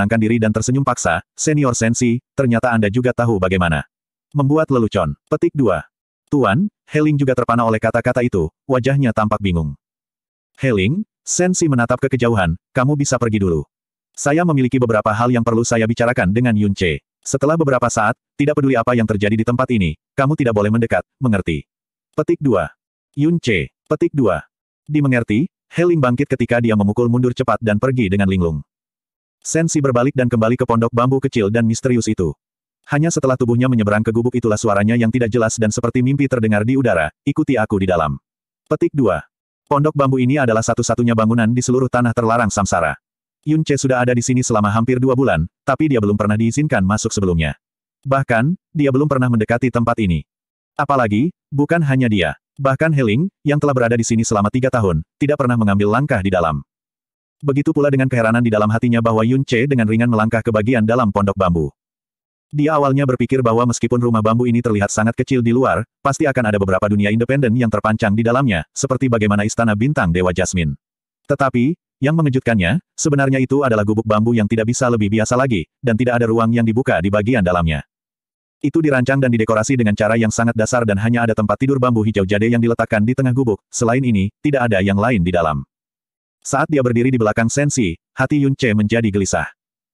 menenangkan diri dan tersenyum paksa, Senior Sensi, ternyata Anda juga tahu bagaimana. Membuat lelucon. Petik 2. Tuan, Heling juga terpana oleh kata-kata itu, wajahnya tampak bingung. Heling, Sensi menatap ke kejauhan, kamu bisa pergi dulu. Saya memiliki beberapa hal yang perlu saya bicarakan dengan Yun Che. Setelah beberapa saat, tidak peduli apa yang terjadi di tempat ini, kamu tidak boleh mendekat, mengerti. Petik 2. Yun Che. Petik 2. Dimengerti, Heling bangkit ketika dia memukul mundur cepat dan pergi dengan linglung. Sensi berbalik dan kembali ke pondok bambu kecil dan misterius itu. Hanya setelah tubuhnya menyeberang ke gubuk itulah suaranya yang tidak jelas dan seperti mimpi terdengar di udara, ikuti aku di dalam. Petik 2. Pondok bambu ini adalah satu-satunya bangunan di seluruh tanah terlarang samsara. Yun Che sudah ada di sini selama hampir dua bulan, tapi dia belum pernah diizinkan masuk sebelumnya. Bahkan, dia belum pernah mendekati tempat ini. Apalagi, bukan hanya dia. Bahkan Heling, yang telah berada di sini selama tiga tahun, tidak pernah mengambil langkah di dalam. Begitu pula dengan keheranan di dalam hatinya bahwa Yun Che dengan ringan melangkah ke bagian dalam pondok bambu. Dia awalnya berpikir bahwa meskipun rumah bambu ini terlihat sangat kecil di luar, pasti akan ada beberapa dunia independen yang terpancang di dalamnya, seperti bagaimana istana bintang Dewa Jasmine. Tetapi, yang mengejutkannya, sebenarnya itu adalah gubuk bambu yang tidak bisa lebih biasa lagi, dan tidak ada ruang yang dibuka di bagian dalamnya. Itu dirancang dan didekorasi dengan cara yang sangat dasar dan hanya ada tempat tidur bambu hijau jade yang diletakkan di tengah gubuk, selain ini, tidak ada yang lain di dalam. Saat dia berdiri di belakang Sensi, hati Yun Che menjadi gelisah.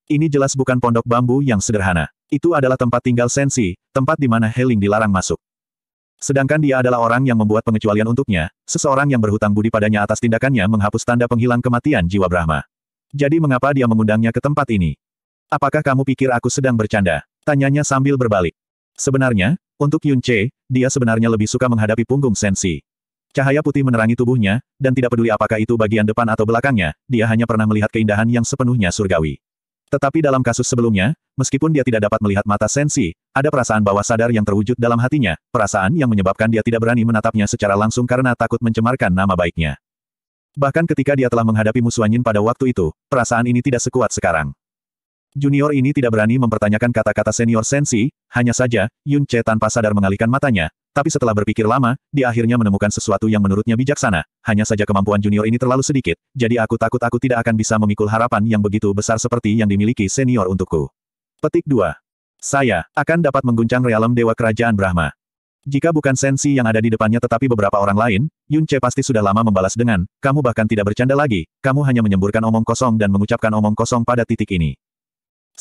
Ini jelas bukan pondok bambu yang sederhana. Itu adalah tempat tinggal Sensi, tempat di mana Heling dilarang masuk. Sedangkan dia adalah orang yang membuat pengecualian untuknya, seseorang yang berhutang budi padanya atas tindakannya menghapus tanda penghilang kematian jiwa Brahma. Jadi mengapa dia mengundangnya ke tempat ini? Apakah kamu pikir aku sedang bercanda? Tanyanya sambil berbalik. Sebenarnya, untuk Yun Che, dia sebenarnya lebih suka menghadapi punggung Sensi. Cahaya putih menerangi tubuhnya, dan tidak peduli apakah itu bagian depan atau belakangnya, dia hanya pernah melihat keindahan yang sepenuhnya surgawi. Tetapi dalam kasus sebelumnya, meskipun dia tidak dapat melihat mata sensi, ada perasaan bawah sadar yang terwujud dalam hatinya, perasaan yang menyebabkan dia tidak berani menatapnya secara langsung karena takut mencemarkan nama baiknya. Bahkan ketika dia telah menghadapi musuh pada waktu itu, perasaan ini tidak sekuat sekarang. Junior ini tidak berani mempertanyakan kata-kata senior sensi, hanya saja, Yun Che tanpa sadar mengalihkan matanya, tapi setelah berpikir lama, dia akhirnya menemukan sesuatu yang menurutnya bijaksana. Hanya saja kemampuan junior ini terlalu sedikit, jadi aku takut aku tidak akan bisa memikul harapan yang begitu besar seperti yang dimiliki senior untukku. Petik 2. Saya, akan dapat mengguncang realem Dewa Kerajaan Brahma. Jika bukan sensi yang ada di depannya tetapi beberapa orang lain, Yun pasti sudah lama membalas dengan, kamu bahkan tidak bercanda lagi, kamu hanya menyemburkan omong kosong dan mengucapkan omong kosong pada titik ini.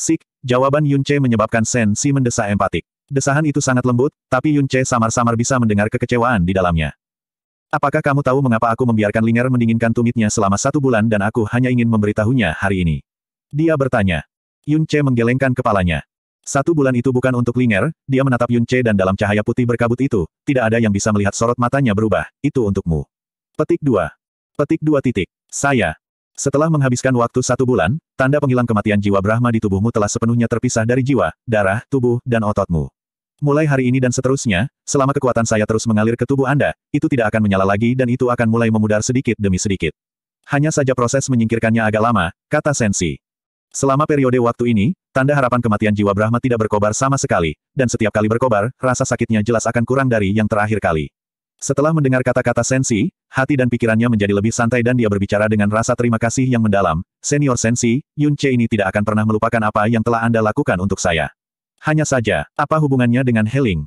Sik, jawaban Yun menyebabkan sensi mendesak empatik. Desahan itu sangat lembut, tapi Yun Che samar-samar bisa mendengar kekecewaan di dalamnya. Apakah kamu tahu mengapa aku membiarkan Linger mendinginkan tumitnya selama satu bulan dan aku hanya ingin memberitahunya hari ini? Dia bertanya. Yun Che menggelengkan kepalanya. Satu bulan itu bukan untuk Linger, dia menatap Yun Che dan dalam cahaya putih berkabut itu, tidak ada yang bisa melihat sorot matanya berubah, itu untukmu. Petik 2. Petik 2 titik. Saya. Setelah menghabiskan waktu satu bulan, tanda penghilang kematian jiwa Brahma di tubuhmu telah sepenuhnya terpisah dari jiwa, darah, tubuh, dan ototmu. Mulai hari ini dan seterusnya, selama kekuatan saya terus mengalir ke tubuh Anda, itu tidak akan menyala lagi dan itu akan mulai memudar sedikit demi sedikit. Hanya saja proses menyingkirkannya agak lama, kata Sensi. Selama periode waktu ini, tanda harapan kematian jiwa Brahma tidak berkobar sama sekali, dan setiap kali berkobar, rasa sakitnya jelas akan kurang dari yang terakhir kali. Setelah mendengar kata-kata Sensi, hati dan pikirannya menjadi lebih santai dan dia berbicara dengan rasa terima kasih yang mendalam, Senior Sensi, Yun Che ini tidak akan pernah melupakan apa yang telah Anda lakukan untuk saya. Hanya saja, apa hubungannya dengan Heling?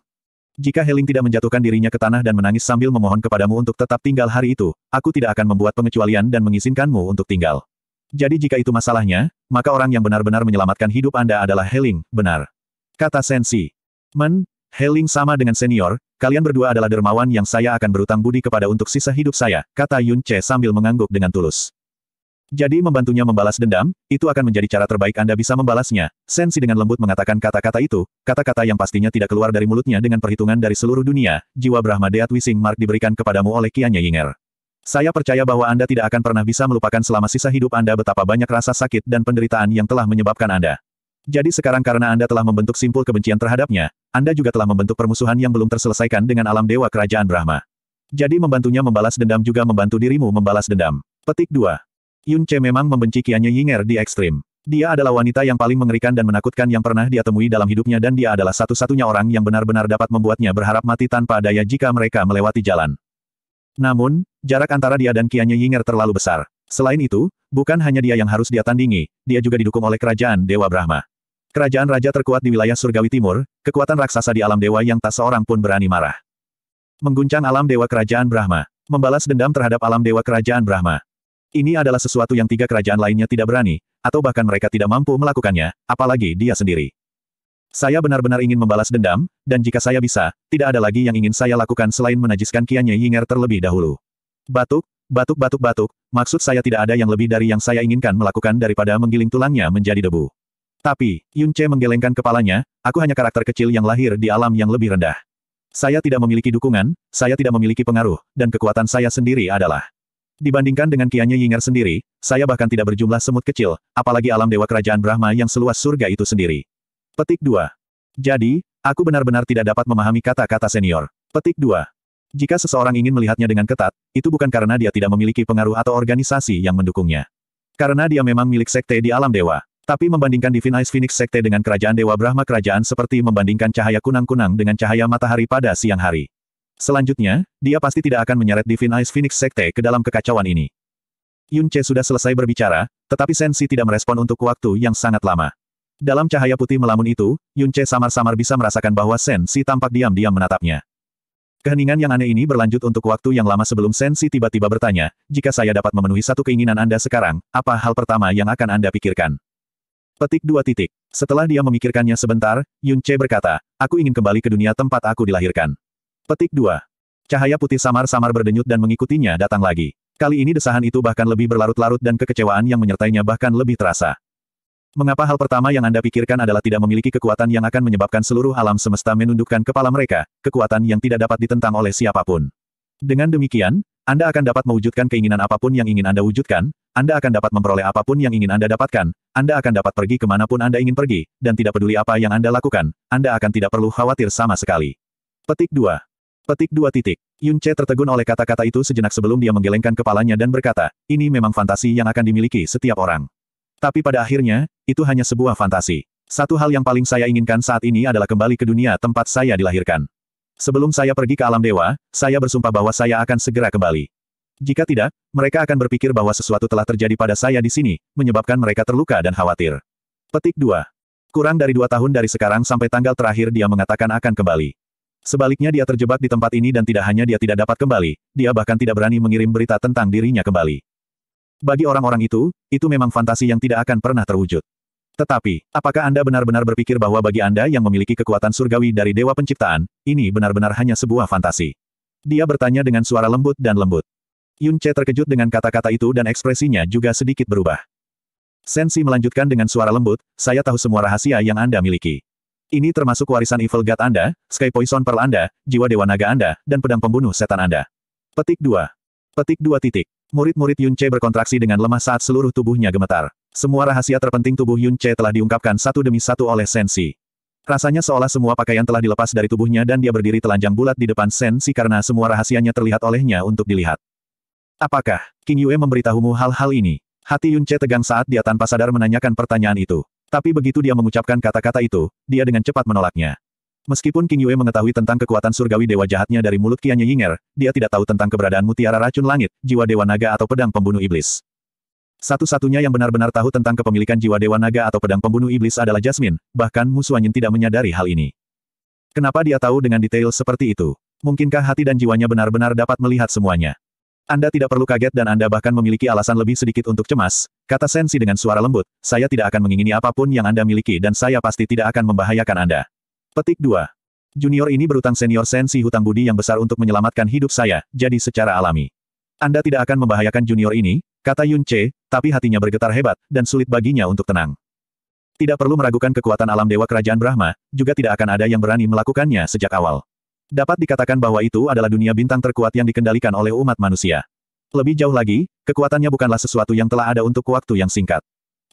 Jika Heling tidak menjatuhkan dirinya ke tanah dan menangis sambil memohon kepadamu untuk tetap tinggal hari itu, aku tidak akan membuat pengecualian dan mengizinkanmu untuk tinggal. Jadi jika itu masalahnya, maka orang yang benar-benar menyelamatkan hidup Anda adalah Heling, benar. Kata Sensi. Men, Heling sama dengan senior, kalian berdua adalah dermawan yang saya akan berutang budi kepada untuk sisa hidup saya, kata Yun Che sambil mengangguk dengan tulus. Jadi membantunya membalas dendam, itu akan menjadi cara terbaik Anda bisa membalasnya. Sensi dengan lembut mengatakan kata-kata itu, kata-kata yang pastinya tidak keluar dari mulutnya dengan perhitungan dari seluruh dunia, jiwa Brahma Deat Wising Mark diberikan kepadamu oleh Kianya Yinger. Saya percaya bahwa Anda tidak akan pernah bisa melupakan selama sisa hidup Anda betapa banyak rasa sakit dan penderitaan yang telah menyebabkan Anda. Jadi sekarang karena Anda telah membentuk simpul kebencian terhadapnya, Anda juga telah membentuk permusuhan yang belum terselesaikan dengan alam dewa kerajaan Brahma. Jadi membantunya membalas dendam juga membantu dirimu membalas dendam. Petik 2. Yun Che memang membenci Kianye Yinger di ekstrim. Dia adalah wanita yang paling mengerikan dan menakutkan yang pernah dia temui dalam hidupnya dan dia adalah satu-satunya orang yang benar-benar dapat membuatnya berharap mati tanpa daya jika mereka melewati jalan. Namun, jarak antara dia dan Kianye Yinger terlalu besar. Selain itu, bukan hanya dia yang harus dia tandingi, dia juga didukung oleh kerajaan Dewa Brahma. Kerajaan raja terkuat di wilayah Surgawi Timur, kekuatan raksasa di alam dewa yang tak seorang pun berani marah. Mengguncang alam dewa kerajaan Brahma. Membalas dendam terhadap alam dewa kerajaan Brahma. Ini adalah sesuatu yang tiga kerajaan lainnya tidak berani, atau bahkan mereka tidak mampu melakukannya, apalagi dia sendiri. Saya benar-benar ingin membalas dendam, dan jika saya bisa, tidak ada lagi yang ingin saya lakukan selain menajiskan kiannya Yinger terlebih dahulu. Batuk, batuk batuk batuk, maksud saya tidak ada yang lebih dari yang saya inginkan melakukan daripada menggiling tulangnya menjadi debu. Tapi, Yun Che menggelengkan kepalanya, aku hanya karakter kecil yang lahir di alam yang lebih rendah. Saya tidak memiliki dukungan, saya tidak memiliki pengaruh, dan kekuatan saya sendiri adalah Dibandingkan dengan kianya Yingar sendiri, saya bahkan tidak berjumlah semut kecil, apalagi alam dewa kerajaan Brahma yang seluas surga itu sendiri. Petik 2. Jadi, aku benar-benar tidak dapat memahami kata-kata senior. Petik 2. Jika seseorang ingin melihatnya dengan ketat, itu bukan karena dia tidak memiliki pengaruh atau organisasi yang mendukungnya. Karena dia memang milik sekte di alam dewa. Tapi membandingkan Divine Ice Phoenix Sekte dengan kerajaan Dewa Brahma kerajaan seperti membandingkan cahaya kunang-kunang dengan cahaya matahari pada siang hari. Selanjutnya, dia pasti tidak akan menyeret Divine Ice Phoenix Sekte ke dalam kekacauan ini. Yun Che sudah selesai berbicara, tetapi Sensi tidak merespon untuk waktu yang sangat lama. Dalam cahaya putih melamun itu, Yun Che samar-samar bisa merasakan bahwa Sensi tampak diam-diam menatapnya. Keheningan yang aneh ini berlanjut untuk waktu yang lama sebelum Sensi tiba-tiba bertanya, jika saya dapat memenuhi satu keinginan Anda sekarang, apa hal pertama yang akan Anda pikirkan? Petik dua titik. Setelah dia memikirkannya sebentar, Yun Che berkata, aku ingin kembali ke dunia tempat aku dilahirkan. Petik 2. Cahaya putih samar-samar berdenyut dan mengikutinya datang lagi. Kali ini desahan itu bahkan lebih berlarut-larut dan kekecewaan yang menyertainya bahkan lebih terasa. Mengapa hal pertama yang Anda pikirkan adalah tidak memiliki kekuatan yang akan menyebabkan seluruh alam semesta menundukkan kepala mereka, kekuatan yang tidak dapat ditentang oleh siapapun. Dengan demikian, Anda akan dapat mewujudkan keinginan apapun yang ingin Anda wujudkan, Anda akan dapat memperoleh apapun yang ingin Anda dapatkan, Anda akan dapat pergi kemanapun Anda ingin pergi, dan tidak peduli apa yang Anda lakukan, Anda akan tidak perlu khawatir sama sekali. Petik 2. Petik dua titik. Yun Che tertegun oleh kata-kata itu sejenak sebelum dia menggelengkan kepalanya dan berkata, ini memang fantasi yang akan dimiliki setiap orang. Tapi pada akhirnya, itu hanya sebuah fantasi. Satu hal yang paling saya inginkan saat ini adalah kembali ke dunia tempat saya dilahirkan. Sebelum saya pergi ke alam dewa, saya bersumpah bahwa saya akan segera kembali. Jika tidak, mereka akan berpikir bahwa sesuatu telah terjadi pada saya di sini, menyebabkan mereka terluka dan khawatir. Petik 2. Kurang dari dua tahun dari sekarang sampai tanggal terakhir dia mengatakan akan kembali. Sebaliknya dia terjebak di tempat ini dan tidak hanya dia tidak dapat kembali, dia bahkan tidak berani mengirim berita tentang dirinya kembali. Bagi orang-orang itu, itu memang fantasi yang tidak akan pernah terwujud. Tetapi, apakah Anda benar-benar berpikir bahwa bagi Anda yang memiliki kekuatan surgawi dari Dewa Penciptaan, ini benar-benar hanya sebuah fantasi? Dia bertanya dengan suara lembut dan lembut. Yun Che terkejut dengan kata-kata itu dan ekspresinya juga sedikit berubah. Sensi melanjutkan dengan suara lembut, saya tahu semua rahasia yang Anda miliki. Ini termasuk warisan Evil God Anda, Sky Poison Pearl Anda, Jiwa Dewa Naga Anda, dan Pedang Pembunuh Setan Anda. Petik 2. Petik 2 titik. Murid-murid Yun Che berkontraksi dengan lemah saat seluruh tubuhnya gemetar. Semua rahasia terpenting tubuh Yun Che telah diungkapkan satu demi satu oleh Sensi. Rasanya seolah semua pakaian telah dilepas dari tubuhnya dan dia berdiri telanjang bulat di depan Sensi karena semua rahasianya terlihat olehnya untuk dilihat. Apakah King Yue memberitahumu hal-hal ini? Hati Yun tegang saat dia tanpa sadar menanyakan pertanyaan itu. Tapi begitu dia mengucapkan kata-kata itu, dia dengan cepat menolaknya. Meskipun King Yue mengetahui tentang kekuatan surgawi dewa jahatnya dari mulut Kianya Yinger, dia tidak tahu tentang keberadaan mutiara racun langit, jiwa dewa naga atau pedang pembunuh iblis. Satu-satunya yang benar-benar tahu tentang kepemilikan jiwa dewa naga atau pedang pembunuh iblis adalah Jasmine, bahkan Musuanyin tidak menyadari hal ini. Kenapa dia tahu dengan detail seperti itu? Mungkinkah hati dan jiwanya benar-benar dapat melihat semuanya? Anda tidak perlu kaget dan Anda bahkan memiliki alasan lebih sedikit untuk cemas, kata Sensi dengan suara lembut, saya tidak akan mengingini apapun yang Anda miliki dan saya pasti tidak akan membahayakan Anda. Petik 2. Junior ini berutang senior Sensi hutang budi yang besar untuk menyelamatkan hidup saya, jadi secara alami. Anda tidak akan membahayakan junior ini, kata Yun Che, tapi hatinya bergetar hebat, dan sulit baginya untuk tenang. Tidak perlu meragukan kekuatan alam dewa kerajaan Brahma, juga tidak akan ada yang berani melakukannya sejak awal. Dapat dikatakan bahwa itu adalah dunia bintang terkuat yang dikendalikan oleh umat manusia. Lebih jauh lagi, kekuatannya bukanlah sesuatu yang telah ada untuk waktu yang singkat.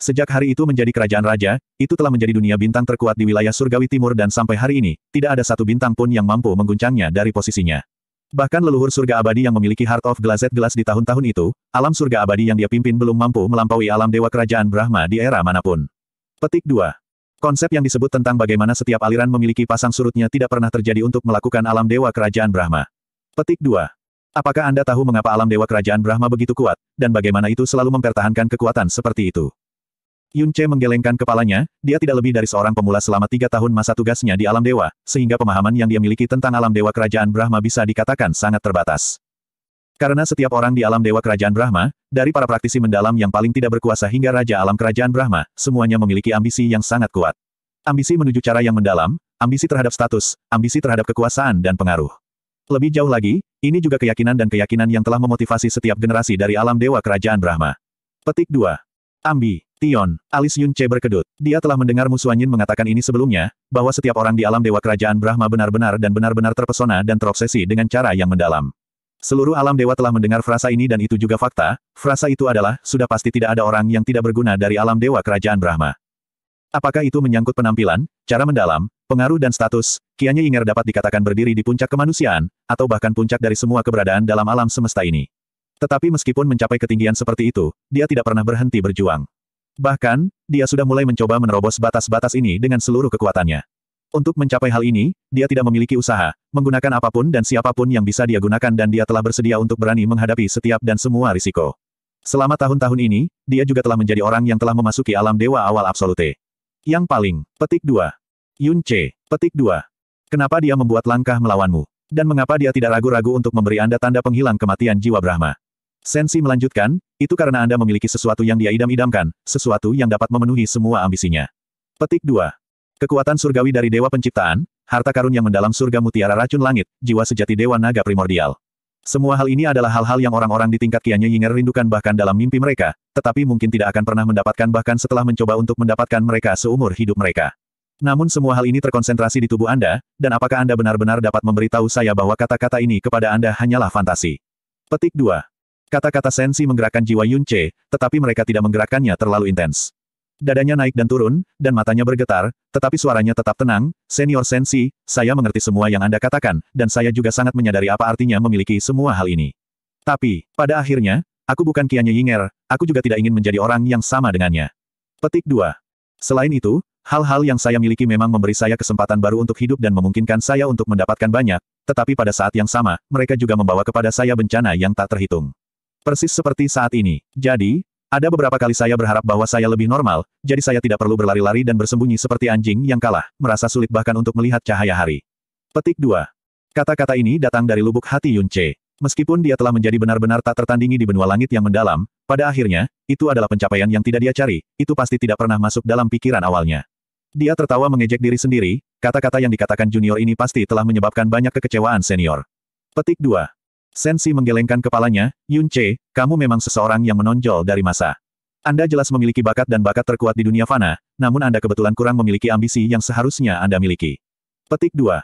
Sejak hari itu menjadi kerajaan raja, itu telah menjadi dunia bintang terkuat di wilayah surgawi timur dan sampai hari ini, tidak ada satu bintang pun yang mampu mengguncangnya dari posisinya. Bahkan leluhur surga abadi yang memiliki Heart of Glazed Glass di tahun-tahun itu, alam surga abadi yang dia pimpin belum mampu melampaui alam dewa kerajaan Brahma di era manapun. Petik 2. Konsep yang disebut tentang bagaimana setiap aliran memiliki pasang surutnya tidak pernah terjadi untuk melakukan alam dewa kerajaan Brahma. Petik 2. Apakah Anda tahu mengapa alam dewa kerajaan Brahma begitu kuat, dan bagaimana itu selalu mempertahankan kekuatan seperti itu? Yun Che menggelengkan kepalanya, dia tidak lebih dari seorang pemula selama tiga tahun masa tugasnya di alam dewa, sehingga pemahaman yang dia miliki tentang alam dewa kerajaan Brahma bisa dikatakan sangat terbatas. Karena setiap orang di alam dewa kerajaan Brahma, dari para praktisi mendalam yang paling tidak berkuasa hingga raja alam kerajaan Brahma, semuanya memiliki ambisi yang sangat kuat. Ambisi menuju cara yang mendalam, ambisi terhadap status, ambisi terhadap kekuasaan dan pengaruh. Lebih jauh lagi, ini juga keyakinan dan keyakinan yang telah memotivasi setiap generasi dari alam dewa kerajaan Brahma. Petik 2. Ambi, Tion, alis Yun C berkedut. Dia telah mendengar Yin mengatakan ini sebelumnya, bahwa setiap orang di alam dewa kerajaan Brahma benar-benar dan benar-benar terpesona dan terobsesi dengan cara yang mendalam. Seluruh alam dewa telah mendengar frasa ini dan itu juga fakta, frasa itu adalah, sudah pasti tidak ada orang yang tidak berguna dari alam dewa kerajaan Brahma. Apakah itu menyangkut penampilan, cara mendalam, pengaruh dan status, kianya Inger dapat dikatakan berdiri di puncak kemanusiaan, atau bahkan puncak dari semua keberadaan dalam alam semesta ini. Tetapi meskipun mencapai ketinggian seperti itu, dia tidak pernah berhenti berjuang. Bahkan, dia sudah mulai mencoba menerobos batas-batas ini dengan seluruh kekuatannya. Untuk mencapai hal ini, dia tidak memiliki usaha, menggunakan apapun dan siapapun yang bisa dia gunakan dan dia telah bersedia untuk berani menghadapi setiap dan semua risiko. Selama tahun-tahun ini, dia juga telah menjadi orang yang telah memasuki alam dewa awal absolute. Yang paling, petik 2. Yun C, petik 2. Kenapa dia membuat langkah melawanmu? Dan mengapa dia tidak ragu-ragu untuk memberi Anda tanda penghilang kematian jiwa Brahma? Sensi melanjutkan, itu karena Anda memiliki sesuatu yang dia idam-idamkan, sesuatu yang dapat memenuhi semua ambisinya. Petik 2. Kekuatan surgawi dari Dewa Penciptaan, harta karun yang mendalam surga mutiara racun langit, jiwa sejati Dewa Naga Primordial. Semua hal ini adalah hal-hal yang orang-orang di tingkat Kianya Yinger rindukan bahkan dalam mimpi mereka, tetapi mungkin tidak akan pernah mendapatkan bahkan setelah mencoba untuk mendapatkan mereka seumur hidup mereka. Namun semua hal ini terkonsentrasi di tubuh Anda, dan apakah Anda benar-benar dapat memberitahu saya bahwa kata-kata ini kepada Anda hanyalah fantasi. Petik 2. Kata-kata sensi menggerakkan jiwa Yun tetapi mereka tidak menggerakkannya terlalu intens. Dadanya naik dan turun, dan matanya bergetar, tetapi suaranya tetap tenang, Senior Sensi, saya mengerti semua yang Anda katakan, dan saya juga sangat menyadari apa artinya memiliki semua hal ini. Tapi, pada akhirnya, aku bukan kianya Yinger, aku juga tidak ingin menjadi orang yang sama dengannya. Petik 2. Selain itu, hal-hal yang saya miliki memang memberi saya kesempatan baru untuk hidup dan memungkinkan saya untuk mendapatkan banyak, tetapi pada saat yang sama, mereka juga membawa kepada saya bencana yang tak terhitung. Persis seperti saat ini. Jadi, ada beberapa kali saya berharap bahwa saya lebih normal, jadi saya tidak perlu berlari-lari dan bersembunyi seperti anjing yang kalah, merasa sulit bahkan untuk melihat cahaya hari. Petik 2. Kata-kata ini datang dari lubuk hati Yun Che. Meskipun dia telah menjadi benar-benar tak tertandingi di benua langit yang mendalam, pada akhirnya, itu adalah pencapaian yang tidak dia cari, itu pasti tidak pernah masuk dalam pikiran awalnya. Dia tertawa mengejek diri sendiri, kata-kata yang dikatakan junior ini pasti telah menyebabkan banyak kekecewaan senior. Petik 2. Sensi menggelengkan kepalanya, Yun Che, kamu memang seseorang yang menonjol dari masa. Anda jelas memiliki bakat dan bakat terkuat di dunia fana, namun Anda kebetulan kurang memiliki ambisi yang seharusnya Anda miliki. Petik 2.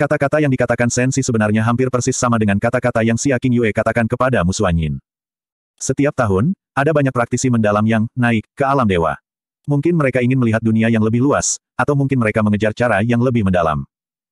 Kata-kata yang dikatakan Sensi sebenarnya hampir persis sama dengan kata-kata yang Xia King Yue katakan kepada Musuanyin. Setiap tahun, ada banyak praktisi mendalam yang naik ke alam dewa. Mungkin mereka ingin melihat dunia yang lebih luas, atau mungkin mereka mengejar cara yang lebih mendalam.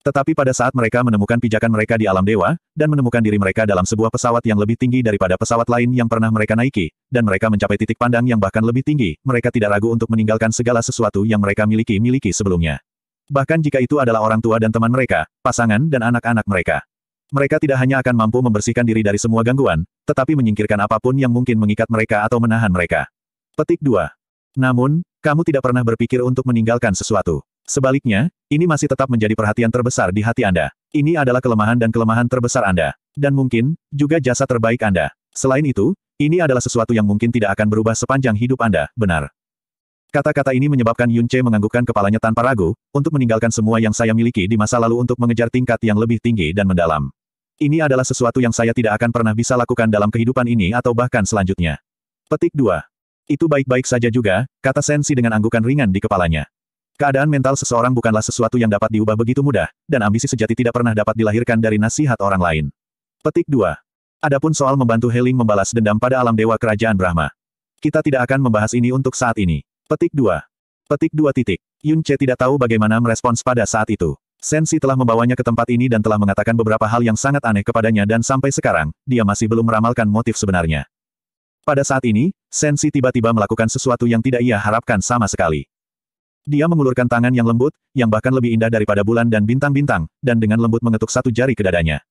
Tetapi pada saat mereka menemukan pijakan mereka di alam dewa, dan menemukan diri mereka dalam sebuah pesawat yang lebih tinggi daripada pesawat lain yang pernah mereka naiki, dan mereka mencapai titik pandang yang bahkan lebih tinggi, mereka tidak ragu untuk meninggalkan segala sesuatu yang mereka miliki-miliki sebelumnya. Bahkan jika itu adalah orang tua dan teman mereka, pasangan dan anak-anak mereka. Mereka tidak hanya akan mampu membersihkan diri dari semua gangguan, tetapi menyingkirkan apapun yang mungkin mengikat mereka atau menahan mereka. Petik 2. Namun, kamu tidak pernah berpikir untuk meninggalkan sesuatu. Sebaliknya, ini masih tetap menjadi perhatian terbesar di hati Anda. Ini adalah kelemahan dan kelemahan terbesar Anda. Dan mungkin, juga jasa terbaik Anda. Selain itu, ini adalah sesuatu yang mungkin tidak akan berubah sepanjang hidup Anda, benar. Kata-kata ini menyebabkan Yun Che menganggukkan kepalanya tanpa ragu, untuk meninggalkan semua yang saya miliki di masa lalu untuk mengejar tingkat yang lebih tinggi dan mendalam. Ini adalah sesuatu yang saya tidak akan pernah bisa lakukan dalam kehidupan ini atau bahkan selanjutnya. Petik 2. Itu baik-baik saja juga, kata Sensi dengan anggukan ringan di kepalanya. Keadaan mental seseorang bukanlah sesuatu yang dapat diubah begitu mudah, dan ambisi sejati tidak pernah dapat dilahirkan dari nasihat orang lain. Petik 2. Adapun soal membantu Heling membalas dendam pada alam dewa kerajaan Brahma. Kita tidak akan membahas ini untuk saat ini. Petik 2. Petik 2 titik. Yun Che tidak tahu bagaimana merespons pada saat itu. Sensi telah membawanya ke tempat ini dan telah mengatakan beberapa hal yang sangat aneh kepadanya dan sampai sekarang, dia masih belum meramalkan motif sebenarnya. Pada saat ini, Sensi tiba-tiba melakukan sesuatu yang tidak ia harapkan sama sekali. Dia mengulurkan tangan yang lembut, yang bahkan lebih indah daripada bulan dan bintang-bintang, dan dengan lembut mengetuk satu jari ke dadanya.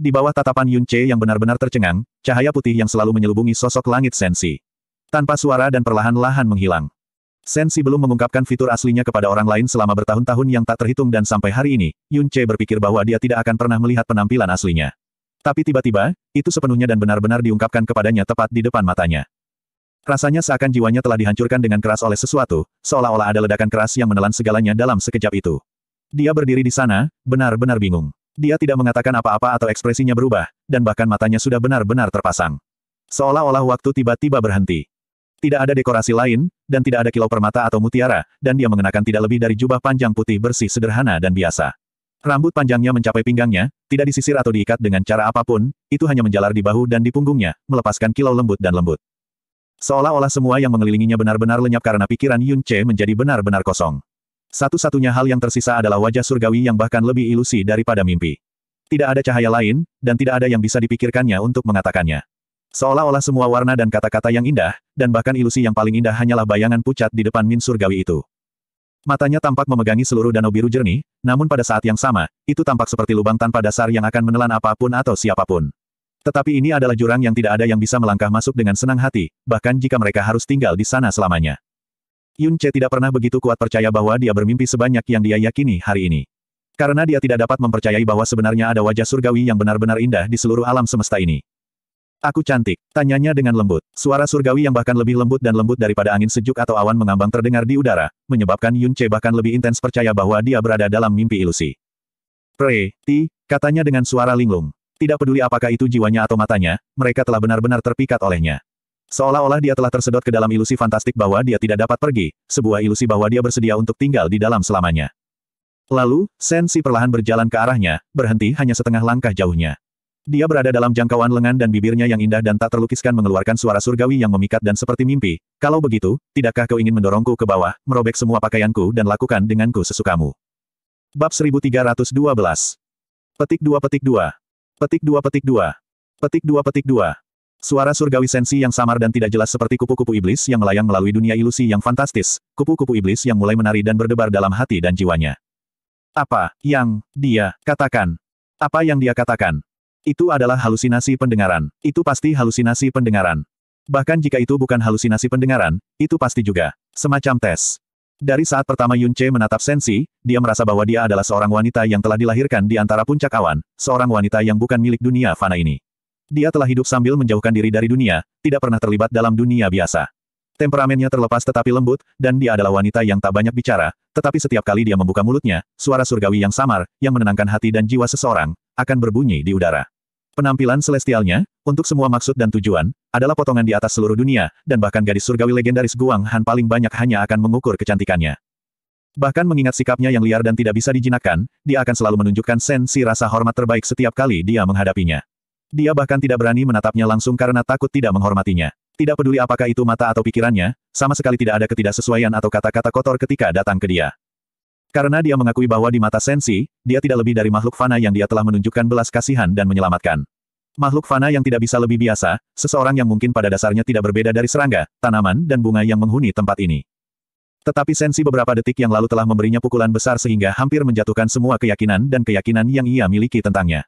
Di bawah tatapan Yun Che yang benar-benar tercengang, cahaya putih yang selalu menyelubungi sosok langit Sensi. Tanpa suara dan perlahan-lahan menghilang. Sensi belum mengungkapkan fitur aslinya kepada orang lain selama bertahun-tahun yang tak terhitung dan sampai hari ini, Yun Che berpikir bahwa dia tidak akan pernah melihat penampilan aslinya. Tapi tiba-tiba, itu sepenuhnya dan benar-benar diungkapkan kepadanya tepat di depan matanya. Rasanya seakan jiwanya telah dihancurkan dengan keras oleh sesuatu, seolah-olah ada ledakan keras yang menelan segalanya dalam sekejap itu. Dia berdiri di sana, benar-benar bingung. Dia tidak mengatakan apa-apa atau ekspresinya berubah, dan bahkan matanya sudah benar-benar terpasang. Seolah-olah waktu tiba-tiba berhenti. Tidak ada dekorasi lain, dan tidak ada kilau permata atau mutiara, dan dia mengenakan tidak lebih dari jubah panjang putih bersih sederhana dan biasa. Rambut panjangnya mencapai pinggangnya, tidak disisir atau diikat dengan cara apapun, itu hanya menjalar di bahu dan di punggungnya, melepaskan kilau lembut dan lembut. Seolah-olah semua yang mengelilinginya benar-benar lenyap karena pikiran Yun Che menjadi benar-benar kosong. Satu-satunya hal yang tersisa adalah wajah surgawi yang bahkan lebih ilusi daripada mimpi. Tidak ada cahaya lain, dan tidak ada yang bisa dipikirkannya untuk mengatakannya. Seolah-olah semua warna dan kata-kata yang indah, dan bahkan ilusi yang paling indah hanyalah bayangan pucat di depan min surgawi itu. Matanya tampak memegangi seluruh danau biru jernih, namun pada saat yang sama, itu tampak seperti lubang tanpa dasar yang akan menelan apapun atau siapapun. Tetapi ini adalah jurang yang tidak ada yang bisa melangkah masuk dengan senang hati, bahkan jika mereka harus tinggal di sana selamanya. Yun Che tidak pernah begitu kuat percaya bahwa dia bermimpi sebanyak yang dia yakini hari ini. Karena dia tidak dapat mempercayai bahwa sebenarnya ada wajah surgawi yang benar-benar indah di seluruh alam semesta ini. Aku cantik, tanyanya dengan lembut. Suara surgawi yang bahkan lebih lembut dan lembut daripada angin sejuk atau awan mengambang terdengar di udara, menyebabkan Yun Che bahkan lebih intens percaya bahwa dia berada dalam mimpi ilusi. Pre, ti, katanya dengan suara linglung. Tidak peduli apakah itu jiwanya atau matanya, mereka telah benar-benar terpikat olehnya. Seolah-olah dia telah tersedot ke dalam ilusi fantastik bahwa dia tidak dapat pergi, sebuah ilusi bahwa dia bersedia untuk tinggal di dalam selamanya. Lalu, Sensi perlahan berjalan ke arahnya, berhenti hanya setengah langkah jauhnya. Dia berada dalam jangkauan lengan dan bibirnya yang indah dan tak terlukiskan mengeluarkan suara surgawi yang memikat dan seperti mimpi. Kalau begitu, tidakkah kau ingin mendorongku ke bawah, merobek semua pakaianku dan lakukan denganku sesukamu? Bab 1312 Petik 2 Petik 2 Petik dua petik dua. Petik dua petik dua. Suara surgawi sensi yang samar dan tidak jelas seperti kupu-kupu iblis yang melayang melalui dunia ilusi yang fantastis, kupu-kupu iblis yang mulai menari dan berdebar dalam hati dan jiwanya. Apa yang dia katakan? Apa yang dia katakan? Itu adalah halusinasi pendengaran. Itu pasti halusinasi pendengaran. Bahkan jika itu bukan halusinasi pendengaran, itu pasti juga semacam tes. Dari saat pertama Yun Che menatap Sensi, dia merasa bahwa dia adalah seorang wanita yang telah dilahirkan di antara puncak awan, seorang wanita yang bukan milik dunia fana ini. Dia telah hidup sambil menjauhkan diri dari dunia, tidak pernah terlibat dalam dunia biasa. Temperamennya terlepas tetapi lembut, dan dia adalah wanita yang tak banyak bicara, tetapi setiap kali dia membuka mulutnya, suara surgawi yang samar, yang menenangkan hati dan jiwa seseorang, akan berbunyi di udara. Penampilan celestialnya, untuk semua maksud dan tujuan, adalah potongan di atas seluruh dunia, dan bahkan gadis surgawi legendaris Guang Han paling banyak hanya akan mengukur kecantikannya. Bahkan mengingat sikapnya yang liar dan tidak bisa dijinakkan, dia akan selalu menunjukkan sensi rasa hormat terbaik setiap kali dia menghadapinya. Dia bahkan tidak berani menatapnya langsung karena takut tidak menghormatinya. Tidak peduli apakah itu mata atau pikirannya, sama sekali tidak ada ketidaksesuaian atau kata-kata kotor ketika datang ke dia. Karena dia mengakui bahwa di mata Sensi, dia tidak lebih dari makhluk fana yang dia telah menunjukkan belas kasihan dan menyelamatkan. Makhluk fana yang tidak bisa lebih biasa, seseorang yang mungkin pada dasarnya tidak berbeda dari serangga, tanaman dan bunga yang menghuni tempat ini. Tetapi Sensi beberapa detik yang lalu telah memberinya pukulan besar sehingga hampir menjatuhkan semua keyakinan dan keyakinan yang ia miliki tentangnya.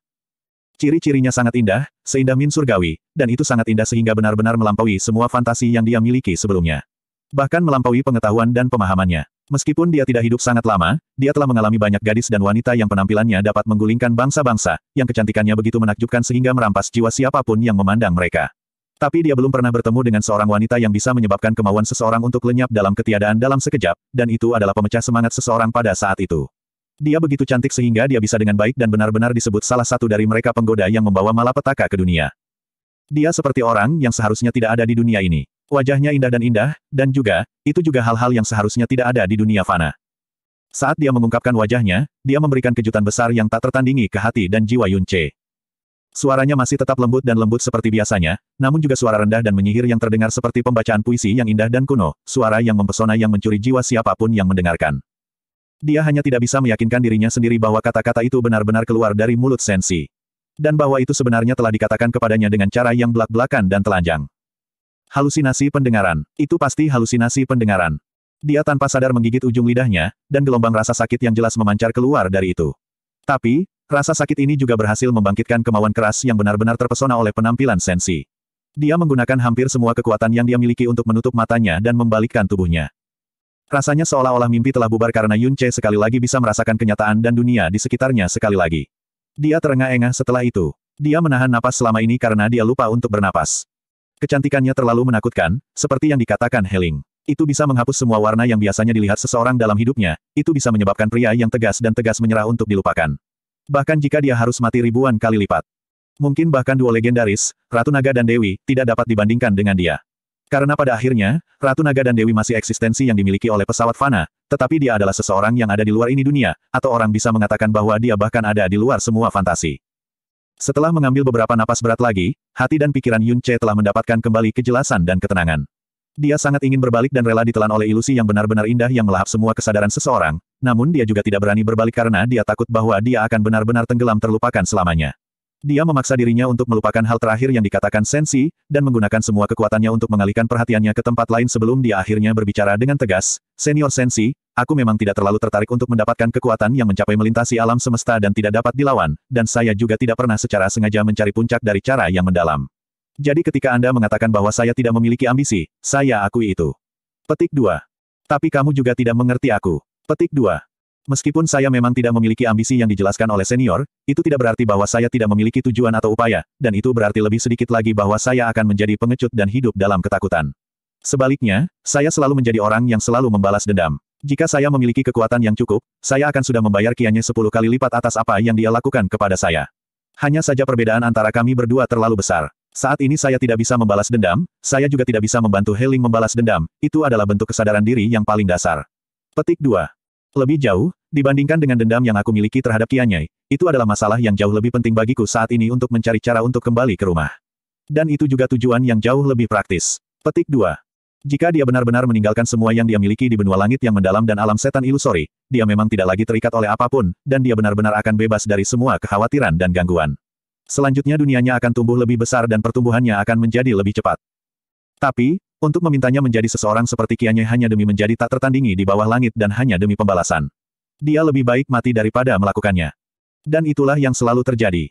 Ciri-cirinya sangat indah, seindah min surgawi, dan itu sangat indah sehingga benar-benar melampaui semua fantasi yang dia miliki sebelumnya. Bahkan melampaui pengetahuan dan pemahamannya. Meskipun dia tidak hidup sangat lama, dia telah mengalami banyak gadis dan wanita yang penampilannya dapat menggulingkan bangsa-bangsa, yang kecantikannya begitu menakjubkan sehingga merampas jiwa siapapun yang memandang mereka. Tapi dia belum pernah bertemu dengan seorang wanita yang bisa menyebabkan kemauan seseorang untuk lenyap dalam ketiadaan dalam sekejap, dan itu adalah pemecah semangat seseorang pada saat itu. Dia begitu cantik sehingga dia bisa dengan baik dan benar-benar disebut salah satu dari mereka penggoda yang membawa malapetaka ke dunia. Dia seperti orang yang seharusnya tidak ada di dunia ini. Wajahnya indah dan indah, dan juga, itu juga hal-hal yang seharusnya tidak ada di dunia fana. Saat dia mengungkapkan wajahnya, dia memberikan kejutan besar yang tak tertandingi ke hati dan jiwa Yun Che. Suaranya masih tetap lembut dan lembut seperti biasanya, namun juga suara rendah dan menyihir yang terdengar seperti pembacaan puisi yang indah dan kuno, suara yang mempesona yang mencuri jiwa siapapun yang mendengarkan. Dia hanya tidak bisa meyakinkan dirinya sendiri bahwa kata-kata itu benar-benar keluar dari mulut Sensi. Dan bahwa itu sebenarnya telah dikatakan kepadanya dengan cara yang belak-belakan dan telanjang. Halusinasi pendengaran. Itu pasti halusinasi pendengaran. Dia tanpa sadar menggigit ujung lidahnya, dan gelombang rasa sakit yang jelas memancar keluar dari itu. Tapi, rasa sakit ini juga berhasil membangkitkan kemauan keras yang benar-benar terpesona oleh penampilan Sensi. Dia menggunakan hampir semua kekuatan yang dia miliki untuk menutup matanya dan membalikkan tubuhnya. Rasanya seolah-olah mimpi telah bubar karena Yun Che sekali lagi bisa merasakan kenyataan dan dunia di sekitarnya sekali lagi. Dia terengah-engah setelah itu. Dia menahan napas selama ini karena dia lupa untuk bernapas. Kecantikannya terlalu menakutkan, seperti yang dikatakan Heling. Itu bisa menghapus semua warna yang biasanya dilihat seseorang dalam hidupnya, itu bisa menyebabkan pria yang tegas dan tegas menyerah untuk dilupakan. Bahkan jika dia harus mati ribuan kali lipat. Mungkin bahkan dua legendaris, Ratu Naga dan Dewi, tidak dapat dibandingkan dengan dia. Karena pada akhirnya, Ratu Naga dan Dewi masih eksistensi yang dimiliki oleh pesawat Fana, tetapi dia adalah seseorang yang ada di luar ini dunia, atau orang bisa mengatakan bahwa dia bahkan ada di luar semua fantasi. Setelah mengambil beberapa napas berat lagi, hati dan pikiran Yun Che telah mendapatkan kembali kejelasan dan ketenangan. Dia sangat ingin berbalik dan rela ditelan oleh ilusi yang benar-benar indah yang melahap semua kesadaran seseorang, namun dia juga tidak berani berbalik karena dia takut bahwa dia akan benar-benar tenggelam terlupakan selamanya. Dia memaksa dirinya untuk melupakan hal terakhir yang dikatakan Sensi, dan menggunakan semua kekuatannya untuk mengalihkan perhatiannya ke tempat lain sebelum dia akhirnya berbicara dengan tegas, Senior Sensi, aku memang tidak terlalu tertarik untuk mendapatkan kekuatan yang mencapai melintasi alam semesta dan tidak dapat dilawan, dan saya juga tidak pernah secara sengaja mencari puncak dari cara yang mendalam. Jadi ketika Anda mengatakan bahwa saya tidak memiliki ambisi, saya akui itu. Petik 2. Tapi kamu juga tidak mengerti aku. Petik 2. Meskipun saya memang tidak memiliki ambisi yang dijelaskan oleh senior, itu tidak berarti bahwa saya tidak memiliki tujuan atau upaya, dan itu berarti lebih sedikit lagi bahwa saya akan menjadi pengecut dan hidup dalam ketakutan. Sebaliknya, saya selalu menjadi orang yang selalu membalas dendam. Jika saya memiliki kekuatan yang cukup, saya akan sudah membayar kiannya sepuluh kali lipat atas apa yang dia lakukan kepada saya. Hanya saja perbedaan antara kami berdua terlalu besar. Saat ini saya tidak bisa membalas dendam, saya juga tidak bisa membantu Heling membalas dendam, itu adalah bentuk kesadaran diri yang paling dasar. Petik 2. Lebih jauh, dibandingkan dengan dendam yang aku miliki terhadap Kianyai, itu adalah masalah yang jauh lebih penting bagiku saat ini untuk mencari cara untuk kembali ke rumah. Dan itu juga tujuan yang jauh lebih praktis. Petik 2. Jika dia benar-benar meninggalkan semua yang dia miliki di benua langit yang mendalam dan alam setan ilusori, dia memang tidak lagi terikat oleh apapun, dan dia benar-benar akan bebas dari semua kekhawatiran dan gangguan. Selanjutnya dunianya akan tumbuh lebih besar dan pertumbuhannya akan menjadi lebih cepat. Tapi, untuk memintanya menjadi seseorang seperti Kianye hanya demi menjadi tak tertandingi di bawah langit dan hanya demi pembalasan. Dia lebih baik mati daripada melakukannya. Dan itulah yang selalu terjadi.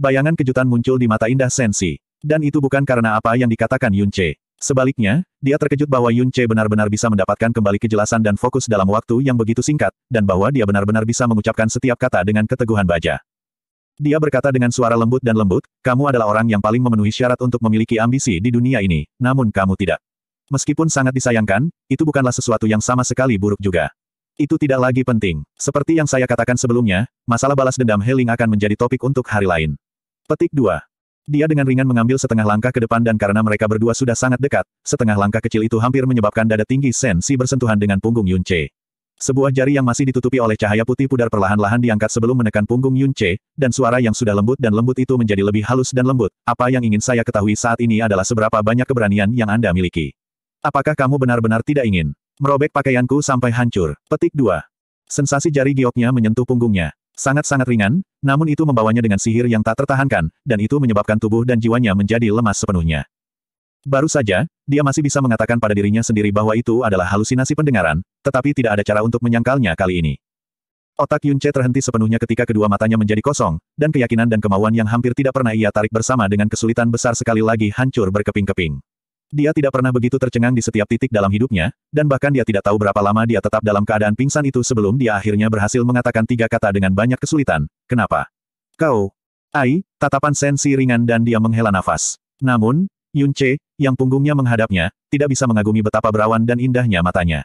Bayangan kejutan muncul di mata indah Sensi. Dan itu bukan karena apa yang dikatakan Yun Sebaliknya, dia terkejut bahwa Yun benar-benar bisa mendapatkan kembali kejelasan dan fokus dalam waktu yang begitu singkat, dan bahwa dia benar-benar bisa mengucapkan setiap kata dengan keteguhan baja. Dia berkata dengan suara lembut dan lembut, kamu adalah orang yang paling memenuhi syarat untuk memiliki ambisi di dunia ini, namun kamu tidak. Meskipun sangat disayangkan, itu bukanlah sesuatu yang sama sekali buruk juga. Itu tidak lagi penting. Seperti yang saya katakan sebelumnya, masalah balas dendam Heling akan menjadi topik untuk hari lain. Petik 2. Dia dengan ringan mengambil setengah langkah ke depan dan karena mereka berdua sudah sangat dekat, setengah langkah kecil itu hampir menyebabkan dada tinggi si bersentuhan dengan punggung Yun Che. Sebuah jari yang masih ditutupi oleh cahaya putih pudar perlahan-lahan diangkat sebelum menekan punggung Yun Che, dan suara yang sudah lembut dan lembut itu menjadi lebih halus dan lembut. Apa yang ingin saya ketahui saat ini adalah seberapa banyak keberanian yang Anda miliki. Apakah kamu benar-benar tidak ingin merobek pakaianku sampai hancur? Petik 2. Sensasi jari gioknya menyentuh punggungnya. Sangat-sangat ringan, namun itu membawanya dengan sihir yang tak tertahankan, dan itu menyebabkan tubuh dan jiwanya menjadi lemas sepenuhnya. Baru saja, dia masih bisa mengatakan pada dirinya sendiri bahwa itu adalah halusinasi pendengaran, tetapi tidak ada cara untuk menyangkalnya kali ini. Otak Yunche terhenti sepenuhnya ketika kedua matanya menjadi kosong, dan keyakinan dan kemauan yang hampir tidak pernah ia tarik bersama dengan kesulitan besar sekali lagi hancur berkeping-keping. Dia tidak pernah begitu tercengang di setiap titik dalam hidupnya, dan bahkan dia tidak tahu berapa lama dia tetap dalam keadaan pingsan itu sebelum dia akhirnya berhasil mengatakan tiga kata dengan banyak kesulitan. Kenapa? Kau. Ai, tatapan sensi ringan dan dia menghela nafas. Namun, Yun Che, yang punggungnya menghadapnya, tidak bisa mengagumi betapa berawan dan indahnya matanya.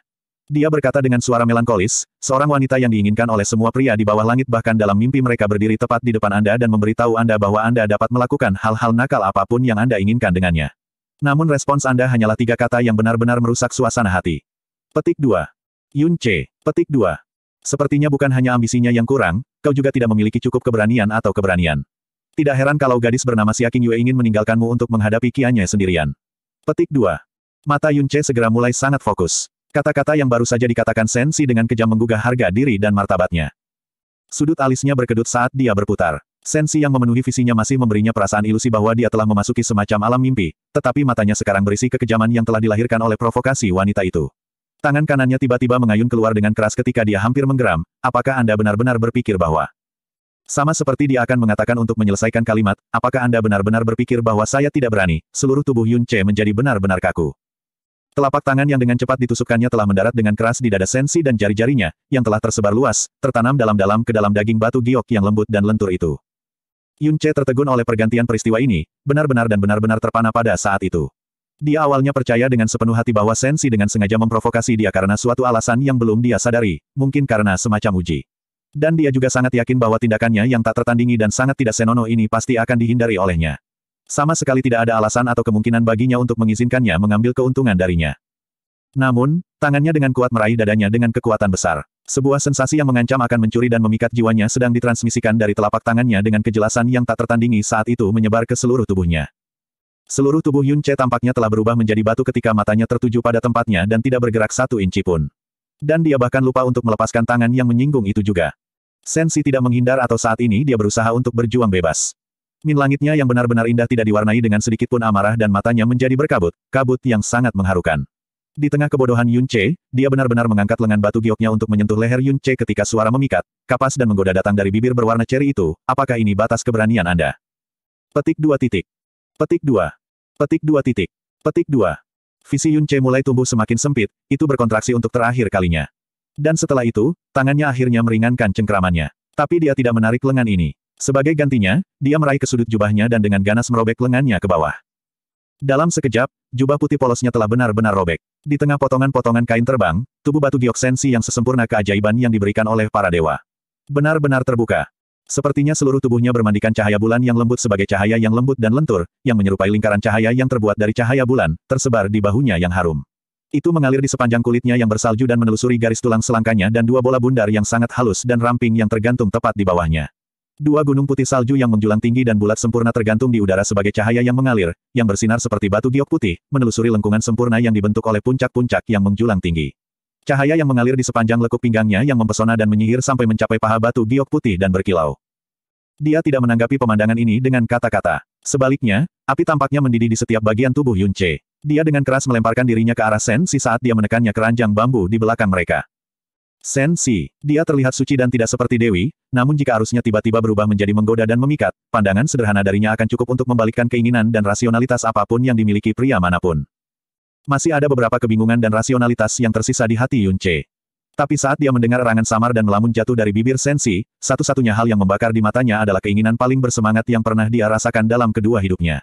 Dia berkata dengan suara melankolis, seorang wanita yang diinginkan oleh semua pria di bawah langit bahkan dalam mimpi mereka berdiri tepat di depan Anda dan memberitahu Anda bahwa Anda dapat melakukan hal-hal nakal apapun yang Anda inginkan dengannya. Namun respons Anda hanyalah tiga kata yang benar-benar merusak suasana hati. Petik 2. Yun C. Petik 2. Sepertinya bukan hanya ambisinya yang kurang, kau juga tidak memiliki cukup keberanian atau keberanian. Tidak heran kalau gadis bernama Xia Yue ingin meninggalkanmu untuk menghadapi kiannya sendirian. Petik 2. Mata Yun C segera mulai sangat fokus. Kata-kata yang baru saja dikatakan Sensi dengan kejam menggugah harga diri dan martabatnya. Sudut alisnya berkedut saat dia berputar. Sensi yang memenuhi visinya masih memberinya perasaan ilusi bahwa dia telah memasuki semacam alam mimpi, tetapi matanya sekarang berisi kekejaman yang telah dilahirkan oleh provokasi wanita itu. Tangan kanannya tiba-tiba mengayun keluar dengan keras ketika dia hampir menggeram, apakah Anda benar-benar berpikir bahwa... Sama seperti dia akan mengatakan untuk menyelesaikan kalimat, apakah Anda benar-benar berpikir bahwa saya tidak berani, seluruh tubuh Yun Che menjadi benar-benar kaku. Telapak tangan yang dengan cepat ditusukkannya telah mendarat dengan keras di dada Sensi dan jari-jarinya, yang telah tersebar luas, tertanam dalam-dalam ke dalam daging batu giok yang lembut dan lentur itu. Yun Che tertegun oleh pergantian peristiwa ini, benar-benar dan benar-benar terpana pada saat itu. Dia awalnya percaya dengan sepenuh hati bahwa Sensi dengan sengaja memprovokasi dia karena suatu alasan yang belum dia sadari, mungkin karena semacam uji. Dan dia juga sangat yakin bahwa tindakannya yang tak tertandingi dan sangat tidak senono ini pasti akan dihindari olehnya. Sama sekali tidak ada alasan atau kemungkinan baginya untuk mengizinkannya mengambil keuntungan darinya. Namun, tangannya dengan kuat meraih dadanya dengan kekuatan besar. Sebuah sensasi yang mengancam akan mencuri dan memikat jiwanya sedang ditransmisikan dari telapak tangannya dengan kejelasan yang tak tertandingi saat itu menyebar ke seluruh tubuhnya. Seluruh tubuh Yun Che tampaknya telah berubah menjadi batu ketika matanya tertuju pada tempatnya dan tidak bergerak satu inci pun. Dan dia bahkan lupa untuk melepaskan tangan yang menyinggung itu juga. Sensi tidak menghindar atau saat ini dia berusaha untuk berjuang bebas. Min langitnya yang benar-benar indah tidak diwarnai dengan sedikit pun amarah dan matanya menjadi berkabut, kabut yang sangat mengharukan. Di tengah kebodohan Yun Che, dia benar-benar mengangkat lengan batu gioknya untuk menyentuh leher Yun Che ketika suara memikat, kapas dan menggoda datang dari bibir berwarna ceri itu, apakah ini batas keberanian Anda? Petik dua titik. Petik dua. Petik dua titik. Petik dua. Visi Yun Che mulai tumbuh semakin sempit, itu berkontraksi untuk terakhir kalinya. Dan setelah itu, tangannya akhirnya meringankan cengkramannya. Tapi dia tidak menarik lengan ini. Sebagai gantinya, dia meraih ke sudut jubahnya dan dengan ganas merobek lengannya ke bawah. Dalam sekejap, jubah putih polosnya telah benar-benar robek. Di tengah potongan-potongan kain terbang, tubuh batu Sensi yang sesempurna keajaiban yang diberikan oleh para dewa. Benar-benar terbuka. Sepertinya seluruh tubuhnya bermandikan cahaya bulan yang lembut sebagai cahaya yang lembut dan lentur, yang menyerupai lingkaran cahaya yang terbuat dari cahaya bulan, tersebar di bahunya yang harum. Itu mengalir di sepanjang kulitnya yang bersalju dan menelusuri garis tulang selangkanya dan dua bola bundar yang sangat halus dan ramping yang tergantung tepat di bawahnya. Dua gunung putih salju yang menjulang tinggi dan bulat sempurna tergantung di udara sebagai cahaya yang mengalir, yang bersinar seperti batu giok putih, menelusuri lengkungan sempurna yang dibentuk oleh puncak-puncak yang menjulang tinggi. Cahaya yang mengalir di sepanjang lekuk pinggangnya yang mempesona dan menyihir sampai mencapai paha batu giok putih dan berkilau. Dia tidak menanggapi pemandangan ini dengan kata-kata. Sebaliknya, api tampaknya mendidih di setiap bagian tubuh Yun Dia dengan keras melemparkan dirinya ke arah Sensi saat dia menekannya keranjang bambu di belakang mereka. Sensi, dia terlihat suci dan tidak seperti Dewi, namun jika arusnya tiba-tiba berubah menjadi menggoda dan memikat, pandangan sederhana darinya akan cukup untuk membalikkan keinginan dan rasionalitas apapun yang dimiliki pria manapun. Masih ada beberapa kebingungan dan rasionalitas yang tersisa di hati Yunce. Tapi saat dia mendengar erangan samar dan melamun jatuh dari bibir Sensi, satu-satunya hal yang membakar di matanya adalah keinginan paling bersemangat yang pernah dia rasakan dalam kedua hidupnya.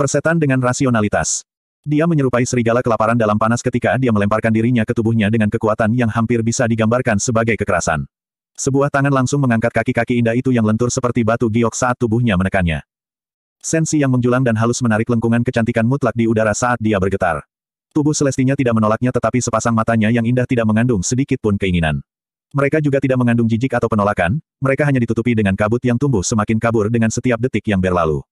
Persetan dengan rasionalitas. Dia menyerupai serigala kelaparan dalam panas ketika dia melemparkan dirinya ke tubuhnya dengan kekuatan yang hampir bisa digambarkan sebagai kekerasan. Sebuah tangan langsung mengangkat kaki-kaki indah itu yang lentur seperti batu giok saat tubuhnya menekannya. Sensi yang menjulang dan halus menarik lengkungan kecantikan mutlak di udara saat dia bergetar. Tubuh selestinya tidak menolaknya tetapi sepasang matanya yang indah tidak mengandung sedikit pun keinginan. Mereka juga tidak mengandung jijik atau penolakan, mereka hanya ditutupi dengan kabut yang tumbuh semakin kabur dengan setiap detik yang berlalu.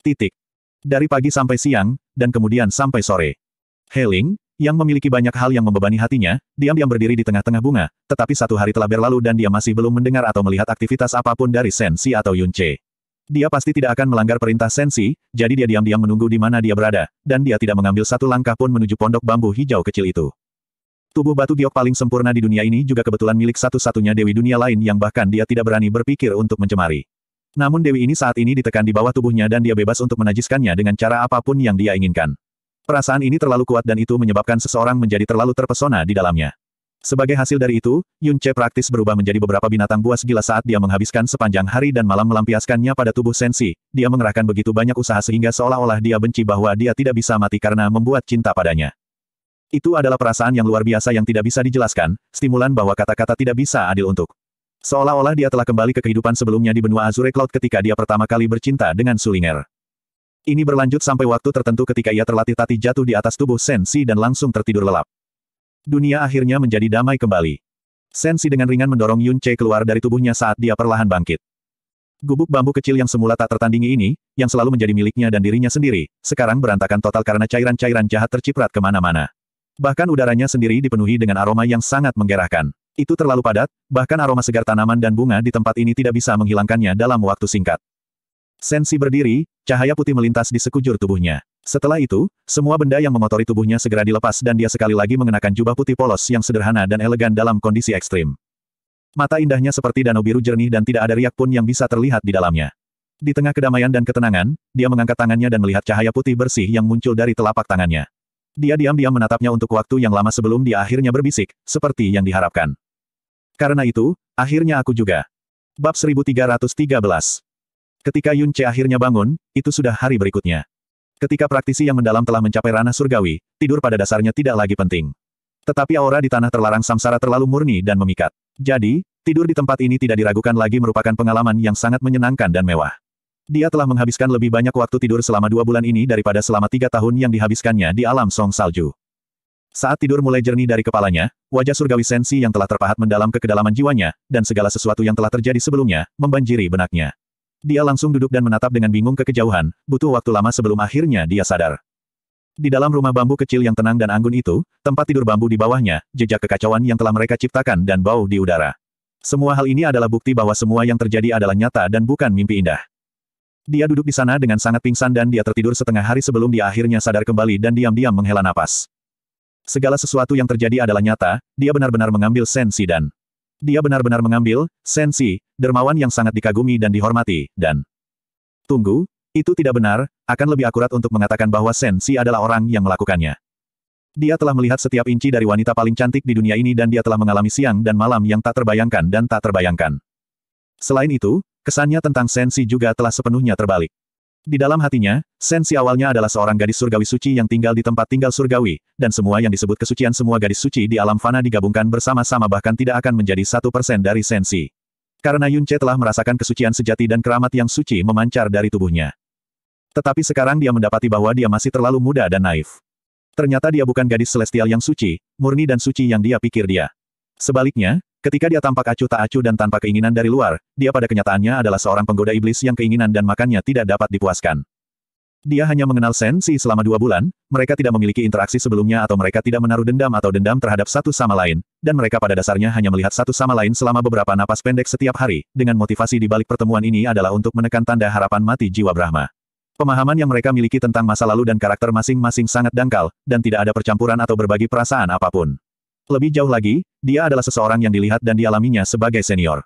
Titik. Dari pagi sampai siang, dan kemudian sampai sore. Heling, yang memiliki banyak hal yang membebani hatinya, diam-diam berdiri di tengah-tengah bunga, tetapi satu hari telah berlalu dan dia masih belum mendengar atau melihat aktivitas apapun dari Sensi atau Yunce. Dia pasti tidak akan melanggar perintah Sensi, jadi dia diam-diam menunggu di mana dia berada, dan dia tidak mengambil satu langkah pun menuju pondok bambu hijau kecil itu. Tubuh batu giok paling sempurna di dunia ini juga kebetulan milik satu-satunya dewi dunia lain yang bahkan dia tidak berani berpikir untuk mencemari. Namun dewi ini saat ini ditekan di bawah tubuhnya dan dia bebas untuk menajiskannya dengan cara apapun yang dia inginkan. Perasaan ini terlalu kuat dan itu menyebabkan seseorang menjadi terlalu terpesona di dalamnya. Sebagai hasil dari itu, Yun Che praktis berubah menjadi beberapa binatang buas gila saat dia menghabiskan sepanjang hari dan malam melampiaskannya pada tubuh Sensi. Dia mengerahkan begitu banyak usaha sehingga seolah-olah dia benci bahwa dia tidak bisa mati karena membuat cinta padanya. Itu adalah perasaan yang luar biasa yang tidak bisa dijelaskan, stimulan bahwa kata-kata tidak bisa adil untuk Seolah-olah dia telah kembali ke kehidupan sebelumnya di benua Azure Cloud ketika dia pertama kali bercinta dengan Sulinger. Ini berlanjut sampai waktu tertentu ketika ia terlatih tati jatuh di atas tubuh Sensi dan langsung tertidur lelap. Dunia akhirnya menjadi damai kembali. Sensi dengan ringan mendorong Yun Che keluar dari tubuhnya saat dia perlahan bangkit. Gubuk bambu kecil yang semula tak tertandingi ini, yang selalu menjadi miliknya dan dirinya sendiri, sekarang berantakan total karena cairan-cairan jahat terciprat kemana-mana. Bahkan udaranya sendiri dipenuhi dengan aroma yang sangat menggerahkan. Itu terlalu padat, bahkan aroma segar tanaman dan bunga di tempat ini tidak bisa menghilangkannya dalam waktu singkat. Sensi berdiri, cahaya putih melintas di sekujur tubuhnya. Setelah itu, semua benda yang mengotori tubuhnya segera dilepas dan dia sekali lagi mengenakan jubah putih polos yang sederhana dan elegan dalam kondisi ekstrim. Mata indahnya seperti danau biru jernih dan tidak ada riak pun yang bisa terlihat di dalamnya. Di tengah kedamaian dan ketenangan, dia mengangkat tangannya dan melihat cahaya putih bersih yang muncul dari telapak tangannya. Dia diam-diam menatapnya untuk waktu yang lama sebelum dia akhirnya berbisik, seperti yang diharapkan. Karena itu, akhirnya aku juga. Bab 1313 Ketika Yun Che akhirnya bangun, itu sudah hari berikutnya. Ketika praktisi yang mendalam telah mencapai ranah surgawi, tidur pada dasarnya tidak lagi penting. Tetapi aura di tanah terlarang samsara terlalu murni dan memikat. Jadi, tidur di tempat ini tidak diragukan lagi merupakan pengalaman yang sangat menyenangkan dan mewah. Dia telah menghabiskan lebih banyak waktu tidur selama dua bulan ini daripada selama tiga tahun yang dihabiskannya di alam song salju. Saat tidur mulai jernih dari kepalanya, wajah surgawi sensi yang telah terpahat mendalam ke kedalaman jiwanya, dan segala sesuatu yang telah terjadi sebelumnya, membanjiri benaknya. Dia langsung duduk dan menatap dengan bingung ke kejauhan, butuh waktu lama sebelum akhirnya dia sadar. Di dalam rumah bambu kecil yang tenang dan anggun itu, tempat tidur bambu di bawahnya, jejak kekacauan yang telah mereka ciptakan dan bau di udara. Semua hal ini adalah bukti bahwa semua yang terjadi adalah nyata dan bukan mimpi indah. Dia duduk di sana dengan sangat pingsan dan dia tertidur setengah hari sebelum dia akhirnya sadar kembali dan diam-diam menghela napas. Segala sesuatu yang terjadi adalah nyata, dia benar-benar mengambil sensi dan dia benar-benar mengambil sensi, dermawan yang sangat dikagumi dan dihormati, dan tunggu, itu tidak benar, akan lebih akurat untuk mengatakan bahwa sensi adalah orang yang melakukannya. Dia telah melihat setiap inci dari wanita paling cantik di dunia ini dan dia telah mengalami siang dan malam yang tak terbayangkan dan tak terbayangkan. Selain itu, kesannya tentang Sensi juga telah sepenuhnya terbalik. Di dalam hatinya, Sensi awalnya adalah seorang gadis surgawi suci yang tinggal di tempat tinggal surgawi, dan semua yang disebut kesucian semua gadis suci di alam fana digabungkan bersama-sama bahkan tidak akan menjadi satu persen dari Sensi. Karena Yunce telah merasakan kesucian sejati dan keramat yang suci memancar dari tubuhnya. Tetapi sekarang dia mendapati bahwa dia masih terlalu muda dan naif. Ternyata dia bukan gadis celestial yang suci, murni dan suci yang dia pikir dia. Sebaliknya, Ketika dia tampak acuh tak acuh dan tanpa keinginan dari luar, dia pada kenyataannya adalah seorang penggoda iblis yang keinginan dan makannya tidak dapat dipuaskan. Dia hanya mengenal Sensi selama dua bulan, mereka tidak memiliki interaksi sebelumnya atau mereka tidak menaruh dendam atau dendam terhadap satu sama lain, dan mereka pada dasarnya hanya melihat satu sama lain selama beberapa napas pendek setiap hari, dengan motivasi di balik pertemuan ini adalah untuk menekan tanda harapan mati jiwa Brahma. Pemahaman yang mereka miliki tentang masa lalu dan karakter masing-masing sangat dangkal, dan tidak ada percampuran atau berbagi perasaan apapun. Lebih jauh lagi, dia adalah seseorang yang dilihat dan dialaminya sebagai senior.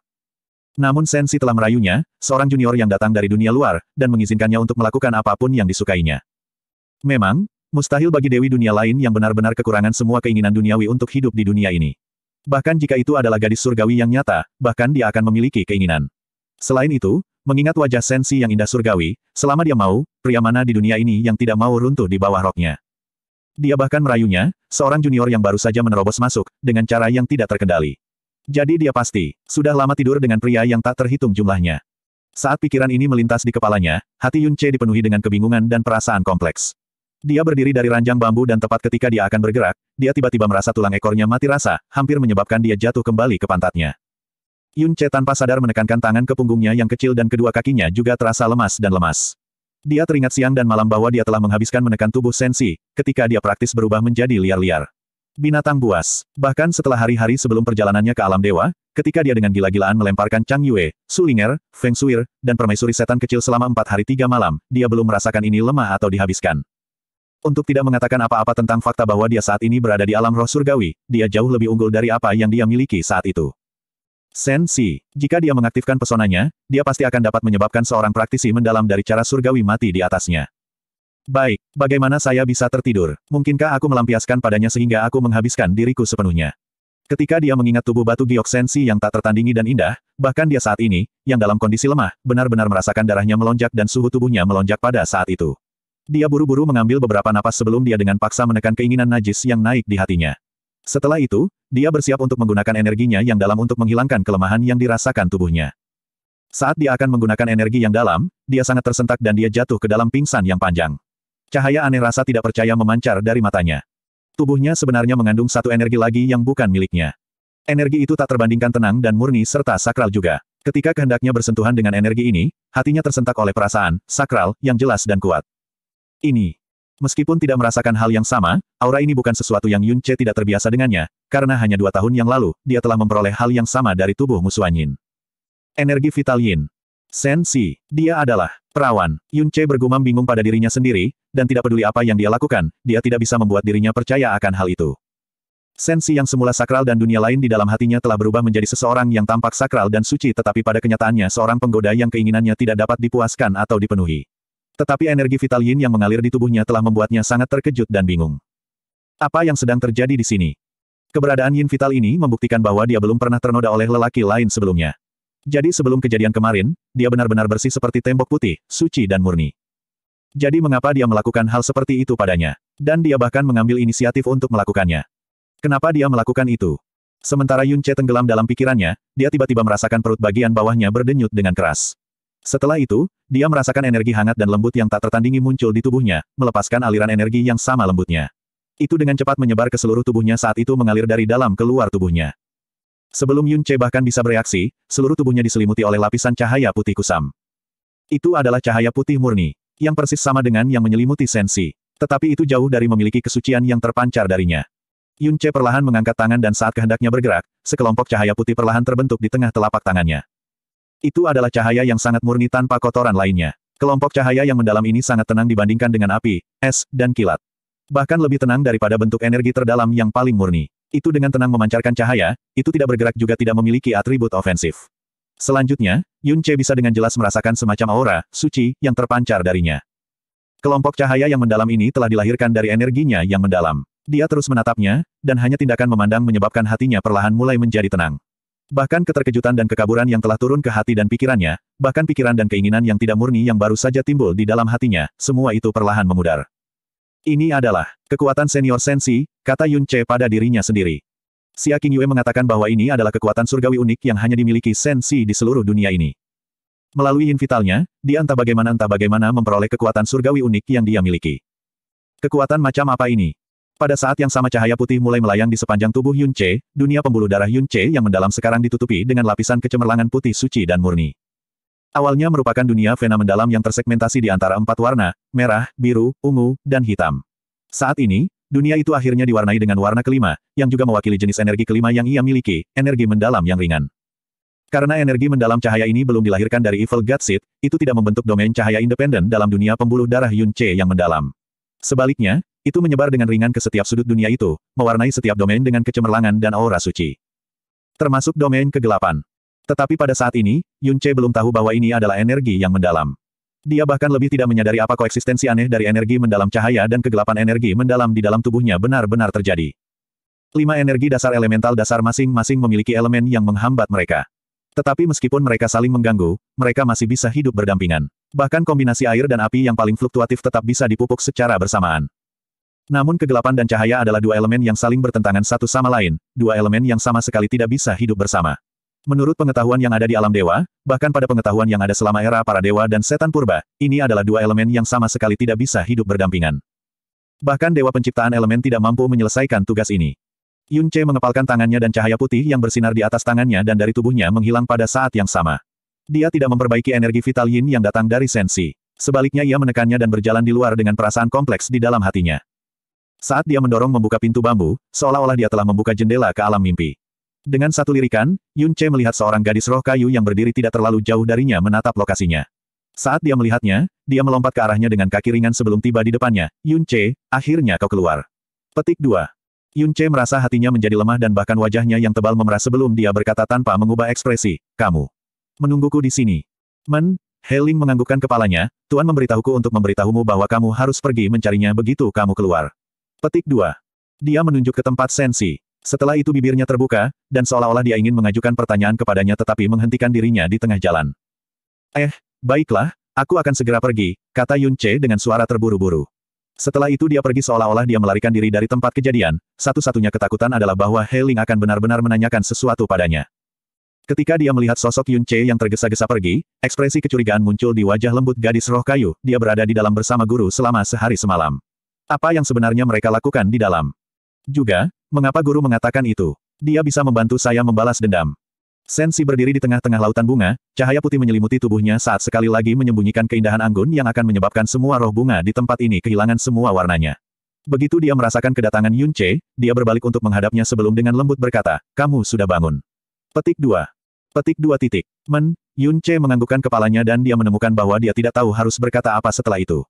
Namun Sensi telah merayunya, seorang junior yang datang dari dunia luar, dan mengizinkannya untuk melakukan apapun yang disukainya. Memang, mustahil bagi Dewi dunia lain yang benar-benar kekurangan semua keinginan duniawi untuk hidup di dunia ini. Bahkan jika itu adalah gadis surgawi yang nyata, bahkan dia akan memiliki keinginan. Selain itu, mengingat wajah Sensi yang indah surgawi, selama dia mau, pria mana di dunia ini yang tidak mau runtuh di bawah roknya. Dia bahkan merayunya, seorang junior yang baru saja menerobos masuk, dengan cara yang tidak terkendali. Jadi dia pasti, sudah lama tidur dengan pria yang tak terhitung jumlahnya. Saat pikiran ini melintas di kepalanya, hati Yun Che dipenuhi dengan kebingungan dan perasaan kompleks. Dia berdiri dari ranjang bambu dan tepat ketika dia akan bergerak, dia tiba-tiba merasa tulang ekornya mati rasa, hampir menyebabkan dia jatuh kembali ke pantatnya. Yun Che tanpa sadar menekankan tangan ke punggungnya yang kecil dan kedua kakinya juga terasa lemas dan lemas. Dia teringat siang dan malam bahwa dia telah menghabiskan menekan tubuh Sensi, ketika dia praktis berubah menjadi liar-liar. Binatang buas. Bahkan setelah hari-hari sebelum perjalanannya ke alam dewa, ketika dia dengan gila-gilaan melemparkan Chang Yue, Su Ling'er, Feng Shuir, dan permaisuri setan kecil selama empat hari tiga malam, dia belum merasakan ini lemah atau dihabiskan. Untuk tidak mengatakan apa-apa tentang fakta bahwa dia saat ini berada di alam roh surgawi, dia jauh lebih unggul dari apa yang dia miliki saat itu. Sensi, jika dia mengaktifkan pesonanya, dia pasti akan dapat menyebabkan seorang praktisi mendalam dari cara surgawi mati di atasnya. Baik, bagaimana saya bisa tertidur? Mungkinkah aku melampiaskan padanya sehingga aku menghabiskan diriku sepenuhnya? Ketika dia mengingat tubuh batu giok sensi yang tak tertandingi dan indah, bahkan dia saat ini, yang dalam kondisi lemah, benar-benar merasakan darahnya melonjak dan suhu tubuhnya melonjak pada saat itu. Dia buru-buru mengambil beberapa napas sebelum dia dengan paksa menekan keinginan najis yang naik di hatinya. Setelah itu, dia bersiap untuk menggunakan energinya yang dalam untuk menghilangkan kelemahan yang dirasakan tubuhnya. Saat dia akan menggunakan energi yang dalam, dia sangat tersentak dan dia jatuh ke dalam pingsan yang panjang. Cahaya aneh rasa tidak percaya memancar dari matanya. Tubuhnya sebenarnya mengandung satu energi lagi yang bukan miliknya. Energi itu tak terbandingkan tenang dan murni serta sakral juga. Ketika kehendaknya bersentuhan dengan energi ini, hatinya tersentak oleh perasaan, sakral, yang jelas dan kuat. Ini, Meskipun tidak merasakan hal yang sama, aura ini bukan sesuatu yang Yun Che tidak terbiasa dengannya, karena hanya dua tahun yang lalu, dia telah memperoleh hal yang sama dari tubuh musuhan Yin. Energi vital Yin. Sensi, dia adalah perawan. Yun Che bergumam bingung pada dirinya sendiri, dan tidak peduli apa yang dia lakukan, dia tidak bisa membuat dirinya percaya akan hal itu. Sensi yang semula sakral dan dunia lain di dalam hatinya telah berubah menjadi seseorang yang tampak sakral dan suci tetapi pada kenyataannya seorang penggoda yang keinginannya tidak dapat dipuaskan atau dipenuhi. Tetapi energi vital yin yang mengalir di tubuhnya telah membuatnya sangat terkejut dan bingung. Apa yang sedang terjadi di sini? Keberadaan yin vital ini membuktikan bahwa dia belum pernah ternoda oleh lelaki lain sebelumnya. Jadi sebelum kejadian kemarin, dia benar-benar bersih seperti tembok putih, suci dan murni. Jadi mengapa dia melakukan hal seperti itu padanya? Dan dia bahkan mengambil inisiatif untuk melakukannya. Kenapa dia melakukan itu? Sementara Yun Che tenggelam dalam pikirannya, dia tiba-tiba merasakan perut bagian bawahnya berdenyut dengan keras. Setelah itu, dia merasakan energi hangat dan lembut yang tak tertandingi muncul di tubuhnya, melepaskan aliran energi yang sama lembutnya. Itu dengan cepat menyebar ke seluruh tubuhnya saat itu mengalir dari dalam keluar tubuhnya. Sebelum Yun Che bahkan bisa bereaksi, seluruh tubuhnya diselimuti oleh lapisan cahaya putih kusam. Itu adalah cahaya putih murni, yang persis sama dengan yang menyelimuti sensi. Tetapi itu jauh dari memiliki kesucian yang terpancar darinya. Yun Che perlahan mengangkat tangan dan saat kehendaknya bergerak, sekelompok cahaya putih perlahan terbentuk di tengah telapak tangannya. Itu adalah cahaya yang sangat murni tanpa kotoran lainnya. Kelompok cahaya yang mendalam ini sangat tenang dibandingkan dengan api, es, dan kilat. Bahkan lebih tenang daripada bentuk energi terdalam yang paling murni. Itu dengan tenang memancarkan cahaya, itu tidak bergerak juga tidak memiliki atribut ofensif. Selanjutnya, Yun Che bisa dengan jelas merasakan semacam aura, suci, yang terpancar darinya. Kelompok cahaya yang mendalam ini telah dilahirkan dari energinya yang mendalam. Dia terus menatapnya, dan hanya tindakan memandang menyebabkan hatinya perlahan mulai menjadi tenang. Bahkan keterkejutan dan kekaburan yang telah turun ke hati dan pikirannya, bahkan pikiran dan keinginan yang tidak murni yang baru saja timbul di dalam hatinya, semua itu perlahan memudar. Ini adalah kekuatan senior sensi, kata Yun Che pada dirinya sendiri. Xia Yue mengatakan bahwa ini adalah kekuatan surgawi unik yang hanya dimiliki sensi di seluruh dunia ini. Melalui Invitalnya, di dia entah bagaimana entah bagaimana memperoleh kekuatan surgawi unik yang dia miliki. Kekuatan macam apa ini? Pada saat yang sama cahaya putih mulai melayang di sepanjang tubuh Yun Che, dunia pembuluh darah Yun Che yang mendalam sekarang ditutupi dengan lapisan kecemerlangan putih suci dan murni. Awalnya merupakan dunia vena mendalam yang tersegmentasi di antara empat warna, merah, biru, ungu, dan hitam. Saat ini, dunia itu akhirnya diwarnai dengan warna kelima, yang juga mewakili jenis energi kelima yang ia miliki, energi mendalam yang ringan. Karena energi mendalam cahaya ini belum dilahirkan dari Evil God itu tidak membentuk domain cahaya independen dalam dunia pembuluh darah Yun Che yang mendalam. Sebaliknya, itu menyebar dengan ringan ke setiap sudut dunia itu, mewarnai setiap domain dengan kecemerlangan dan aura suci. Termasuk domain kegelapan. Tetapi pada saat ini, Yunche belum tahu bahwa ini adalah energi yang mendalam. Dia bahkan lebih tidak menyadari apa koeksistensi aneh dari energi mendalam cahaya dan kegelapan energi mendalam di dalam tubuhnya benar-benar terjadi. Lima energi dasar elemental dasar masing-masing memiliki elemen yang menghambat mereka. Tetapi meskipun mereka saling mengganggu, mereka masih bisa hidup berdampingan. Bahkan kombinasi air dan api yang paling fluktuatif tetap bisa dipupuk secara bersamaan. Namun kegelapan dan cahaya adalah dua elemen yang saling bertentangan satu sama lain, dua elemen yang sama sekali tidak bisa hidup bersama. Menurut pengetahuan yang ada di alam dewa, bahkan pada pengetahuan yang ada selama era para dewa dan setan purba, ini adalah dua elemen yang sama sekali tidak bisa hidup berdampingan. Bahkan dewa penciptaan elemen tidak mampu menyelesaikan tugas ini. Yun Che mengepalkan tangannya dan cahaya putih yang bersinar di atas tangannya dan dari tubuhnya menghilang pada saat yang sama. Dia tidak memperbaiki energi vital yin yang datang dari sensi. Sebaliknya ia menekannya dan berjalan di luar dengan perasaan kompleks di dalam hatinya. Saat dia mendorong membuka pintu bambu, seolah-olah dia telah membuka jendela ke alam mimpi. Dengan satu lirikan, Yun Che melihat seorang gadis roh kayu yang berdiri tidak terlalu jauh darinya menatap lokasinya. Saat dia melihatnya, dia melompat ke arahnya dengan kaki ringan sebelum tiba di depannya. Yun Che, akhirnya kau keluar. Petik 2. Yun Che merasa hatinya menjadi lemah dan bahkan wajahnya yang tebal memerah sebelum dia berkata tanpa mengubah ekspresi, kamu. Menungguku di sini. Men, Heling menganggukkan kepalanya, Tuan memberitahuku untuk memberitahumu bahwa kamu harus pergi mencarinya begitu kamu keluar. Petik 2. Dia menunjuk ke tempat sensi. Setelah itu bibirnya terbuka, dan seolah-olah dia ingin mengajukan pertanyaan kepadanya tetapi menghentikan dirinya di tengah jalan. Eh, baiklah, aku akan segera pergi, kata Yun Che dengan suara terburu-buru. Setelah itu dia pergi seolah-olah dia melarikan diri dari tempat kejadian, satu-satunya ketakutan adalah bahwa Ling akan benar-benar menanyakan sesuatu padanya. Ketika dia melihat sosok Yun Che yang tergesa-gesa pergi, ekspresi kecurigaan muncul di wajah lembut gadis roh kayu, dia berada di dalam bersama guru selama sehari semalam. Apa yang sebenarnya mereka lakukan di dalam? Juga, mengapa guru mengatakan itu? Dia bisa membantu saya membalas dendam. Sensi berdiri di tengah-tengah lautan bunga, cahaya putih menyelimuti tubuhnya saat sekali lagi menyembunyikan keindahan anggun yang akan menyebabkan semua roh bunga di tempat ini kehilangan semua warnanya. Begitu dia merasakan kedatangan Yun Che, dia berbalik untuk menghadapnya sebelum dengan lembut berkata, kamu sudah bangun. Petik 2. Petik 2 titik. Men, Yun Che menganggukkan kepalanya dan dia menemukan bahwa dia tidak tahu harus berkata apa setelah itu.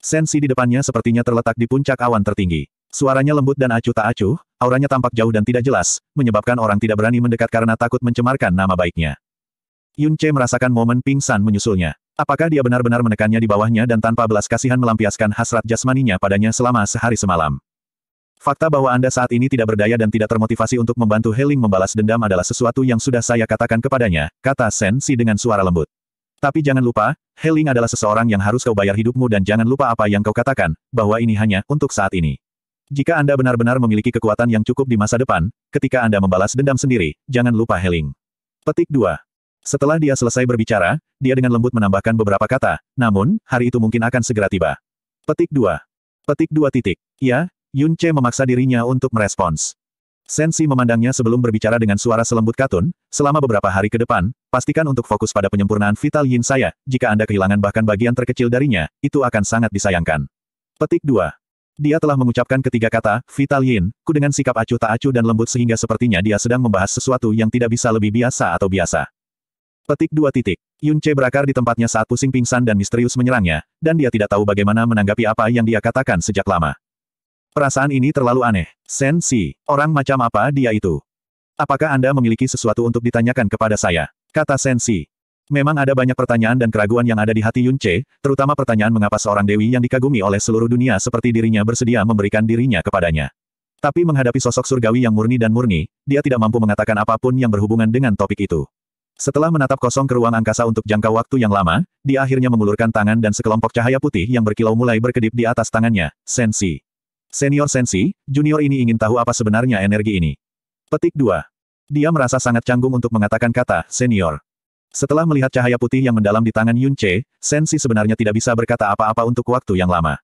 Sensi di depannya sepertinya terletak di puncak awan tertinggi. Suaranya lembut dan acuh tak acuh, auranya tampak jauh dan tidak jelas, menyebabkan orang tidak berani mendekat karena takut mencemarkan nama baiknya. Yun Che merasakan momen pingsan menyusulnya. Apakah dia benar-benar menekannya di bawahnya dan tanpa belas kasihan melampiaskan hasrat jasmaninya padanya selama sehari semalam? Fakta bahwa Anda saat ini tidak berdaya dan tidak termotivasi untuk membantu Heling membalas dendam adalah sesuatu yang sudah saya katakan kepadanya, kata Sensi dengan suara lembut. Tapi jangan lupa, Heling adalah seseorang yang harus kau bayar hidupmu dan jangan lupa apa yang kau katakan, bahwa ini hanya untuk saat ini. Jika Anda benar-benar memiliki kekuatan yang cukup di masa depan, ketika Anda membalas dendam sendiri, jangan lupa Heling. Petik 2. Setelah dia selesai berbicara, dia dengan lembut menambahkan beberapa kata, namun, hari itu mungkin akan segera tiba. Petik 2. Petik 2 titik. Ya, Yun Che memaksa dirinya untuk merespons. Sensi memandangnya sebelum berbicara dengan suara selembut katun, selama beberapa hari ke depan, pastikan untuk fokus pada penyempurnaan vital yin saya, jika Anda kehilangan bahkan bagian terkecil darinya, itu akan sangat disayangkan. Petik 2. Dia telah mengucapkan ketiga kata, vital yin, ku dengan sikap acuh tak acuh dan lembut sehingga sepertinya dia sedang membahas sesuatu yang tidak bisa lebih biasa atau biasa. Petik 2 titik. Yun Che berakar di tempatnya saat pusing pingsan dan misterius menyerangnya, dan dia tidak tahu bagaimana menanggapi apa yang dia katakan sejak lama. Perasaan ini terlalu aneh. Sensi, orang macam apa dia itu? Apakah Anda memiliki sesuatu untuk ditanyakan kepada saya? Kata Sensi. Memang ada banyak pertanyaan dan keraguan yang ada di hati Yun Che, terutama pertanyaan mengapa seorang dewi yang dikagumi oleh seluruh dunia seperti dirinya bersedia memberikan dirinya kepadanya. Tapi menghadapi sosok surgawi yang murni dan murni, dia tidak mampu mengatakan apapun yang berhubungan dengan topik itu. Setelah menatap kosong ke ruang angkasa untuk jangka waktu yang lama, dia akhirnya mengulurkan tangan dan sekelompok cahaya putih yang berkilau mulai berkedip di atas tangannya, Sensi. Senior Sensi, junior ini ingin tahu apa sebenarnya energi ini. Petik 2. Dia merasa sangat canggung untuk mengatakan kata, senior. Setelah melihat cahaya putih yang mendalam di tangan Yun Sensi sebenarnya tidak bisa berkata apa-apa untuk waktu yang lama.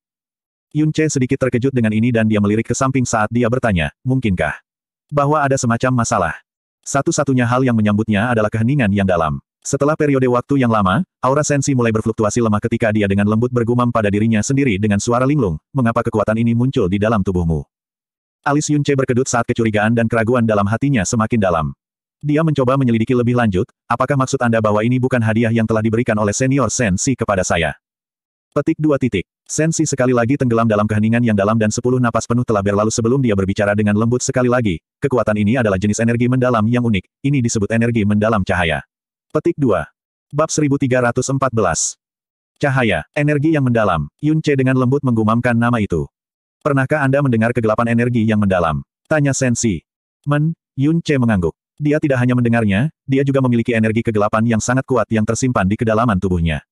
Yun sedikit terkejut dengan ini dan dia melirik ke samping saat dia bertanya, mungkinkah? Bahwa ada semacam masalah. Satu-satunya hal yang menyambutnya adalah keheningan yang dalam. Setelah periode waktu yang lama, aura sensi mulai berfluktuasi lemah ketika dia dengan lembut bergumam pada dirinya sendiri dengan suara linglung, mengapa kekuatan ini muncul di dalam tubuhmu? Alis Yunce berkedut saat kecurigaan dan keraguan dalam hatinya semakin dalam. Dia mencoba menyelidiki lebih lanjut, apakah maksud Anda bahwa ini bukan hadiah yang telah diberikan oleh senior sensi kepada saya? Petik dua titik. Sensi sekali lagi tenggelam dalam keheningan yang dalam dan sepuluh napas penuh telah berlalu sebelum dia berbicara dengan lembut sekali lagi. Kekuatan ini adalah jenis energi mendalam yang unik, ini disebut energi mendalam cahaya. Petik 2. Bab 1314. Cahaya, energi yang mendalam. Yun Che dengan lembut menggumamkan nama itu. Pernahkah Anda mendengar kegelapan energi yang mendalam? Tanya Sensi. Men, Yun Che mengangguk. Dia tidak hanya mendengarnya, dia juga memiliki energi kegelapan yang sangat kuat yang tersimpan di kedalaman tubuhnya.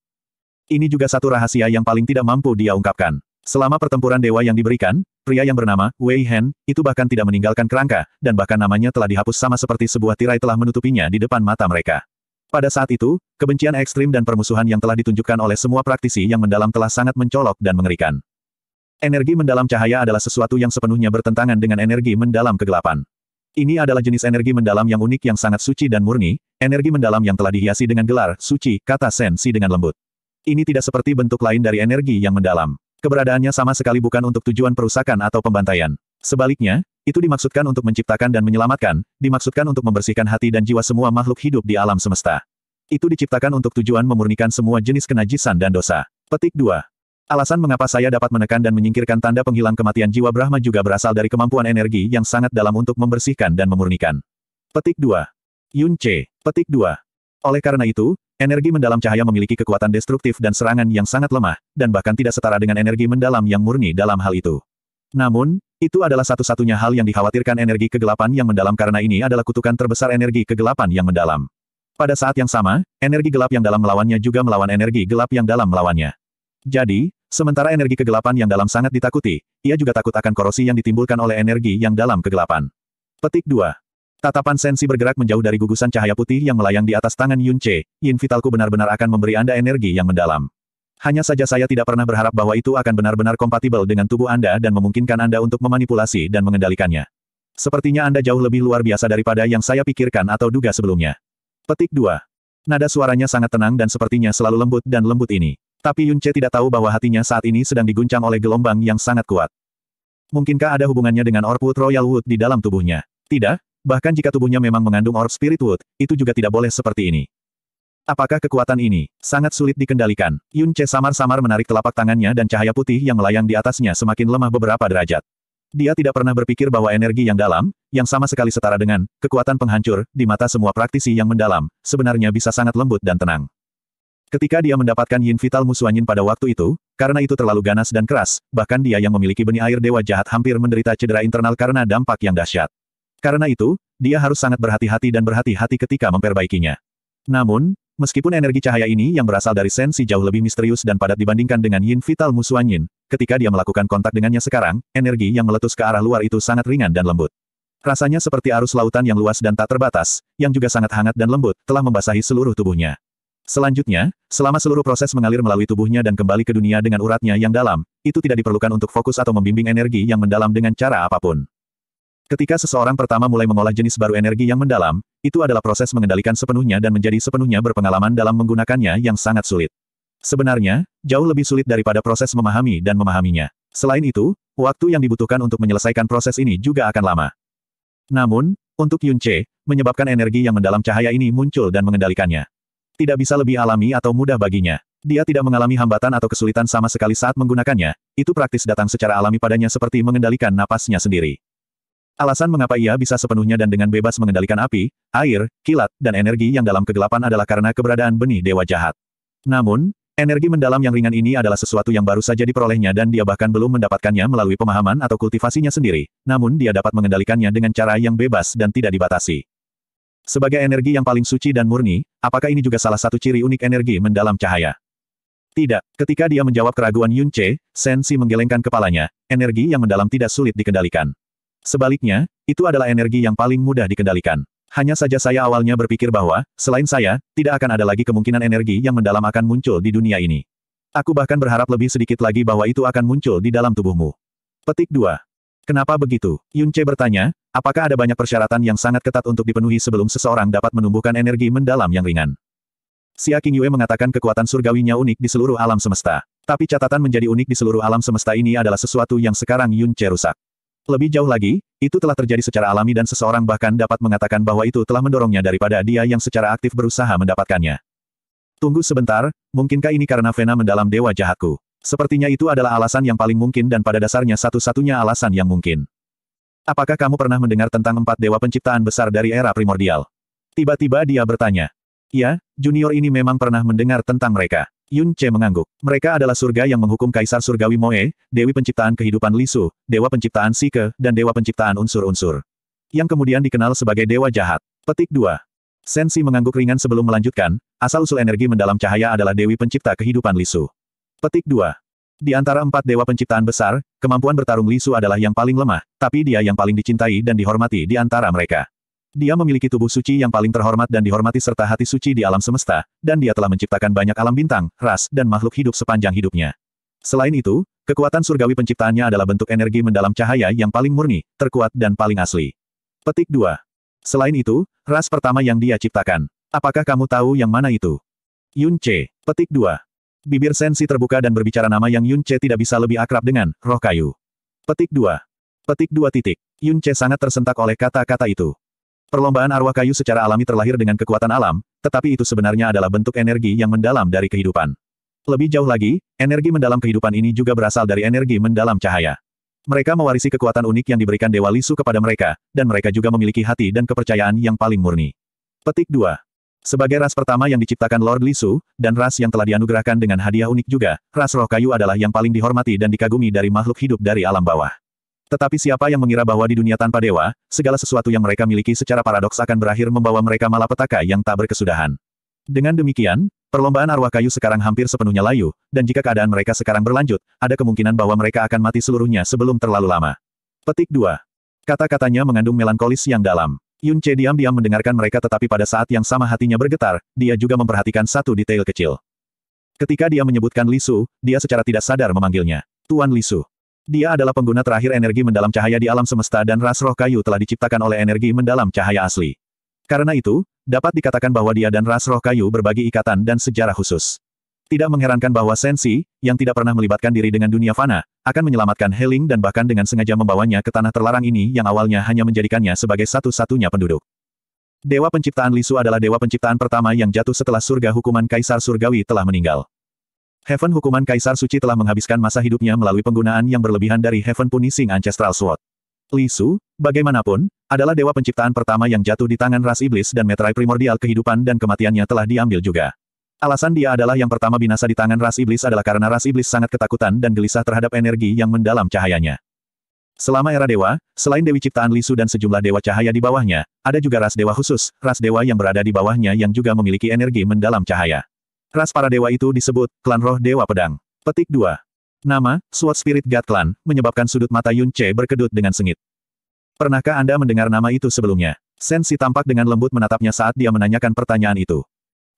Ini juga satu rahasia yang paling tidak mampu dia ungkapkan. Selama pertempuran dewa yang diberikan, pria yang bernama Wei Hen, itu bahkan tidak meninggalkan kerangka, dan bahkan namanya telah dihapus sama seperti sebuah tirai telah menutupinya di depan mata mereka. Pada saat itu, kebencian ekstrim dan permusuhan yang telah ditunjukkan oleh semua praktisi yang mendalam telah sangat mencolok dan mengerikan. Energi mendalam cahaya adalah sesuatu yang sepenuhnya bertentangan dengan energi mendalam kegelapan. Ini adalah jenis energi mendalam yang unik yang sangat suci dan murni, energi mendalam yang telah dihiasi dengan gelar, suci, kata sensi dengan lembut. Ini tidak seperti bentuk lain dari energi yang mendalam. Keberadaannya sama sekali bukan untuk tujuan perusakan atau pembantaian. Sebaliknya, itu dimaksudkan untuk menciptakan dan menyelamatkan, dimaksudkan untuk membersihkan hati dan jiwa semua makhluk hidup di alam semesta. Itu diciptakan untuk tujuan memurnikan semua jenis kenajisan dan dosa. Petik 2. Alasan mengapa saya dapat menekan dan menyingkirkan tanda penghilang kematian jiwa Brahma juga berasal dari kemampuan energi yang sangat dalam untuk membersihkan dan memurnikan. Petik 2. Yun C. Petik 2. Oleh karena itu, energi mendalam cahaya memiliki kekuatan destruktif dan serangan yang sangat lemah, dan bahkan tidak setara dengan energi mendalam yang murni dalam hal itu. Namun, itu adalah satu-satunya hal yang dikhawatirkan energi kegelapan yang mendalam karena ini adalah kutukan terbesar energi kegelapan yang mendalam. Pada saat yang sama, energi gelap yang dalam melawannya juga melawan energi gelap yang dalam melawannya. Jadi, sementara energi kegelapan yang dalam sangat ditakuti, ia juga takut akan korosi yang ditimbulkan oleh energi yang dalam kegelapan. Petik 2. Tatapan sensi bergerak menjauh dari gugusan cahaya putih yang melayang di atas tangan Yun Che, Yin Vitalku benar-benar akan memberi Anda energi yang mendalam. Hanya saja saya tidak pernah berharap bahwa itu akan benar-benar kompatibel dengan tubuh Anda dan memungkinkan Anda untuk memanipulasi dan mengendalikannya. Sepertinya Anda jauh lebih luar biasa daripada yang saya pikirkan atau duga sebelumnya. Petik 2. Nada suaranya sangat tenang dan sepertinya selalu lembut dan lembut ini. Tapi Yunce tidak tahu bahwa hatinya saat ini sedang diguncang oleh gelombang yang sangat kuat. Mungkinkah ada hubungannya dengan Orput Royal Wood di dalam tubuhnya? Tidak, bahkan jika tubuhnya memang mengandung Orb Spirit Wood, itu juga tidak boleh seperti ini. Apakah kekuatan ini sangat sulit dikendalikan? Yun Che samar-samar menarik telapak tangannya dan cahaya putih yang melayang di atasnya semakin lemah beberapa derajat. Dia tidak pernah berpikir bahwa energi yang dalam, yang sama sekali setara dengan kekuatan penghancur di mata semua praktisi yang mendalam, sebenarnya bisa sangat lembut dan tenang. Ketika dia mendapatkan yin vital Yin pada waktu itu, karena itu terlalu ganas dan keras, bahkan dia yang memiliki benih air dewa jahat hampir menderita cedera internal karena dampak yang dahsyat. Karena itu, dia harus sangat berhati-hati dan berhati-hati ketika memperbaikinya. Namun, Meskipun energi cahaya ini yang berasal dari sensi jauh lebih misterius dan padat dibandingkan dengan yin vital musuan yin, ketika dia melakukan kontak dengannya sekarang, energi yang meletus ke arah luar itu sangat ringan dan lembut. Rasanya seperti arus lautan yang luas dan tak terbatas, yang juga sangat hangat dan lembut, telah membasahi seluruh tubuhnya. Selanjutnya, selama seluruh proses mengalir melalui tubuhnya dan kembali ke dunia dengan uratnya yang dalam, itu tidak diperlukan untuk fokus atau membimbing energi yang mendalam dengan cara apapun. Ketika seseorang pertama mulai mengolah jenis baru energi yang mendalam, itu adalah proses mengendalikan sepenuhnya dan menjadi sepenuhnya berpengalaman dalam menggunakannya yang sangat sulit. Sebenarnya, jauh lebih sulit daripada proses memahami dan memahaminya. Selain itu, waktu yang dibutuhkan untuk menyelesaikan proses ini juga akan lama. Namun, untuk Yunche, menyebabkan energi yang mendalam cahaya ini muncul dan mengendalikannya. Tidak bisa lebih alami atau mudah baginya. Dia tidak mengalami hambatan atau kesulitan sama sekali saat menggunakannya, itu praktis datang secara alami padanya seperti mengendalikan napasnya sendiri. Alasan mengapa ia bisa sepenuhnya dan dengan bebas mengendalikan api, air, kilat, dan energi yang dalam kegelapan adalah karena keberadaan benih dewa jahat. Namun, energi mendalam yang ringan ini adalah sesuatu yang baru saja diperolehnya dan dia bahkan belum mendapatkannya melalui pemahaman atau kultivasinya sendiri, namun dia dapat mengendalikannya dengan cara yang bebas dan tidak dibatasi. Sebagai energi yang paling suci dan murni, apakah ini juga salah satu ciri unik energi mendalam cahaya? Tidak. Ketika dia menjawab keraguan Yun Che, Sensi menggelengkan kepalanya. Energi yang mendalam tidak sulit dikendalikan. Sebaliknya, itu adalah energi yang paling mudah dikendalikan. Hanya saja saya awalnya berpikir bahwa, selain saya, tidak akan ada lagi kemungkinan energi yang mendalam akan muncul di dunia ini. Aku bahkan berharap lebih sedikit lagi bahwa itu akan muncul di dalam tubuhmu. Petik 2. Kenapa begitu? Yunce bertanya, apakah ada banyak persyaratan yang sangat ketat untuk dipenuhi sebelum seseorang dapat menumbuhkan energi mendalam yang ringan? Xia King Yue mengatakan kekuatan surgawinya unik di seluruh alam semesta. Tapi catatan menjadi unik di seluruh alam semesta ini adalah sesuatu yang sekarang Yunce rusak. Lebih jauh lagi, itu telah terjadi secara alami dan seseorang bahkan dapat mengatakan bahwa itu telah mendorongnya daripada dia yang secara aktif berusaha mendapatkannya. Tunggu sebentar, mungkinkah ini karena vena mendalam dewa jahatku? Sepertinya itu adalah alasan yang paling mungkin dan pada dasarnya satu-satunya alasan yang mungkin. Apakah kamu pernah mendengar tentang empat dewa penciptaan besar dari era primordial? Tiba-tiba dia bertanya. Ya, junior ini memang pernah mendengar tentang mereka. Yun Che mengangguk. Mereka adalah surga yang menghukum Kaisar Surgawi Moe, Dewi Penciptaan Kehidupan Lisu, Dewa Penciptaan Sike, dan Dewa Penciptaan Unsur-Unsur. Yang kemudian dikenal sebagai Dewa Jahat. Petik 2. Sensi mengangguk ringan sebelum melanjutkan, asal-usul energi mendalam cahaya adalah Dewi Pencipta Kehidupan Lisu. Petik 2. Di antara empat Dewa Penciptaan Besar, kemampuan bertarung Lisu adalah yang paling lemah, tapi dia yang paling dicintai dan dihormati di antara mereka. Dia memiliki tubuh suci yang paling terhormat dan dihormati serta hati suci di alam semesta, dan dia telah menciptakan banyak alam bintang, ras, dan makhluk hidup sepanjang hidupnya. Selain itu, kekuatan surgawi penciptaannya adalah bentuk energi mendalam cahaya yang paling murni, terkuat dan paling asli. Petik 2. Selain itu, ras pertama yang dia ciptakan. Apakah kamu tahu yang mana itu? Yun C. Petik 2. Bibir sensi terbuka dan berbicara nama yang Yun C tidak bisa lebih akrab dengan, roh kayu. Petik 2. Petik 2 titik. Yun C sangat tersentak oleh kata-kata itu. Perlombaan arwah kayu secara alami terlahir dengan kekuatan alam, tetapi itu sebenarnya adalah bentuk energi yang mendalam dari kehidupan. Lebih jauh lagi, energi mendalam kehidupan ini juga berasal dari energi mendalam cahaya. Mereka mewarisi kekuatan unik yang diberikan Dewa Lisu kepada mereka, dan mereka juga memiliki hati dan kepercayaan yang paling murni. Petik 2. Sebagai ras pertama yang diciptakan Lord Lisu, dan ras yang telah dianugerahkan dengan hadiah unik juga, ras roh kayu adalah yang paling dihormati dan dikagumi dari makhluk hidup dari alam bawah. Tetapi siapa yang mengira bahwa di dunia tanpa dewa, segala sesuatu yang mereka miliki secara paradoks akan berakhir membawa mereka malapetaka yang tak berkesudahan. Dengan demikian, perlombaan arwah kayu sekarang hampir sepenuhnya layu, dan jika keadaan mereka sekarang berlanjut, ada kemungkinan bahwa mereka akan mati seluruhnya sebelum terlalu lama. Petik 2. Kata-katanya mengandung melankolis yang dalam. Yun Che diam-diam mendengarkan mereka tetapi pada saat yang sama hatinya bergetar, dia juga memperhatikan satu detail kecil. Ketika dia menyebutkan Lisu, dia secara tidak sadar memanggilnya. Tuan Lisu. Dia adalah pengguna terakhir energi mendalam cahaya di alam semesta dan ras roh kayu telah diciptakan oleh energi mendalam cahaya asli. Karena itu, dapat dikatakan bahwa dia dan ras roh kayu berbagi ikatan dan sejarah khusus. Tidak mengherankan bahwa Sensi, yang tidak pernah melibatkan diri dengan dunia fana, akan menyelamatkan Heling dan bahkan dengan sengaja membawanya ke tanah terlarang ini yang awalnya hanya menjadikannya sebagai satu-satunya penduduk. Dewa penciptaan Lisu adalah dewa penciptaan pertama yang jatuh setelah surga hukuman Kaisar Surgawi telah meninggal. Heaven Hukuman Kaisar Suci telah menghabiskan masa hidupnya melalui penggunaan yang berlebihan dari Heaven Punishing Ancestral Sword. Li Su, bagaimanapun, adalah dewa penciptaan pertama yang jatuh di tangan ras iblis dan meterai primordial kehidupan dan kematiannya telah diambil juga. Alasan dia adalah yang pertama binasa di tangan ras iblis adalah karena ras iblis sangat ketakutan dan gelisah terhadap energi yang mendalam cahayanya. Selama era dewa, selain Dewi Ciptaan Lisu dan sejumlah dewa cahaya di bawahnya, ada juga ras dewa khusus, ras dewa yang berada di bawahnya yang juga memiliki energi mendalam cahaya. Ras para dewa itu disebut, klan roh dewa pedang. Petik 2. Nama, Sword Spirit God Clan, menyebabkan sudut mata Yun Che berkedut dengan sengit. Pernahkah Anda mendengar nama itu sebelumnya? Sensi tampak dengan lembut menatapnya saat dia menanyakan pertanyaan itu.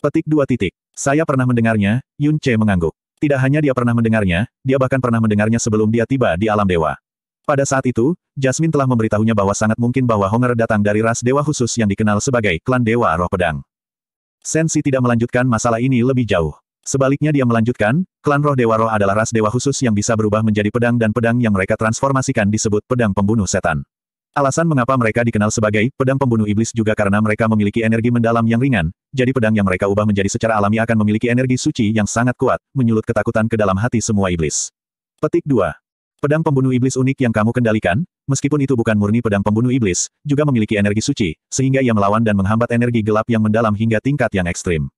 Petik 2 titik. Saya pernah mendengarnya, Yun Che mengangguk. Tidak hanya dia pernah mendengarnya, dia bahkan pernah mendengarnya sebelum dia tiba di alam dewa. Pada saat itu, Jasmine telah memberitahunya bahwa sangat mungkin bahwa Honger datang dari ras dewa khusus yang dikenal sebagai klan dewa roh pedang. Sensi tidak melanjutkan masalah ini lebih jauh. Sebaliknya dia melanjutkan, klan roh dewa roh adalah ras dewa khusus yang bisa berubah menjadi pedang dan pedang yang mereka transformasikan disebut pedang pembunuh setan. Alasan mengapa mereka dikenal sebagai pedang pembunuh iblis juga karena mereka memiliki energi mendalam yang ringan, jadi pedang yang mereka ubah menjadi secara alami akan memiliki energi suci yang sangat kuat, menyulut ketakutan ke dalam hati semua iblis. Petik 2. Pedang pembunuh iblis unik yang kamu kendalikan, meskipun itu bukan murni pedang pembunuh iblis, juga memiliki energi suci, sehingga ia melawan dan menghambat energi gelap yang mendalam hingga tingkat yang ekstrim.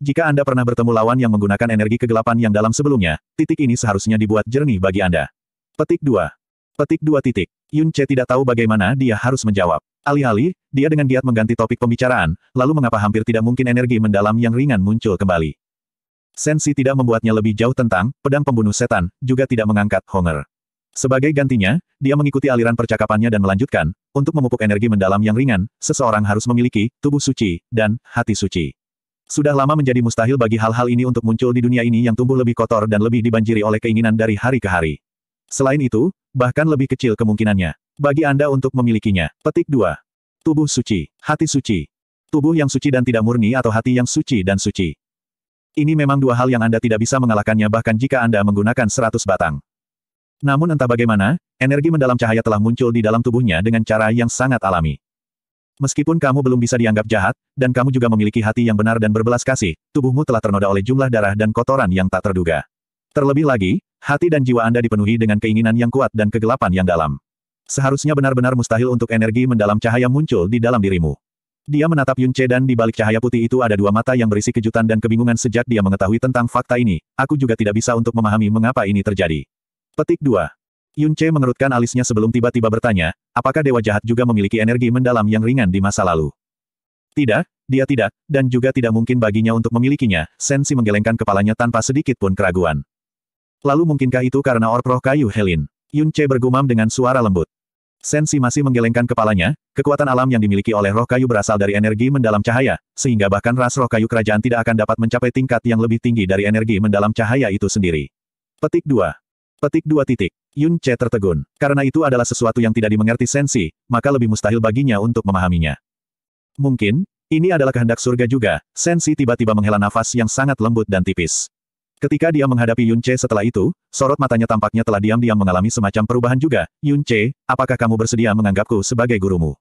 Jika Anda pernah bertemu lawan yang menggunakan energi kegelapan yang dalam sebelumnya, titik ini seharusnya dibuat jernih bagi Anda. Petik 2. Petik 2 titik. Yun Che tidak tahu bagaimana dia harus menjawab. Alih-alih, dia dengan giat mengganti topik pembicaraan, lalu mengapa hampir tidak mungkin energi mendalam yang ringan muncul kembali. Sensi tidak membuatnya lebih jauh tentang pedang pembunuh setan, juga tidak mengangkat Honger. Sebagai gantinya, dia mengikuti aliran percakapannya dan melanjutkan, untuk memupuk energi mendalam yang ringan, seseorang harus memiliki tubuh suci dan hati suci. Sudah lama menjadi mustahil bagi hal-hal ini untuk muncul di dunia ini yang tumbuh lebih kotor dan lebih dibanjiri oleh keinginan dari hari ke hari. Selain itu, bahkan lebih kecil kemungkinannya bagi Anda untuk memilikinya. Petik 2. Tubuh suci, hati suci. Tubuh yang suci dan tidak murni atau hati yang suci dan suci. Ini memang dua hal yang Anda tidak bisa mengalahkannya bahkan jika Anda menggunakan seratus batang. Namun entah bagaimana, energi mendalam cahaya telah muncul di dalam tubuhnya dengan cara yang sangat alami. Meskipun kamu belum bisa dianggap jahat, dan kamu juga memiliki hati yang benar dan berbelas kasih, tubuhmu telah ternoda oleh jumlah darah dan kotoran yang tak terduga. Terlebih lagi, hati dan jiwa Anda dipenuhi dengan keinginan yang kuat dan kegelapan yang dalam. Seharusnya benar-benar mustahil untuk energi mendalam cahaya muncul di dalam dirimu. Dia menatap Yunce dan di balik cahaya putih itu ada dua mata yang berisi kejutan dan kebingungan sejak dia mengetahui tentang fakta ini, aku juga tidak bisa untuk memahami mengapa ini terjadi. Petik 2. Che mengerutkan alisnya sebelum tiba-tiba bertanya, apakah dewa jahat juga memiliki energi mendalam yang ringan di masa lalu? Tidak, dia tidak, dan juga tidak mungkin baginya untuk memilikinya, Sensi menggelengkan kepalanya tanpa sedikit pun keraguan. Lalu mungkinkah itu karena orproh kayu Helin? Yun Che bergumam dengan suara lembut. Sensi masih menggelengkan kepalanya, kekuatan alam yang dimiliki oleh roh kayu berasal dari energi mendalam cahaya, sehingga bahkan ras roh kayu kerajaan tidak akan dapat mencapai tingkat yang lebih tinggi dari energi mendalam cahaya itu sendiri. Petik 2. Petik dua titik. Yun Che tertegun. Karena itu adalah sesuatu yang tidak dimengerti sensi, maka lebih mustahil baginya untuk memahaminya. Mungkin, ini adalah kehendak surga juga, sensi tiba-tiba menghela nafas yang sangat lembut dan tipis. Ketika dia menghadapi Yun Che setelah itu, sorot matanya tampaknya telah diam-diam mengalami semacam perubahan juga. Yun Che, apakah kamu bersedia menganggapku sebagai gurumu?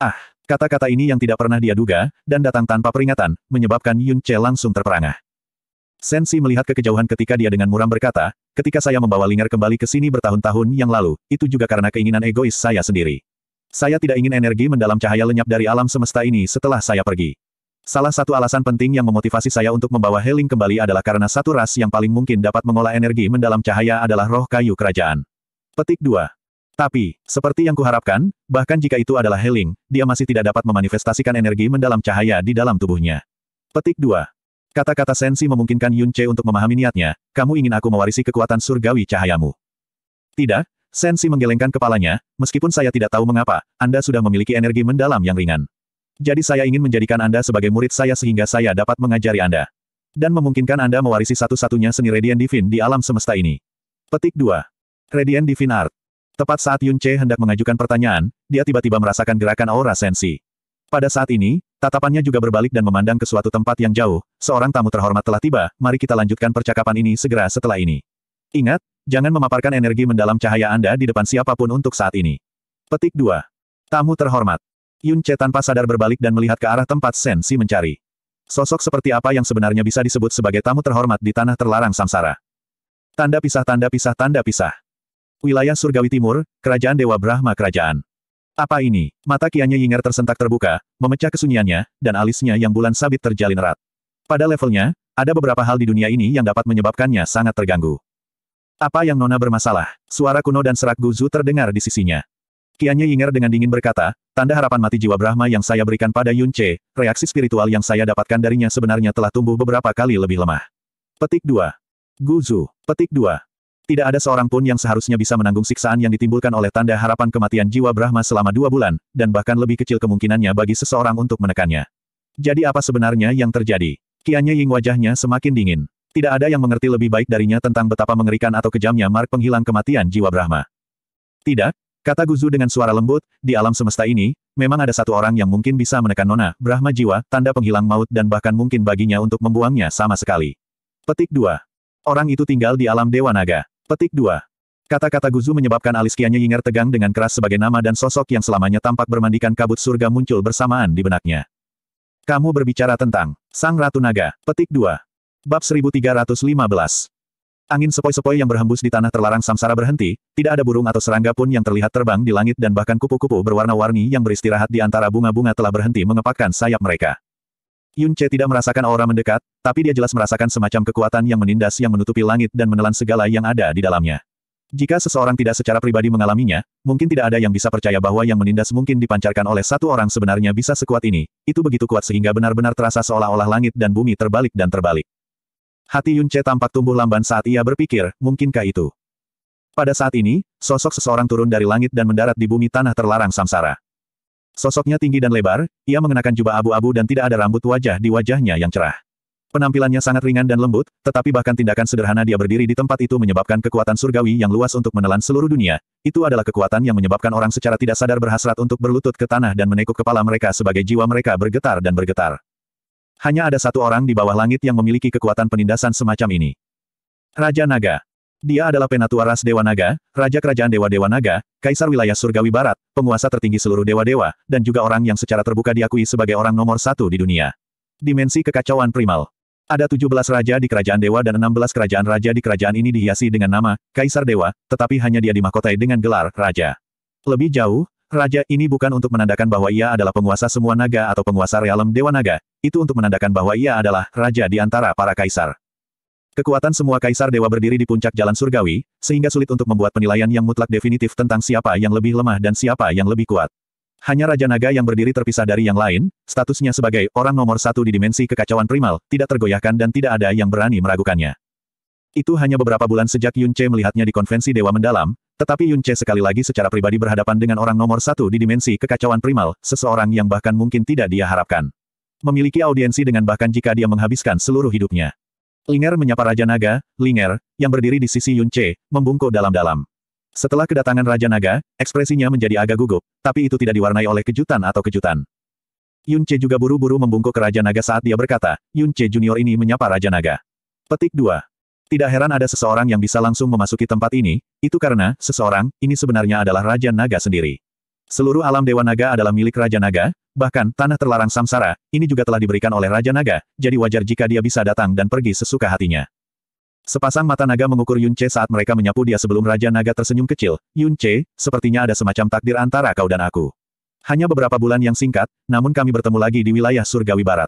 Ah, kata-kata ini yang tidak pernah dia duga, dan datang tanpa peringatan, menyebabkan Yun Che langsung terperangah. Sensi melihat ke kejauhan ketika dia dengan muram berkata, ketika saya membawa Lingar kembali ke sini bertahun-tahun yang lalu, itu juga karena keinginan egois saya sendiri. Saya tidak ingin energi mendalam cahaya lenyap dari alam semesta ini setelah saya pergi. Salah satu alasan penting yang memotivasi saya untuk membawa Heling kembali adalah karena satu ras yang paling mungkin dapat mengolah energi mendalam cahaya adalah roh kayu kerajaan. Petik 2. Tapi, seperti yang kuharapkan, bahkan jika itu adalah Heling, dia masih tidak dapat memanifestasikan energi mendalam cahaya di dalam tubuhnya. Petik 2. Kata-kata Sensi memungkinkan Yun Che untuk memahami niatnya, kamu ingin aku mewarisi kekuatan surgawi cahayamu. Tidak, Sensi menggelengkan kepalanya, meskipun saya tidak tahu mengapa, Anda sudah memiliki energi mendalam yang ringan. Jadi saya ingin menjadikan Anda sebagai murid saya sehingga saya dapat mengajari Anda. Dan memungkinkan Anda mewarisi satu-satunya seni Radiant Divine di alam semesta ini. Petik 2. Radiant Divine Art. Tepat saat Yun Che hendak mengajukan pertanyaan, dia tiba-tiba merasakan gerakan aura sensi. Pada saat ini, Tatapannya juga berbalik dan memandang ke suatu tempat yang jauh, seorang tamu terhormat telah tiba, mari kita lanjutkan percakapan ini segera setelah ini. Ingat, jangan memaparkan energi mendalam cahaya Anda di depan siapapun untuk saat ini. Petik 2. Tamu terhormat. Yun Che tanpa sadar berbalik dan melihat ke arah tempat Sensi mencari. Sosok seperti apa yang sebenarnya bisa disebut sebagai tamu terhormat di tanah terlarang samsara? Tanda pisah tanda pisah tanda pisah. Wilayah Surgawi Timur, Kerajaan Dewa Brahma Kerajaan. Apa ini? Mata Kianya Yinger tersentak terbuka, memecah kesunyiannya, dan alisnya yang bulan sabit terjalin erat. Pada levelnya, ada beberapa hal di dunia ini yang dapat menyebabkannya sangat terganggu. Apa yang Nona bermasalah? Suara kuno dan serak Guzu terdengar di sisinya. Kianya Yinger dengan dingin berkata, tanda harapan mati jiwa Brahma yang saya berikan pada Yun reaksi spiritual yang saya dapatkan darinya sebenarnya telah tumbuh beberapa kali lebih lemah. Petik 2. Guzu. Petik 2. Tidak ada seorang pun yang seharusnya bisa menanggung siksaan yang ditimbulkan oleh tanda harapan kematian jiwa Brahma selama dua bulan, dan bahkan lebih kecil kemungkinannya bagi seseorang untuk menekannya. Jadi apa sebenarnya yang terjadi? Kianya Ying wajahnya semakin dingin. Tidak ada yang mengerti lebih baik darinya tentang betapa mengerikan atau kejamnya Mark penghilang kematian jiwa Brahma. Tidak, kata Guzu dengan suara lembut, di alam semesta ini, memang ada satu orang yang mungkin bisa menekan nona, Brahma jiwa, tanda penghilang maut dan bahkan mungkin baginya untuk membuangnya sama sekali. Petik 2. Orang itu tinggal di alam Dewa Naga. Petik 2. Kata-kata Guzu menyebabkan alis Kianye Yinger tegang dengan keras sebagai nama dan sosok yang selamanya tampak bermandikan kabut surga muncul bersamaan di benaknya. Kamu berbicara tentang Sang Ratu Naga, petik 2. Bab 1315. Angin sepoi-sepoi yang berhembus di tanah terlarang samsara berhenti, tidak ada burung atau serangga pun yang terlihat terbang di langit dan bahkan kupu-kupu berwarna-warni yang beristirahat di antara bunga-bunga telah berhenti mengepakkan sayap mereka. Yun Che tidak merasakan aura mendekat, tapi dia jelas merasakan semacam kekuatan yang menindas yang menutupi langit dan menelan segala yang ada di dalamnya. Jika seseorang tidak secara pribadi mengalaminya, mungkin tidak ada yang bisa percaya bahwa yang menindas mungkin dipancarkan oleh satu orang sebenarnya bisa sekuat ini. Itu begitu kuat sehingga benar-benar terasa seolah-olah langit dan bumi terbalik dan terbalik. Hati Yun Che tampak tumbuh lamban saat ia berpikir, mungkinkah itu? Pada saat ini, sosok seseorang turun dari langit dan mendarat di bumi tanah terlarang samsara. Sosoknya tinggi dan lebar, ia mengenakan jubah abu-abu dan tidak ada rambut wajah di wajahnya yang cerah. Penampilannya sangat ringan dan lembut, tetapi bahkan tindakan sederhana dia berdiri di tempat itu menyebabkan kekuatan surgawi yang luas untuk menelan seluruh dunia. Itu adalah kekuatan yang menyebabkan orang secara tidak sadar berhasrat untuk berlutut ke tanah dan menekuk kepala mereka sebagai jiwa mereka bergetar dan bergetar. Hanya ada satu orang di bawah langit yang memiliki kekuatan penindasan semacam ini. Raja Naga. Dia adalah Penatua Ras Dewa Naga, Raja Kerajaan Dewa-Dewa Naga, Kaisar Wilayah Surgawi Barat, penguasa tertinggi seluruh dewa-dewa, dan juga orang yang secara terbuka diakui sebagai orang nomor satu di dunia. Dimensi kekacauan primal. Ada 17 raja di kerajaan dewa dan 16 kerajaan raja di kerajaan ini dihiasi dengan nama, Kaisar Dewa, tetapi hanya dia dimahkotai dengan gelar, Raja. Lebih jauh, Raja ini bukan untuk menandakan bahwa ia adalah penguasa semua naga atau penguasa realem Dewa Naga, itu untuk menandakan bahwa ia adalah raja di antara para kaisar. Kekuatan semua kaisar dewa berdiri di puncak jalan surgawi, sehingga sulit untuk membuat penilaian yang mutlak definitif tentang siapa yang lebih lemah dan siapa yang lebih kuat. Hanya Raja Naga yang berdiri terpisah dari yang lain, statusnya sebagai orang nomor satu di dimensi kekacauan primal, tidak tergoyahkan dan tidak ada yang berani meragukannya. Itu hanya beberapa bulan sejak Yun Che melihatnya di konvensi Dewa Mendalam, tetapi Yun Che sekali lagi secara pribadi berhadapan dengan orang nomor satu di dimensi kekacauan primal, seseorang yang bahkan mungkin tidak dia harapkan. Memiliki audiensi dengan bahkan jika dia menghabiskan seluruh hidupnya. Linger menyapa Raja Naga, Linger, yang berdiri di sisi Yun Che, membungkuk dalam-dalam. Setelah kedatangan Raja Naga, ekspresinya menjadi agak gugup, tapi itu tidak diwarnai oleh kejutan atau kejutan. Yun Che juga buru-buru membungkuk ke Raja Naga saat dia berkata, Yun Che Junior ini menyapa Raja Naga. Petik 2. Tidak heran ada seseorang yang bisa langsung memasuki tempat ini, itu karena, seseorang, ini sebenarnya adalah Raja Naga sendiri. Seluruh alam Dewa Naga adalah milik Raja Naga, bahkan tanah terlarang samsara, ini juga telah diberikan oleh Raja Naga, jadi wajar jika dia bisa datang dan pergi sesuka hatinya. Sepasang mata naga mengukur Yun Che saat mereka menyapu dia sebelum Raja Naga tersenyum kecil. Yun Che, sepertinya ada semacam takdir antara kau dan aku. Hanya beberapa bulan yang singkat, namun kami bertemu lagi di wilayah Surgawi Barat.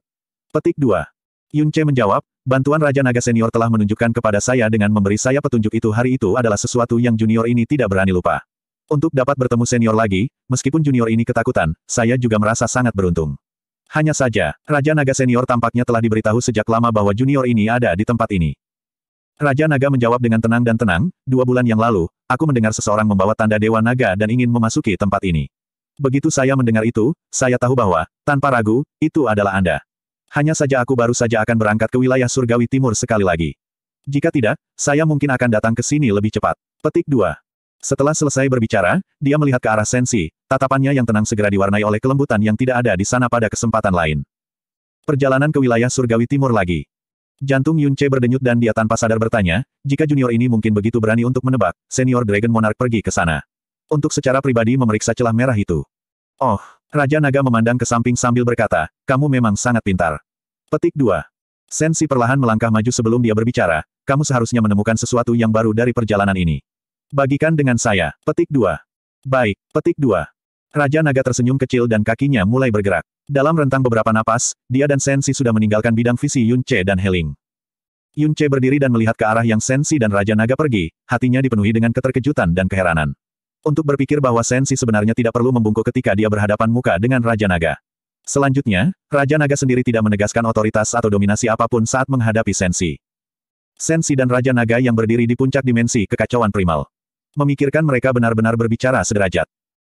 Petik 2. Yun Che menjawab, bantuan Raja Naga Senior telah menunjukkan kepada saya dengan memberi saya petunjuk itu hari itu adalah sesuatu yang junior ini tidak berani lupa. Untuk dapat bertemu senior lagi, meskipun junior ini ketakutan, saya juga merasa sangat beruntung. Hanya saja, Raja Naga senior tampaknya telah diberitahu sejak lama bahwa junior ini ada di tempat ini. Raja Naga menjawab dengan tenang dan tenang, dua bulan yang lalu, aku mendengar seseorang membawa tanda Dewa Naga dan ingin memasuki tempat ini. Begitu saya mendengar itu, saya tahu bahwa, tanpa ragu, itu adalah Anda. Hanya saja aku baru saja akan berangkat ke wilayah surgawi timur sekali lagi. Jika tidak, saya mungkin akan datang ke sini lebih cepat. Petik 2. Setelah selesai berbicara, dia melihat ke arah Sensi, tatapannya yang tenang segera diwarnai oleh kelembutan yang tidak ada di sana pada kesempatan lain. Perjalanan ke wilayah surgawi timur lagi. Jantung Yunce berdenyut dan dia tanpa sadar bertanya, jika junior ini mungkin begitu berani untuk menebak, senior Dragon Monarch pergi ke sana. Untuk secara pribadi memeriksa celah merah itu. Oh, Raja Naga memandang ke samping sambil berkata, kamu memang sangat pintar. Petik 2. Sensi perlahan melangkah maju sebelum dia berbicara, kamu seharusnya menemukan sesuatu yang baru dari perjalanan ini. Bagikan dengan saya. Petik 2. Baik, petik 2. Raja naga tersenyum kecil dan kakinya mulai bergerak. Dalam rentang beberapa napas, dia dan Sensi sudah meninggalkan bidang visi Yun Che dan Heling. Yun Che berdiri dan melihat ke arah yang Sensi dan Raja Naga pergi, hatinya dipenuhi dengan keterkejutan dan keheranan. Untuk berpikir bahwa Sensi sebenarnya tidak perlu membungkuk ketika dia berhadapan muka dengan Raja Naga. Selanjutnya, Raja Naga sendiri tidak menegaskan otoritas atau dominasi apapun saat menghadapi Sensi. Sensi dan Raja Naga yang berdiri di puncak dimensi kekacauan primal. Memikirkan mereka benar-benar berbicara sederajat.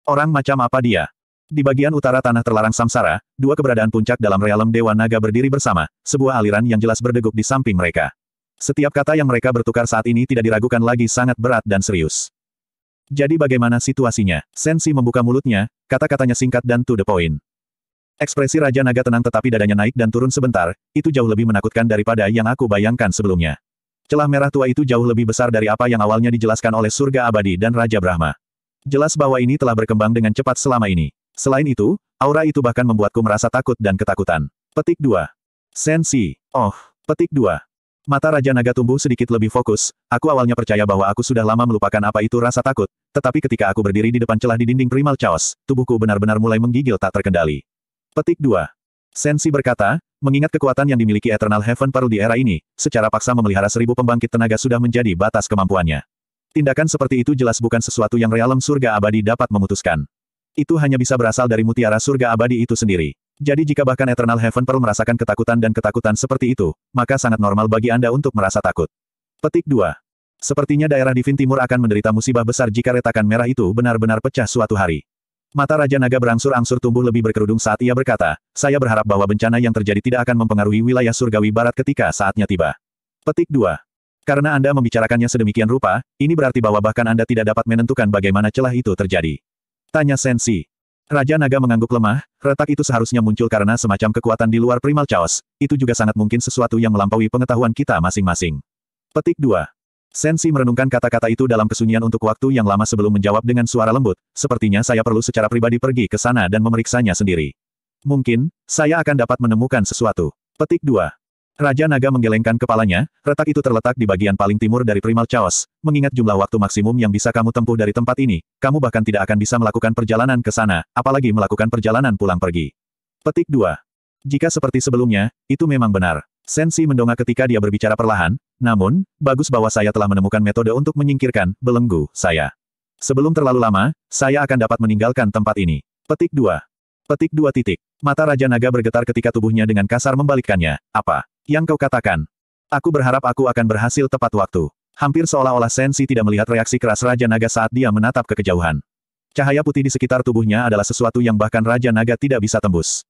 Orang macam apa dia? Di bagian utara tanah terlarang Samsara, dua keberadaan puncak dalam realem Dewa Naga berdiri bersama, sebuah aliran yang jelas berdegup di samping mereka. Setiap kata yang mereka bertukar saat ini tidak diragukan lagi sangat berat dan serius. Jadi bagaimana situasinya? Sensi membuka mulutnya, kata-katanya singkat dan to the point. Ekspresi Raja Naga tenang tetapi dadanya naik dan turun sebentar, itu jauh lebih menakutkan daripada yang aku bayangkan sebelumnya. Celah merah tua itu jauh lebih besar dari apa yang awalnya dijelaskan oleh surga abadi dan Raja Brahma. Jelas bahwa ini telah berkembang dengan cepat selama ini. Selain itu, aura itu bahkan membuatku merasa takut dan ketakutan. Petik 2. Sensi. Oh, petik 2. Mata Raja Naga tumbuh sedikit lebih fokus, aku awalnya percaya bahwa aku sudah lama melupakan apa itu rasa takut, tetapi ketika aku berdiri di depan celah di dinding primal chaos, tubuhku benar-benar mulai menggigil tak terkendali. Petik 2. Sensi berkata, Mengingat kekuatan yang dimiliki Eternal Heaven Paru di era ini, secara paksa memelihara seribu pembangkit tenaga sudah menjadi batas kemampuannya. Tindakan seperti itu jelas bukan sesuatu yang realem surga abadi dapat memutuskan. Itu hanya bisa berasal dari mutiara surga abadi itu sendiri. Jadi jika bahkan Eternal Heaven perlu merasakan ketakutan dan ketakutan seperti itu, maka sangat normal bagi Anda untuk merasa takut. Petik 2. Sepertinya daerah Divin Timur akan menderita musibah besar jika retakan merah itu benar-benar pecah suatu hari. Mata Raja Naga berangsur-angsur tumbuh lebih berkerudung saat ia berkata, saya berharap bahwa bencana yang terjadi tidak akan mempengaruhi wilayah surgawi barat ketika saatnya tiba. Petik 2. Karena Anda membicarakannya sedemikian rupa, ini berarti bahwa bahkan Anda tidak dapat menentukan bagaimana celah itu terjadi. Tanya Sensi. Raja Naga mengangguk lemah, retak itu seharusnya muncul karena semacam kekuatan di luar primal chaos, itu juga sangat mungkin sesuatu yang melampaui pengetahuan kita masing-masing. Petik 2. Sensi merenungkan kata-kata itu dalam kesunyian untuk waktu yang lama sebelum menjawab dengan suara lembut, sepertinya saya perlu secara pribadi pergi ke sana dan memeriksanya sendiri. Mungkin, saya akan dapat menemukan sesuatu. Petik 2. Raja Naga menggelengkan kepalanya, retak itu terletak di bagian paling timur dari Primal Chaos, mengingat jumlah waktu maksimum yang bisa kamu tempuh dari tempat ini, kamu bahkan tidak akan bisa melakukan perjalanan ke sana, apalagi melakukan perjalanan pulang pergi. Petik 2. Jika seperti sebelumnya, itu memang benar. Sensi mendongak ketika dia berbicara perlahan, namun, bagus bahwa saya telah menemukan metode untuk menyingkirkan belenggu saya. Sebelum terlalu lama, saya akan dapat meninggalkan tempat ini. Petik 2. Petik 2 titik. Mata Raja Naga bergetar ketika tubuhnya dengan kasar membalikkannya. Apa? Yang kau katakan? Aku berharap aku akan berhasil tepat waktu. Hampir seolah-olah Sensi tidak melihat reaksi keras Raja Naga saat dia menatap ke kejauhan. Cahaya putih di sekitar tubuhnya adalah sesuatu yang bahkan Raja Naga tidak bisa tembus.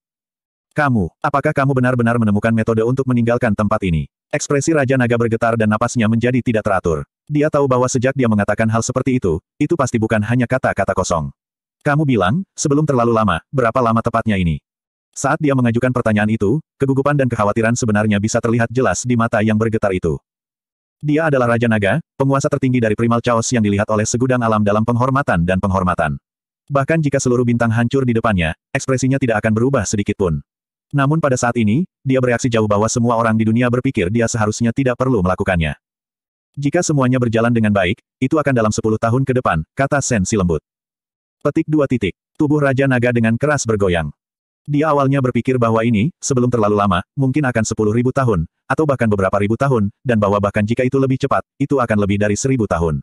Kamu, apakah kamu benar-benar menemukan metode untuk meninggalkan tempat ini? Ekspresi Raja Naga bergetar dan napasnya menjadi tidak teratur. Dia tahu bahwa sejak dia mengatakan hal seperti itu, itu pasti bukan hanya kata-kata kosong. Kamu bilang, sebelum terlalu lama, berapa lama tepatnya ini? Saat dia mengajukan pertanyaan itu, kegugupan dan kekhawatiran sebenarnya bisa terlihat jelas di mata yang bergetar itu. Dia adalah Raja Naga, penguasa tertinggi dari Primal Chaos yang dilihat oleh segudang alam dalam penghormatan dan penghormatan. Bahkan jika seluruh bintang hancur di depannya, ekspresinya tidak akan berubah sedikit pun. Namun pada saat ini, dia bereaksi jauh bahwa semua orang di dunia berpikir dia seharusnya tidak perlu melakukannya. Jika semuanya berjalan dengan baik, itu akan dalam 10 tahun ke depan, kata Sensi lembut. Petik dua titik. Tubuh Raja Naga dengan keras bergoyang. Dia awalnya berpikir bahwa ini, sebelum terlalu lama, mungkin akan sepuluh ribu tahun, atau bahkan beberapa ribu tahun, dan bahwa bahkan jika itu lebih cepat, itu akan lebih dari seribu tahun.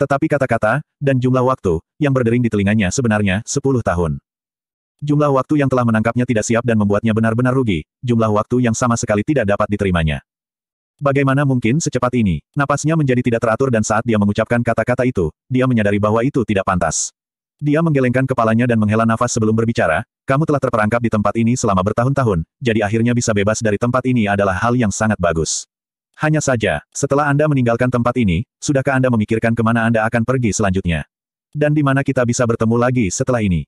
Tetapi kata-kata, dan jumlah waktu, yang berdering di telinganya sebenarnya sepuluh tahun. Jumlah waktu yang telah menangkapnya tidak siap dan membuatnya benar-benar rugi, jumlah waktu yang sama sekali tidak dapat diterimanya. Bagaimana mungkin secepat ini? Napasnya menjadi tidak teratur dan saat dia mengucapkan kata-kata itu, dia menyadari bahwa itu tidak pantas. Dia menggelengkan kepalanya dan menghela nafas sebelum berbicara, kamu telah terperangkap di tempat ini selama bertahun-tahun, jadi akhirnya bisa bebas dari tempat ini adalah hal yang sangat bagus. Hanya saja, setelah Anda meninggalkan tempat ini, sudahkah Anda memikirkan kemana Anda akan pergi selanjutnya? Dan di mana kita bisa bertemu lagi setelah ini?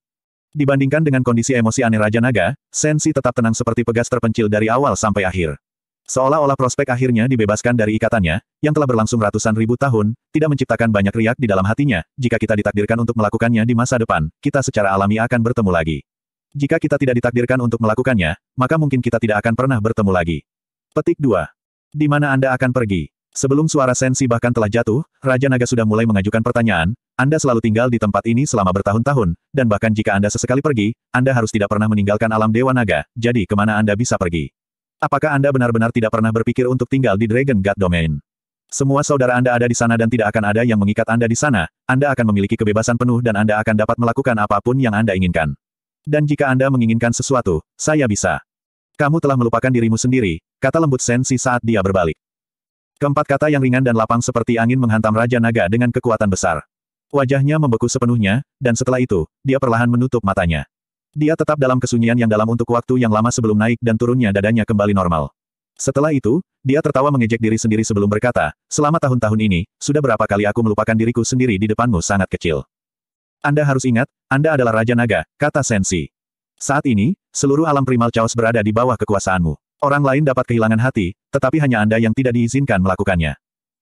Dibandingkan dengan kondisi emosi aneh Raja Naga, Sensi tetap tenang seperti pegas terpencil dari awal sampai akhir. Seolah-olah prospek akhirnya dibebaskan dari ikatannya, yang telah berlangsung ratusan ribu tahun, tidak menciptakan banyak riak di dalam hatinya, jika kita ditakdirkan untuk melakukannya di masa depan, kita secara alami akan bertemu lagi. Jika kita tidak ditakdirkan untuk melakukannya, maka mungkin kita tidak akan pernah bertemu lagi. Petik 2. Di mana Anda akan pergi? Sebelum suara sensi bahkan telah jatuh, Raja Naga sudah mulai mengajukan pertanyaan, Anda selalu tinggal di tempat ini selama bertahun-tahun, dan bahkan jika Anda sesekali pergi, Anda harus tidak pernah meninggalkan alam Dewa Naga, jadi kemana Anda bisa pergi? Apakah Anda benar-benar tidak pernah berpikir untuk tinggal di Dragon God Domain? Semua saudara Anda ada di sana dan tidak akan ada yang mengikat Anda di sana, Anda akan memiliki kebebasan penuh dan Anda akan dapat melakukan apapun yang Anda inginkan. Dan jika Anda menginginkan sesuatu, saya bisa. Kamu telah melupakan dirimu sendiri, kata lembut Sensi saat dia berbalik. Keempat kata yang ringan dan lapang seperti angin menghantam Raja Naga dengan kekuatan besar. Wajahnya membeku sepenuhnya, dan setelah itu, dia perlahan menutup matanya. Dia tetap dalam kesunyian yang dalam untuk waktu yang lama sebelum naik dan turunnya dadanya kembali normal. Setelah itu, dia tertawa mengejek diri sendiri sebelum berkata, selama tahun-tahun ini, sudah berapa kali aku melupakan diriku sendiri di depanmu sangat kecil. Anda harus ingat, Anda adalah Raja Naga, kata Sensi. Saat ini, seluruh alam primal Chaos berada di bawah kekuasaanmu. Orang lain dapat kehilangan hati, tetapi hanya Anda yang tidak diizinkan melakukannya.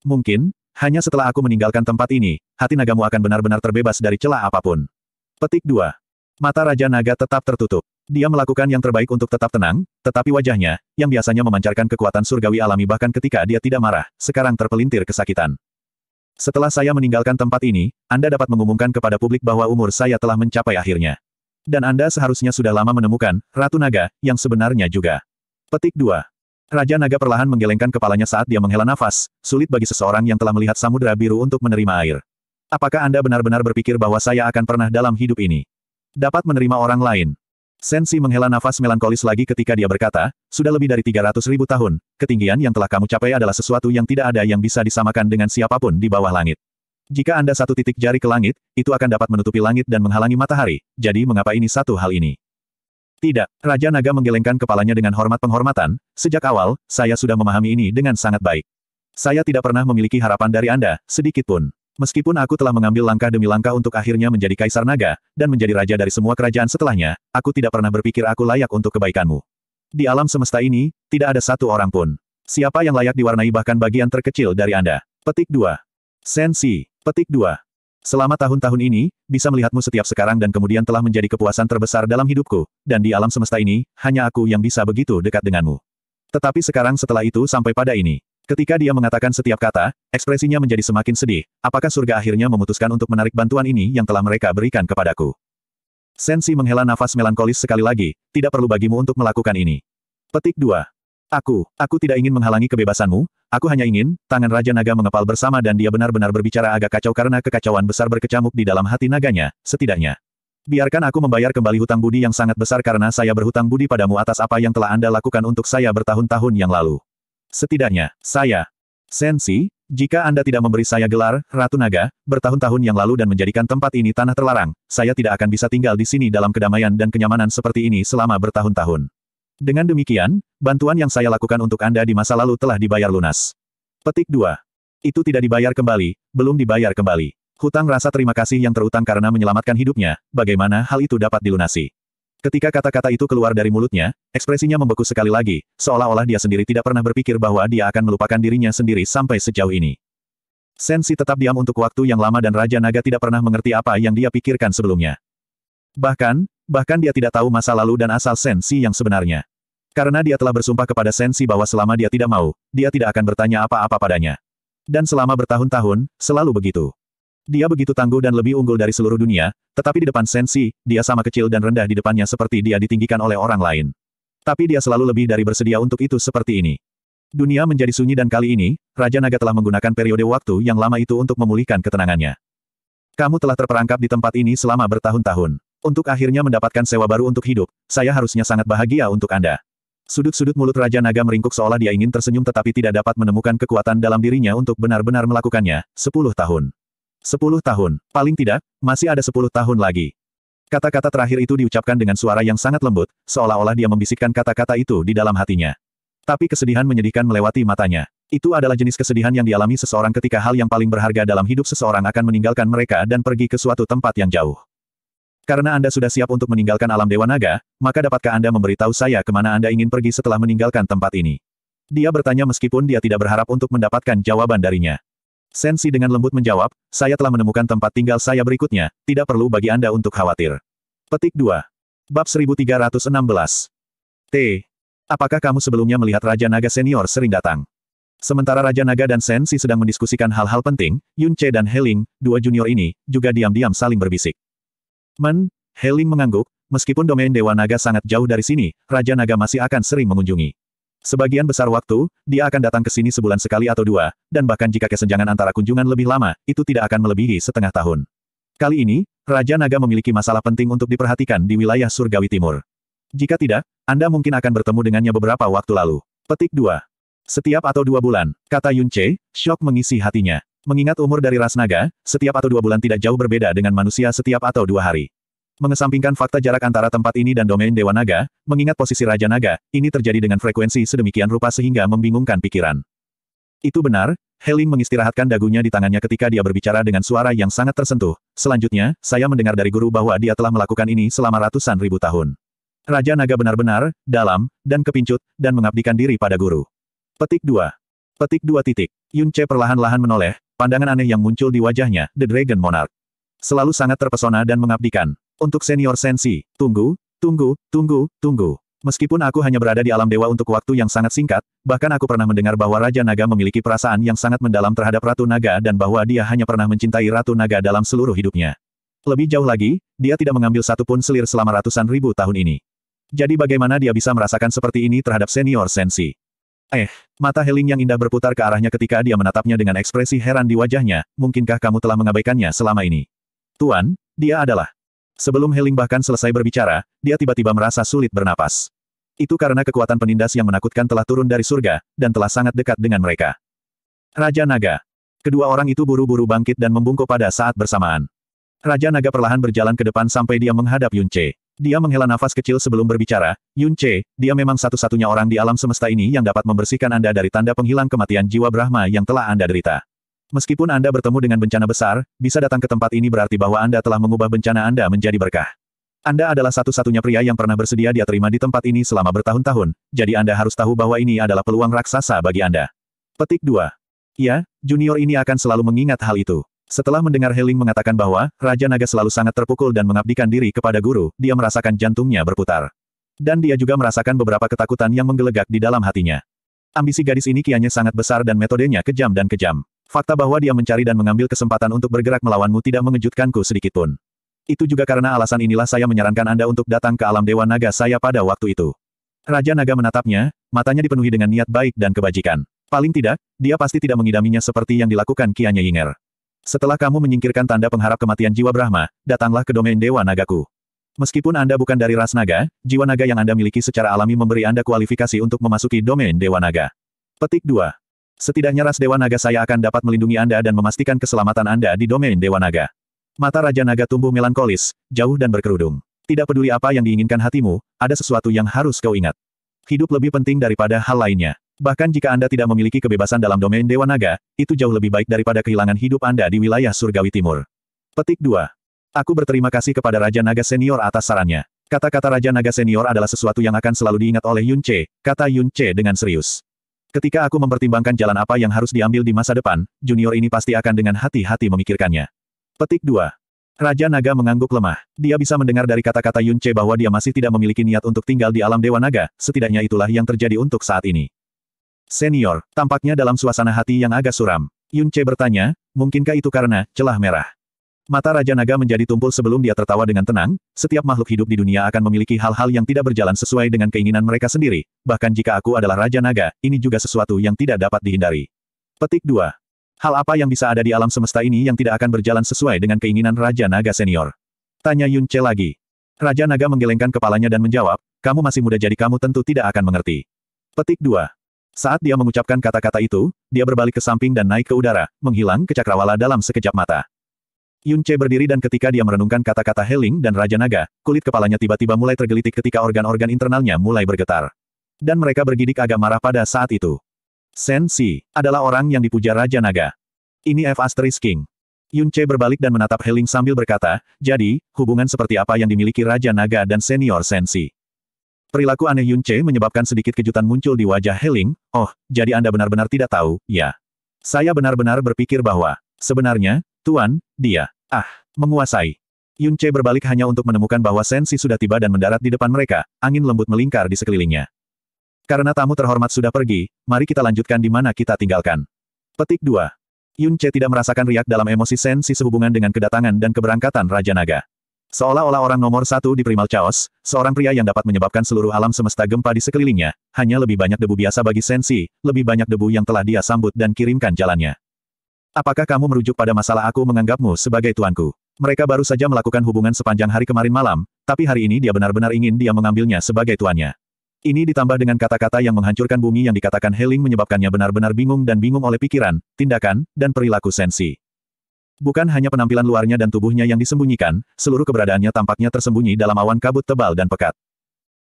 Mungkin, hanya setelah aku meninggalkan tempat ini, hati nagamu akan benar-benar terbebas dari celah apapun. Petik 2. Mata Raja Naga tetap tertutup. Dia melakukan yang terbaik untuk tetap tenang, tetapi wajahnya, yang biasanya memancarkan kekuatan surgawi alami bahkan ketika dia tidak marah, sekarang terpelintir kesakitan. Setelah saya meninggalkan tempat ini, Anda dapat mengumumkan kepada publik bahwa umur saya telah mencapai akhirnya. Dan Anda seharusnya sudah lama menemukan Ratu Naga, yang sebenarnya juga. Petik 2. Raja Naga perlahan menggelengkan kepalanya saat dia menghela nafas, sulit bagi seseorang yang telah melihat samudera biru untuk menerima air. Apakah Anda benar-benar berpikir bahwa saya akan pernah dalam hidup ini dapat menerima orang lain? Sensi menghela nafas melankolis lagi ketika dia berkata, sudah lebih dari 300 ribu tahun, ketinggian yang telah kamu capai adalah sesuatu yang tidak ada yang bisa disamakan dengan siapapun di bawah langit. Jika Anda satu titik jari ke langit, itu akan dapat menutupi langit dan menghalangi matahari, jadi mengapa ini satu hal ini? Tidak, Raja Naga menggelengkan kepalanya dengan hormat penghormatan, sejak awal, saya sudah memahami ini dengan sangat baik. Saya tidak pernah memiliki harapan dari Anda, sedikit pun. Meskipun aku telah mengambil langkah demi langkah untuk akhirnya menjadi Kaisar Naga, dan menjadi raja dari semua kerajaan setelahnya, aku tidak pernah berpikir aku layak untuk kebaikanmu. Di alam semesta ini, tidak ada satu orang pun. Siapa yang layak diwarnai bahkan bagian terkecil dari Anda? Petik 2. Sensi. Petik 2. Selama tahun-tahun ini, bisa melihatmu setiap sekarang dan kemudian telah menjadi kepuasan terbesar dalam hidupku, dan di alam semesta ini, hanya aku yang bisa begitu dekat denganmu. Tetapi sekarang setelah itu sampai pada ini. Ketika dia mengatakan setiap kata, ekspresinya menjadi semakin sedih, apakah surga akhirnya memutuskan untuk menarik bantuan ini yang telah mereka berikan kepadaku. Sensi menghela nafas melankolis sekali lagi, tidak perlu bagimu untuk melakukan ini. Petik 2. Aku, aku tidak ingin menghalangi kebebasanmu, Aku hanya ingin, tangan Raja Naga mengepal bersama dan dia benar-benar berbicara agak kacau karena kekacauan besar berkecamuk di dalam hati naganya, setidaknya. Biarkan aku membayar kembali hutang budi yang sangat besar karena saya berhutang budi padamu atas apa yang telah Anda lakukan untuk saya bertahun-tahun yang lalu. Setidaknya, saya. Sensi, jika Anda tidak memberi saya gelar, Ratu Naga, bertahun-tahun yang lalu dan menjadikan tempat ini tanah terlarang, saya tidak akan bisa tinggal di sini dalam kedamaian dan kenyamanan seperti ini selama bertahun-tahun. Dengan demikian, bantuan yang saya lakukan untuk Anda di masa lalu telah dibayar lunas. Petik 2. Itu tidak dibayar kembali, belum dibayar kembali. Hutang rasa terima kasih yang terutang karena menyelamatkan hidupnya, bagaimana hal itu dapat dilunasi. Ketika kata-kata itu keluar dari mulutnya, ekspresinya membeku sekali lagi, seolah-olah dia sendiri tidak pernah berpikir bahwa dia akan melupakan dirinya sendiri sampai sejauh ini. Sensi tetap diam untuk waktu yang lama dan Raja Naga tidak pernah mengerti apa yang dia pikirkan sebelumnya. Bahkan, Bahkan dia tidak tahu masa lalu dan asal sensi yang sebenarnya. Karena dia telah bersumpah kepada sensi bahwa selama dia tidak mau, dia tidak akan bertanya apa-apa padanya. Dan selama bertahun-tahun, selalu begitu. Dia begitu tangguh dan lebih unggul dari seluruh dunia, tetapi di depan sensi, dia sama kecil dan rendah di depannya seperti dia ditinggikan oleh orang lain. Tapi dia selalu lebih dari bersedia untuk itu seperti ini. Dunia menjadi sunyi dan kali ini, Raja Naga telah menggunakan periode waktu yang lama itu untuk memulihkan ketenangannya. Kamu telah terperangkap di tempat ini selama bertahun-tahun. Untuk akhirnya mendapatkan sewa baru untuk hidup, saya harusnya sangat bahagia untuk Anda. Sudut-sudut mulut Raja Naga meringkuk seolah dia ingin tersenyum tetapi tidak dapat menemukan kekuatan dalam dirinya untuk benar-benar melakukannya. Sepuluh tahun. Sepuluh tahun. Paling tidak, masih ada sepuluh tahun lagi. Kata-kata terakhir itu diucapkan dengan suara yang sangat lembut, seolah-olah dia membisikkan kata-kata itu di dalam hatinya. Tapi kesedihan menyedihkan melewati matanya. Itu adalah jenis kesedihan yang dialami seseorang ketika hal yang paling berharga dalam hidup seseorang akan meninggalkan mereka dan pergi ke suatu tempat yang jauh. Karena Anda sudah siap untuk meninggalkan alam Dewa Naga, maka dapatkah Anda memberitahu saya kemana Anda ingin pergi setelah meninggalkan tempat ini? Dia bertanya meskipun dia tidak berharap untuk mendapatkan jawaban darinya. Sensi dengan lembut menjawab, saya telah menemukan tempat tinggal saya berikutnya, tidak perlu bagi Anda untuk khawatir. Petik 2. Bab 1316. T. Apakah kamu sebelumnya melihat Raja Naga Senior sering datang? Sementara Raja Naga dan Sensi sedang mendiskusikan hal-hal penting, Yun Che dan Heling, dua junior ini, juga diam-diam saling berbisik. Men, Heling mengangguk, meskipun domain Dewa Naga sangat jauh dari sini, Raja Naga masih akan sering mengunjungi. Sebagian besar waktu, dia akan datang ke sini sebulan sekali atau dua, dan bahkan jika kesenjangan antara kunjungan lebih lama, itu tidak akan melebihi setengah tahun. Kali ini, Raja Naga memiliki masalah penting untuk diperhatikan di wilayah Surgawi Timur. Jika tidak, Anda mungkin akan bertemu dengannya beberapa waktu lalu. Petik 2. Setiap atau dua bulan, kata Yun Che, shock mengisi hatinya. Mengingat umur dari ras naga, setiap atau dua bulan tidak jauh berbeda dengan manusia setiap atau dua hari. Mengesampingkan fakta jarak antara tempat ini dan domain Dewa Naga, mengingat posisi Raja Naga, ini terjadi dengan frekuensi sedemikian rupa sehingga membingungkan pikiran. Itu benar, Heling mengistirahatkan dagunya di tangannya ketika dia berbicara dengan suara yang sangat tersentuh. Selanjutnya, saya mendengar dari guru bahwa dia telah melakukan ini selama ratusan ribu tahun. Raja Naga benar-benar, dalam, dan kepincut, dan mengabdikan diri pada guru. Petik 2. Petik 2 titik. Yunce perlahan-lahan menoleh, Pandangan aneh yang muncul di wajahnya, The Dragon Monarch. Selalu sangat terpesona dan mengabdikan. Untuk senior sensi, tunggu, tunggu, tunggu, tunggu. Meskipun aku hanya berada di alam dewa untuk waktu yang sangat singkat, bahkan aku pernah mendengar bahwa Raja Naga memiliki perasaan yang sangat mendalam terhadap Ratu Naga dan bahwa dia hanya pernah mencintai Ratu Naga dalam seluruh hidupnya. Lebih jauh lagi, dia tidak mengambil satu pun selir selama ratusan ribu tahun ini. Jadi bagaimana dia bisa merasakan seperti ini terhadap senior sensi? Eh, mata Heling yang indah berputar ke arahnya ketika dia menatapnya dengan ekspresi heran di wajahnya, mungkinkah kamu telah mengabaikannya selama ini? Tuan, dia adalah. Sebelum Heling bahkan selesai berbicara, dia tiba-tiba merasa sulit bernapas. Itu karena kekuatan penindas yang menakutkan telah turun dari surga, dan telah sangat dekat dengan mereka. Raja Naga. Kedua orang itu buru-buru bangkit dan membungkuk pada saat bersamaan. Raja Naga perlahan berjalan ke depan sampai dia menghadap Yunce. Dia menghela nafas kecil sebelum berbicara, Yun Che, dia memang satu-satunya orang di alam semesta ini yang dapat membersihkan Anda dari tanda penghilang kematian jiwa Brahma yang telah Anda derita. Meskipun Anda bertemu dengan bencana besar, bisa datang ke tempat ini berarti bahwa Anda telah mengubah bencana Anda menjadi berkah. Anda adalah satu-satunya pria yang pernah bersedia dia terima di tempat ini selama bertahun-tahun, jadi Anda harus tahu bahwa ini adalah peluang raksasa bagi Anda. Petik 2. Ya, junior ini akan selalu mengingat hal itu. Setelah mendengar Heling mengatakan bahwa Raja Naga selalu sangat terpukul dan mengabdikan diri kepada guru, dia merasakan jantungnya berputar. Dan dia juga merasakan beberapa ketakutan yang menggelegak di dalam hatinya. Ambisi gadis ini kianya sangat besar dan metodenya kejam dan kejam. Fakta bahwa dia mencari dan mengambil kesempatan untuk bergerak melawanmu tidak mengejutkanku sedikitpun. Itu juga karena alasan inilah saya menyarankan Anda untuk datang ke alam Dewa Naga saya pada waktu itu. Raja Naga menatapnya, matanya dipenuhi dengan niat baik dan kebajikan. Paling tidak, dia pasti tidak mengidaminya seperti yang dilakukan Kianya Yinger. Setelah kamu menyingkirkan tanda pengharap kematian jiwa Brahma, datanglah ke domain Dewa Nagaku. Meskipun Anda bukan dari ras naga, jiwa naga yang Anda miliki secara alami memberi Anda kualifikasi untuk memasuki domain Dewa Naga. Petik 2. Setidaknya ras Dewa Naga saya akan dapat melindungi Anda dan memastikan keselamatan Anda di domain Dewa Naga. Mata Raja Naga tumbuh melankolis, jauh dan berkerudung. Tidak peduli apa yang diinginkan hatimu, ada sesuatu yang harus kau ingat hidup lebih penting daripada hal lainnya. Bahkan jika Anda tidak memiliki kebebasan dalam domain Dewa Naga, itu jauh lebih baik daripada kehilangan hidup Anda di wilayah Surgawi Timur. Petik 2. Aku berterima kasih kepada Raja Naga Senior atas sarannya. Kata-kata Raja Naga Senior adalah sesuatu yang akan selalu diingat oleh Yun Che, kata Yun Che dengan serius. Ketika aku mempertimbangkan jalan apa yang harus diambil di masa depan, junior ini pasti akan dengan hati-hati memikirkannya. Petik 2. Raja Naga mengangguk lemah. Dia bisa mendengar dari kata-kata Yun Che bahwa dia masih tidak memiliki niat untuk tinggal di alam Dewa Naga, setidaknya itulah yang terjadi untuk saat ini. Senior, tampaknya dalam suasana hati yang agak suram. Yun Che bertanya, mungkinkah itu karena celah merah? Mata Raja Naga menjadi tumpul sebelum dia tertawa dengan tenang, setiap makhluk hidup di dunia akan memiliki hal-hal yang tidak berjalan sesuai dengan keinginan mereka sendiri, bahkan jika aku adalah Raja Naga, ini juga sesuatu yang tidak dapat dihindari. Petik 2. Hal apa yang bisa ada di alam semesta ini yang tidak akan berjalan sesuai dengan keinginan Raja Naga Senior? Tanya Yun Che lagi. Raja Naga menggelengkan kepalanya dan menjawab, kamu masih muda jadi kamu tentu tidak akan mengerti. Petik 2. Saat dia mengucapkan kata-kata itu, dia berbalik ke samping dan naik ke udara, menghilang ke cakrawala dalam sekejap mata. Yun Che berdiri dan ketika dia merenungkan kata-kata Heling dan Raja Naga, kulit kepalanya tiba-tiba mulai tergelitik ketika organ-organ internalnya mulai bergetar. Dan mereka bergidik agak marah pada saat itu. Sensi adalah orang yang dipuja Raja Naga. Ini F Asteris King. Yunce berbalik dan menatap Heling sambil berkata, jadi, hubungan seperti apa yang dimiliki Raja Naga dan Senior Sensi? Perilaku aneh Yunce menyebabkan sedikit kejutan muncul di wajah Heling, oh, jadi Anda benar-benar tidak tahu, ya. Saya benar-benar berpikir bahwa, sebenarnya, Tuan, dia, ah, menguasai. Yunce berbalik hanya untuk menemukan bahwa Sensi sudah tiba dan mendarat di depan mereka, angin lembut melingkar di sekelilingnya. Karena tamu terhormat sudah pergi, mari kita lanjutkan di mana kita tinggalkan. Petik 2. Yun Che tidak merasakan riak dalam emosi sensi sehubungan dengan kedatangan dan keberangkatan Raja Naga. Seolah-olah orang nomor satu di Primal Chaos, seorang pria yang dapat menyebabkan seluruh alam semesta gempa di sekelilingnya, hanya lebih banyak debu biasa bagi sensi, lebih banyak debu yang telah dia sambut dan kirimkan jalannya. Apakah kamu merujuk pada masalah aku menganggapmu sebagai tuanku? Mereka baru saja melakukan hubungan sepanjang hari kemarin malam, tapi hari ini dia benar-benar ingin dia mengambilnya sebagai tuannya. Ini ditambah dengan kata-kata yang menghancurkan bumi yang dikatakan Heling menyebabkannya benar-benar bingung dan bingung oleh pikiran, tindakan, dan perilaku sensi. Bukan hanya penampilan luarnya dan tubuhnya yang disembunyikan, seluruh keberadaannya tampaknya tersembunyi dalam awan kabut tebal dan pekat.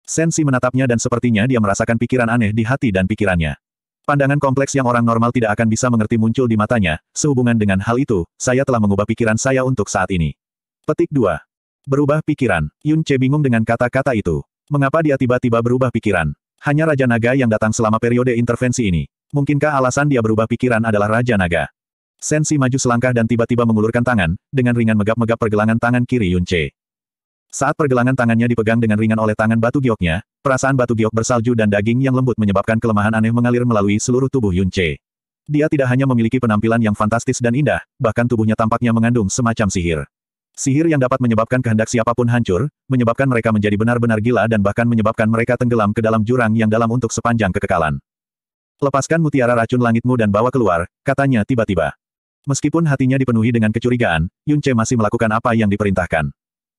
Sensi menatapnya dan sepertinya dia merasakan pikiran aneh di hati dan pikirannya. Pandangan kompleks yang orang normal tidak akan bisa mengerti muncul di matanya, sehubungan dengan hal itu, saya telah mengubah pikiran saya untuk saat ini. Petik 2. Berubah pikiran, Yun Che bingung dengan kata-kata itu. Mengapa dia tiba-tiba berubah pikiran? Hanya Raja Naga yang datang selama periode intervensi ini. Mungkinkah alasan dia berubah pikiran adalah Raja Naga? Sensi maju selangkah dan tiba-tiba mengulurkan tangan, dengan ringan megap-megap pergelangan tangan kiri Yunce. Saat pergelangan tangannya dipegang dengan ringan oleh tangan batu gioknya, perasaan batu giok bersalju dan daging yang lembut menyebabkan kelemahan aneh mengalir melalui seluruh tubuh Yunce. Dia tidak hanya memiliki penampilan yang fantastis dan indah, bahkan tubuhnya tampaknya mengandung semacam sihir. Sihir yang dapat menyebabkan kehendak siapapun hancur, menyebabkan mereka menjadi benar-benar gila dan bahkan menyebabkan mereka tenggelam ke dalam jurang yang dalam untuk sepanjang kekekalan. Lepaskan mutiara racun langitmu dan bawa keluar, katanya tiba-tiba. Meskipun hatinya dipenuhi dengan kecurigaan, Yunce masih melakukan apa yang diperintahkan.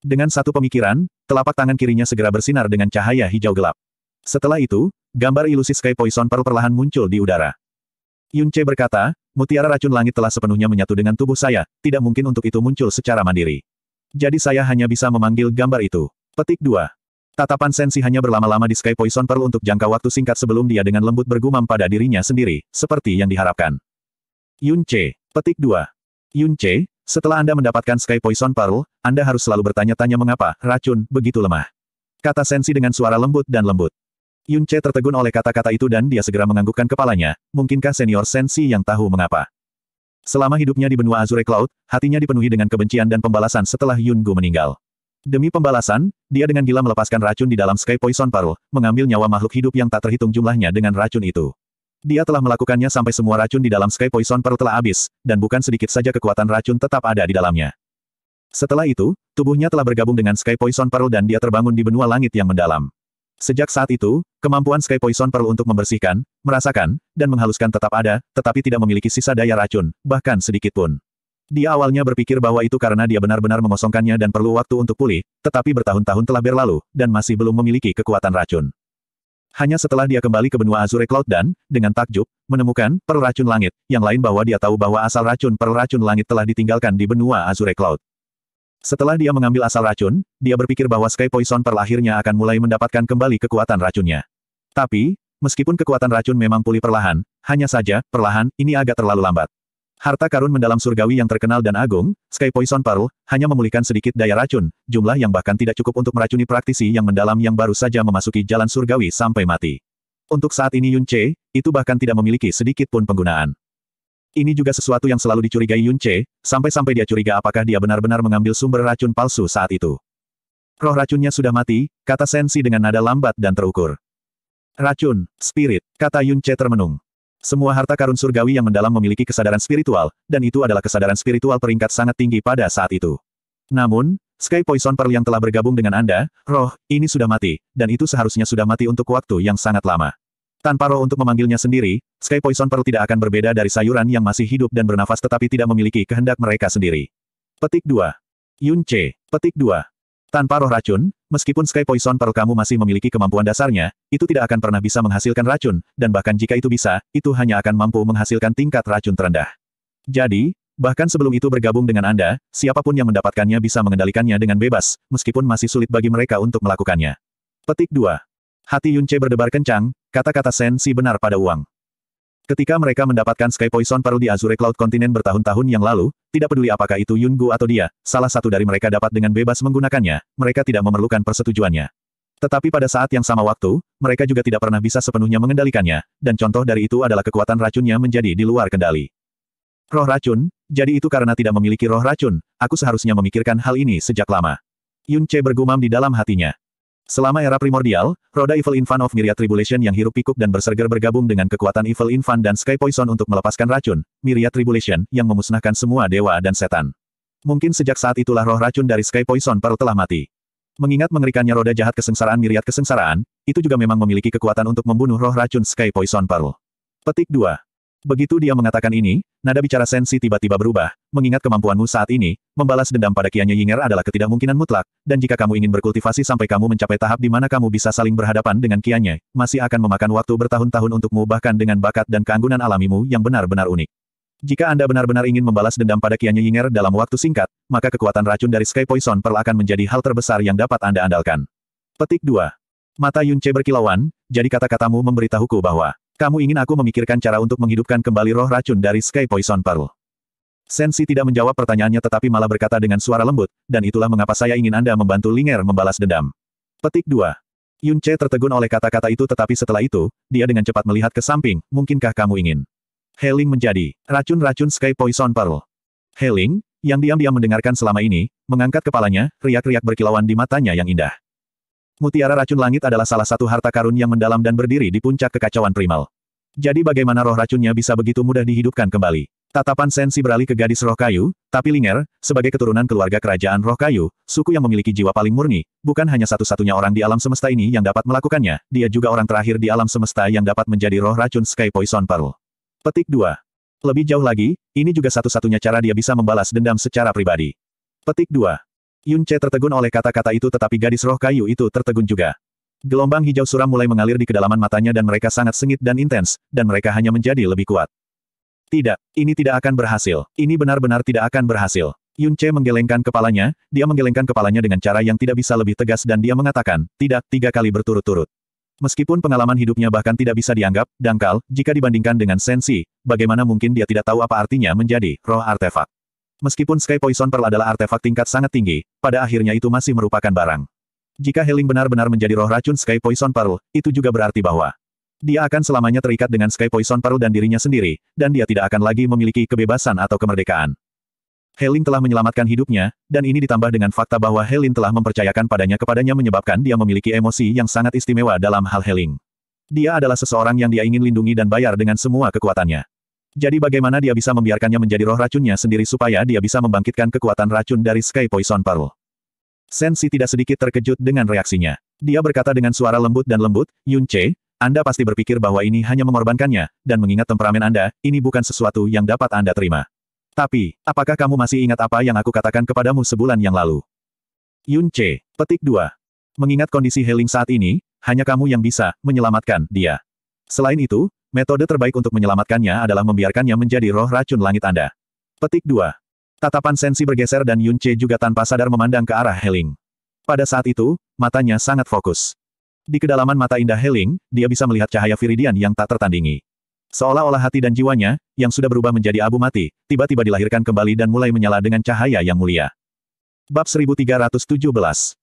Dengan satu pemikiran, telapak tangan kirinya segera bersinar dengan cahaya hijau gelap. Setelah itu, gambar ilusi Sky Poison perlahan muncul di udara. Yun Che berkata, mutiara racun langit telah sepenuhnya menyatu dengan tubuh saya, tidak mungkin untuk itu muncul secara mandiri. Jadi saya hanya bisa memanggil gambar itu. Petik 2. Tatapan sensi hanya berlama-lama di Sky Poison Pearl untuk jangka waktu singkat sebelum dia dengan lembut bergumam pada dirinya sendiri, seperti yang diharapkan. Yun Che. Petik 2. Yun Che, setelah Anda mendapatkan Sky Poison Pearl, Anda harus selalu bertanya-tanya mengapa racun begitu lemah. Kata sensi dengan suara lembut dan lembut. Yun Che tertegun oleh kata-kata itu dan dia segera menganggukkan kepalanya, mungkinkah senior Sensi yang tahu mengapa. Selama hidupnya di benua Azure Cloud, hatinya dipenuhi dengan kebencian dan pembalasan setelah Yun Gu meninggal. Demi pembalasan, dia dengan gila melepaskan racun di dalam Sky Poison Pearl, mengambil nyawa makhluk hidup yang tak terhitung jumlahnya dengan racun itu. Dia telah melakukannya sampai semua racun di dalam Sky Poison Pearl telah habis, dan bukan sedikit saja kekuatan racun tetap ada di dalamnya. Setelah itu, tubuhnya telah bergabung dengan Sky Poison Pearl dan dia terbangun di benua langit yang mendalam. Sejak saat itu, kemampuan Sky Poison perlu untuk membersihkan, merasakan, dan menghaluskan tetap ada, tetapi tidak memiliki sisa daya racun, bahkan sedikit pun. Dia awalnya berpikir bahwa itu karena dia benar-benar mengosongkannya dan perlu waktu untuk pulih, tetapi bertahun-tahun telah berlalu, dan masih belum memiliki kekuatan racun. Hanya setelah dia kembali ke benua Azure Cloud dan, dengan takjub, menemukan perl racun langit, yang lain bahwa dia tahu bahwa asal racun perl racun langit telah ditinggalkan di benua Azure Cloud. Setelah dia mengambil asal racun, dia berpikir bahwa Sky Poison perlahirnya akan mulai mendapatkan kembali kekuatan racunnya. Tapi, meskipun kekuatan racun memang pulih perlahan, hanya saja, perlahan, ini agak terlalu lambat. Harta karun mendalam surgawi yang terkenal dan agung, Sky Poison Pearl, hanya memulihkan sedikit daya racun, jumlah yang bahkan tidak cukup untuk meracuni praktisi yang mendalam yang baru saja memasuki jalan surgawi sampai mati. Untuk saat ini Yun Che, itu bahkan tidak memiliki sedikit pun penggunaan. Ini juga sesuatu yang selalu dicurigai Yun Che, sampai-sampai dia curiga apakah dia benar-benar mengambil sumber racun palsu saat itu. Roh racunnya sudah mati, kata Sensi dengan nada lambat dan terukur. Racun, spirit, kata Yun Che termenung. Semua harta karun surgawi yang mendalam memiliki kesadaran spiritual, dan itu adalah kesadaran spiritual peringkat sangat tinggi pada saat itu. Namun, Sky Poison Pearl yang telah bergabung dengan Anda, roh, ini sudah mati, dan itu seharusnya sudah mati untuk waktu yang sangat lama. Tanpa roh untuk memanggilnya sendiri, Sky Poison Pearl tidak akan berbeda dari sayuran yang masih hidup dan bernafas tetapi tidak memiliki kehendak mereka sendiri. Petik 2. Yun C. Petik 2. Tanpa roh racun, meskipun Sky Poison Pearl kamu masih memiliki kemampuan dasarnya, itu tidak akan pernah bisa menghasilkan racun, dan bahkan jika itu bisa, itu hanya akan mampu menghasilkan tingkat racun terendah. Jadi, bahkan sebelum itu bergabung dengan Anda, siapapun yang mendapatkannya bisa mengendalikannya dengan bebas, meskipun masih sulit bagi mereka untuk melakukannya. Petik 2. Hati Yunce berdebar kencang, kata-kata Si benar pada uang. Ketika mereka mendapatkan Sky Poison Pearl di Azure Cloud Continent bertahun-tahun yang lalu, tidak peduli apakah itu Yun Gu atau dia, salah satu dari mereka dapat dengan bebas menggunakannya, mereka tidak memerlukan persetujuannya. Tetapi pada saat yang sama waktu, mereka juga tidak pernah bisa sepenuhnya mengendalikannya, dan contoh dari itu adalah kekuatan racunnya menjadi di luar kendali. Roh racun, jadi itu karena tidak memiliki roh racun, aku seharusnya memikirkan hal ini sejak lama. Yun Che bergumam di dalam hatinya. Selama era primordial, roda Evil Infant of Myriad Tribulation yang hirup pikuk dan berserger bergabung dengan kekuatan Evil Infant dan Sky Poison untuk melepaskan racun, Myriad Tribulation, yang memusnahkan semua dewa dan setan. Mungkin sejak saat itulah roh racun dari Sky Poison Pearl telah mati. Mengingat mengerikannya roda jahat kesengsaraan Myriad kesengsaraan, itu juga memang memiliki kekuatan untuk membunuh roh racun Sky Poison Pearl. Petik 2. Begitu dia mengatakan ini, nada bicara Sensi tiba-tiba berubah, mengingat kemampuanmu saat ini, membalas dendam pada Kianya Yinger adalah ketidakmungkinan mutlak, dan jika kamu ingin berkultivasi sampai kamu mencapai tahap di mana kamu bisa saling berhadapan dengan Kianya, masih akan memakan waktu bertahun-tahun untukmu bahkan dengan bakat dan keanggunan alamimu yang benar-benar unik. Jika Anda benar-benar ingin membalas dendam pada Kianya Yinger dalam waktu singkat, maka kekuatan racun dari Sky Poison Pearl akan menjadi hal terbesar yang dapat Anda andalkan. Petik 2. Mata Yunce berkilauan, jadi kata-katamu memberitahuku bahwa kamu ingin aku memikirkan cara untuk menghidupkan kembali roh racun dari Sky Poison Pearl. Sensi tidak menjawab pertanyaannya tetapi malah berkata dengan suara lembut, dan itulah mengapa saya ingin Anda membantu Linger membalas dendam. Petik 2. Yun Che tertegun oleh kata-kata itu tetapi setelah itu, dia dengan cepat melihat ke samping, mungkinkah kamu ingin? Heling menjadi racun-racun Sky Poison Pearl. Heling, yang diam-diam mendengarkan selama ini, mengangkat kepalanya, riak-riak berkilauan di matanya yang indah. Mutiara racun langit adalah salah satu harta karun yang mendalam dan berdiri di puncak kekacauan primal. Jadi bagaimana roh racunnya bisa begitu mudah dihidupkan kembali? Tatapan Sensi beralih ke gadis roh kayu, tapi Linger, sebagai keturunan keluarga kerajaan roh kayu, suku yang memiliki jiwa paling murni, bukan hanya satu-satunya orang di alam semesta ini yang dapat melakukannya, dia juga orang terakhir di alam semesta yang dapat menjadi roh racun Sky Poison Pearl. Petik 2. Lebih jauh lagi, ini juga satu-satunya cara dia bisa membalas dendam secara pribadi. Petik 2. Yun Che tertegun oleh kata-kata itu tetapi gadis roh kayu itu tertegun juga. Gelombang hijau suram mulai mengalir di kedalaman matanya dan mereka sangat sengit dan intens, dan mereka hanya menjadi lebih kuat. Tidak, ini tidak akan berhasil. Ini benar-benar tidak akan berhasil. Yun Che menggelengkan kepalanya, dia menggelengkan kepalanya dengan cara yang tidak bisa lebih tegas dan dia mengatakan, tidak, tiga kali berturut-turut. Meskipun pengalaman hidupnya bahkan tidak bisa dianggap, dangkal, jika dibandingkan dengan sensi, bagaimana mungkin dia tidak tahu apa artinya menjadi roh artefak. Meskipun Sky Poison Pearl adalah artefak tingkat sangat tinggi, pada akhirnya itu masih merupakan barang. Jika Heling benar-benar menjadi roh racun Sky Poison Pearl, itu juga berarti bahwa dia akan selamanya terikat dengan Sky Poison Pearl dan dirinya sendiri, dan dia tidak akan lagi memiliki kebebasan atau kemerdekaan. Heling telah menyelamatkan hidupnya, dan ini ditambah dengan fakta bahwa Heling telah mempercayakan padanya kepadanya menyebabkan dia memiliki emosi yang sangat istimewa dalam hal Heling. Dia adalah seseorang yang dia ingin lindungi dan bayar dengan semua kekuatannya. Jadi bagaimana dia bisa membiarkannya menjadi roh racunnya sendiri supaya dia bisa membangkitkan kekuatan racun dari Sky Poison Pearl? Sensi tidak sedikit terkejut dengan reaksinya. Dia berkata dengan suara lembut dan lembut, Yun Che, Anda pasti berpikir bahwa ini hanya mengorbankannya, dan mengingat temperamen Anda, ini bukan sesuatu yang dapat Anda terima. Tapi, apakah kamu masih ingat apa yang aku katakan kepadamu sebulan yang lalu? Yun Che, petik 2. Mengingat kondisi Healing saat ini, hanya kamu yang bisa menyelamatkan dia. Selain itu, metode terbaik untuk menyelamatkannya adalah membiarkannya menjadi roh racun langit Anda. Petik 2. Tatapan Sensi bergeser dan Yunche juga tanpa sadar memandang ke arah Heling. Pada saat itu, matanya sangat fokus. Di kedalaman mata indah Heling, dia bisa melihat cahaya Viridian yang tak tertandingi. Seolah-olah hati dan jiwanya, yang sudah berubah menjadi abu mati, tiba-tiba dilahirkan kembali dan mulai menyala dengan cahaya yang mulia. Bab 1317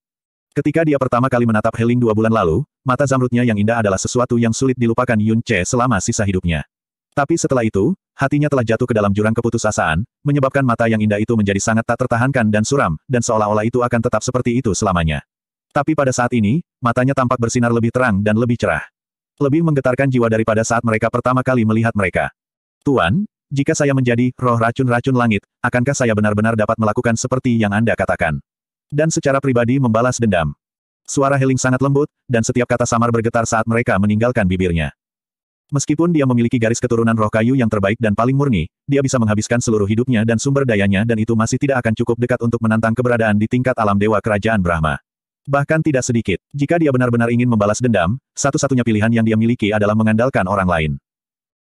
Ketika dia pertama kali menatap Heling dua bulan lalu, mata zamrudnya yang indah adalah sesuatu yang sulit dilupakan Yun Che selama sisa hidupnya. Tapi setelah itu, hatinya telah jatuh ke dalam jurang keputusasaan, menyebabkan mata yang indah itu menjadi sangat tak tertahankan dan suram, dan seolah-olah itu akan tetap seperti itu selamanya. Tapi pada saat ini, matanya tampak bersinar lebih terang dan lebih cerah. Lebih menggetarkan jiwa daripada saat mereka pertama kali melihat mereka. Tuan, jika saya menjadi roh racun-racun langit, akankah saya benar-benar dapat melakukan seperti yang Anda katakan? Dan secara pribadi membalas dendam. Suara Heling sangat lembut, dan setiap kata samar bergetar saat mereka meninggalkan bibirnya. Meskipun dia memiliki garis keturunan roh kayu yang terbaik dan paling murni, dia bisa menghabiskan seluruh hidupnya dan sumber dayanya dan itu masih tidak akan cukup dekat untuk menantang keberadaan di tingkat alam dewa kerajaan Brahma. Bahkan tidak sedikit, jika dia benar-benar ingin membalas dendam, satu-satunya pilihan yang dia miliki adalah mengandalkan orang lain.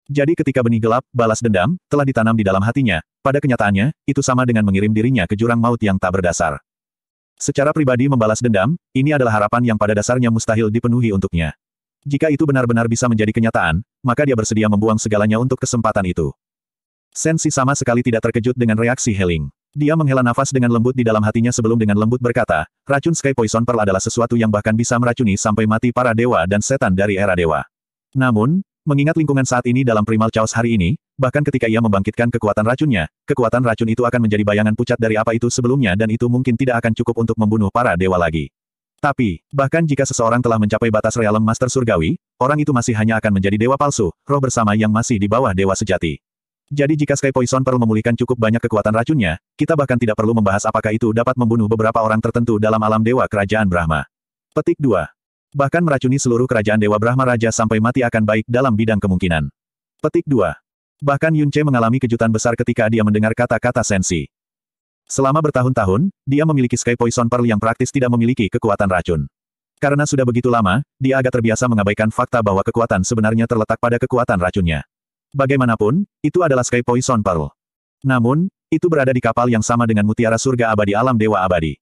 Jadi ketika benih gelap, balas dendam, telah ditanam di dalam hatinya, pada kenyataannya, itu sama dengan mengirim dirinya ke jurang maut yang tak berdasar. Secara pribadi membalas dendam, ini adalah harapan yang pada dasarnya mustahil dipenuhi untuknya. Jika itu benar-benar bisa menjadi kenyataan, maka dia bersedia membuang segalanya untuk kesempatan itu. Sensi sama sekali tidak terkejut dengan reaksi Heling. Dia menghela nafas dengan lembut di dalam hatinya sebelum dengan lembut berkata, racun Sky Poison Pearl adalah sesuatu yang bahkan bisa meracuni sampai mati para dewa dan setan dari era dewa. Namun, Mengingat lingkungan saat ini dalam Primal Chaos hari ini, bahkan ketika ia membangkitkan kekuatan racunnya, kekuatan racun itu akan menjadi bayangan pucat dari apa itu sebelumnya dan itu mungkin tidak akan cukup untuk membunuh para dewa lagi. Tapi, bahkan jika seseorang telah mencapai batas realem Master Surgawi, orang itu masih hanya akan menjadi dewa palsu, roh bersama yang masih di bawah dewa sejati. Jadi jika Sky Poison perlu memulihkan cukup banyak kekuatan racunnya, kita bahkan tidak perlu membahas apakah itu dapat membunuh beberapa orang tertentu dalam alam dewa kerajaan Brahma. Petik 2. Bahkan meracuni seluruh kerajaan Dewa Brahma Raja sampai mati akan baik dalam bidang kemungkinan. Petik 2. Bahkan Yunce mengalami kejutan besar ketika dia mendengar kata-kata sensi. Selama bertahun-tahun, dia memiliki Sky Poison Pearl yang praktis tidak memiliki kekuatan racun. Karena sudah begitu lama, dia agak terbiasa mengabaikan fakta bahwa kekuatan sebenarnya terletak pada kekuatan racunnya. Bagaimanapun, itu adalah Sky Poison Pearl. Namun, itu berada di kapal yang sama dengan mutiara surga abadi alam Dewa Abadi.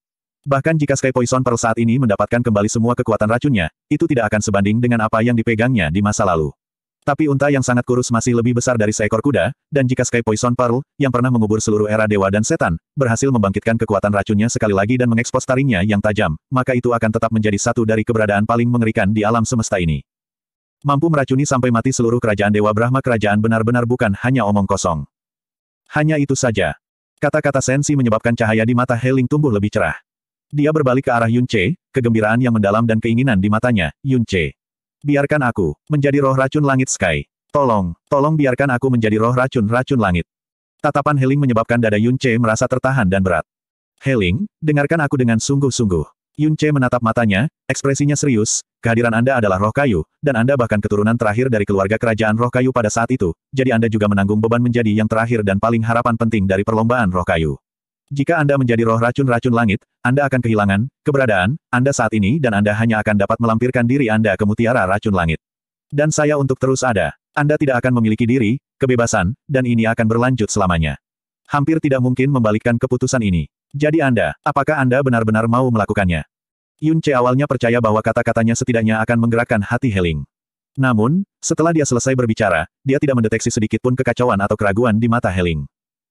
Bahkan jika Sky Poison Pearl saat ini mendapatkan kembali semua kekuatan racunnya, itu tidak akan sebanding dengan apa yang dipegangnya di masa lalu. Tapi unta yang sangat kurus masih lebih besar dari seekor kuda, dan jika Sky Poison Pearl, yang pernah mengubur seluruh era dewa dan setan, berhasil membangkitkan kekuatan racunnya sekali lagi dan mengekspos taringnya yang tajam, maka itu akan tetap menjadi satu dari keberadaan paling mengerikan di alam semesta ini. Mampu meracuni sampai mati seluruh kerajaan Dewa Brahma kerajaan benar-benar bukan hanya omong kosong. Hanya itu saja. Kata-kata Sensi menyebabkan cahaya di mata Heling tumbuh lebih cerah. Dia berbalik ke arah Yun Che, kegembiraan yang mendalam dan keinginan di matanya, Yun Che. Biarkan aku, menjadi roh racun langit Sky. Tolong, tolong biarkan aku menjadi roh racun-racun langit. Tatapan Heling menyebabkan dada Yun Che merasa tertahan dan berat. Heling, dengarkan aku dengan sungguh-sungguh. Yun Che menatap matanya, ekspresinya serius, kehadiran Anda adalah roh kayu, dan Anda bahkan keturunan terakhir dari keluarga kerajaan roh kayu pada saat itu, jadi Anda juga menanggung beban menjadi yang terakhir dan paling harapan penting dari perlombaan roh kayu. Jika Anda menjadi roh racun-racun langit, Anda akan kehilangan keberadaan Anda saat ini dan Anda hanya akan dapat melampirkan diri Anda ke mutiara racun langit. Dan saya untuk terus ada. Anda tidak akan memiliki diri, kebebasan, dan ini akan berlanjut selamanya. Hampir tidak mungkin membalikkan keputusan ini. Jadi Anda, apakah Anda benar-benar mau melakukannya? Yun Che awalnya percaya bahwa kata-katanya setidaknya akan menggerakkan hati Heling. Namun, setelah dia selesai berbicara, dia tidak mendeteksi sedikit pun kekacauan atau keraguan di mata Heling.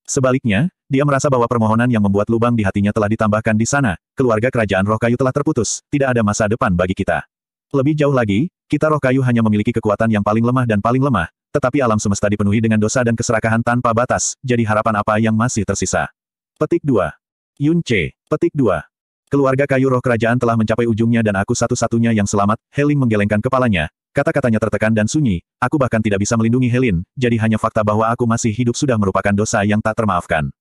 Sebaliknya, dia merasa bahwa permohonan yang membuat lubang di hatinya telah ditambahkan di sana, keluarga kerajaan roh kayu telah terputus, tidak ada masa depan bagi kita. Lebih jauh lagi, kita roh kayu hanya memiliki kekuatan yang paling lemah dan paling lemah, tetapi alam semesta dipenuhi dengan dosa dan keserakahan tanpa batas, jadi harapan apa yang masih tersisa? Petik 2. Yun C. Petik 2. Keluarga kayu roh kerajaan telah mencapai ujungnya dan aku satu-satunya yang selamat, Helin menggelengkan kepalanya, kata-katanya tertekan dan sunyi, aku bahkan tidak bisa melindungi Helin, jadi hanya fakta bahwa aku masih hidup sudah merupakan dosa yang tak termaafkan.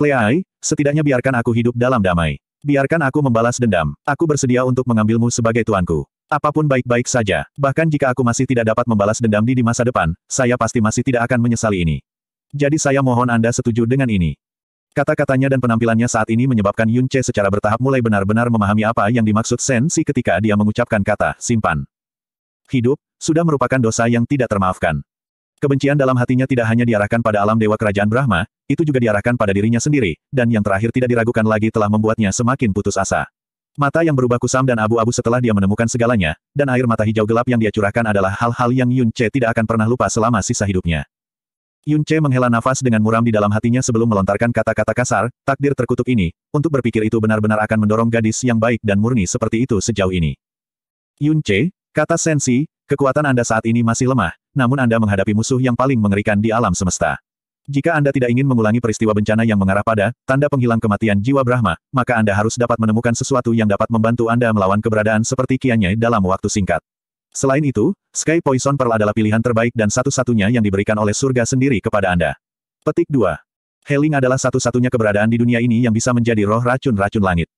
Leai, setidaknya biarkan aku hidup dalam damai. Biarkan aku membalas dendam. Aku bersedia untuk mengambilmu sebagai tuanku. Apapun baik-baik saja, bahkan jika aku masih tidak dapat membalas dendam di di masa depan, saya pasti masih tidak akan menyesali ini. Jadi saya mohon Anda setuju dengan ini. Kata-katanya dan penampilannya saat ini menyebabkan Yun Che secara bertahap mulai benar-benar memahami apa yang dimaksud Si ketika dia mengucapkan kata, simpan. Hidup, sudah merupakan dosa yang tidak termaafkan. Kebencian dalam hatinya tidak hanya diarahkan pada alam dewa kerajaan Brahma, itu juga diarahkan pada dirinya sendiri, dan yang terakhir tidak diragukan lagi telah membuatnya semakin putus asa. Mata yang berubah kusam dan abu-abu setelah dia menemukan segalanya, dan air mata hijau gelap yang dia curahkan adalah hal-hal yang Yun Che tidak akan pernah lupa selama sisa hidupnya. Yun Che menghela nafas dengan muram di dalam hatinya sebelum melontarkan kata-kata kasar, takdir terkutuk ini, untuk berpikir itu benar-benar akan mendorong gadis yang baik dan murni seperti itu sejauh ini. Yun Che, Kata Sensi, kekuatan Anda saat ini masih lemah, namun Anda menghadapi musuh yang paling mengerikan di alam semesta. Jika Anda tidak ingin mengulangi peristiwa bencana yang mengarah pada tanda penghilang kematian jiwa Brahma, maka Anda harus dapat menemukan sesuatu yang dapat membantu Anda melawan keberadaan seperti kiannya dalam waktu singkat. Selain itu, Sky Poison Pearl adalah pilihan terbaik dan satu-satunya yang diberikan oleh surga sendiri kepada Anda. Petik 2. Healing adalah satu-satunya keberadaan di dunia ini yang bisa menjadi roh racun-racun langit.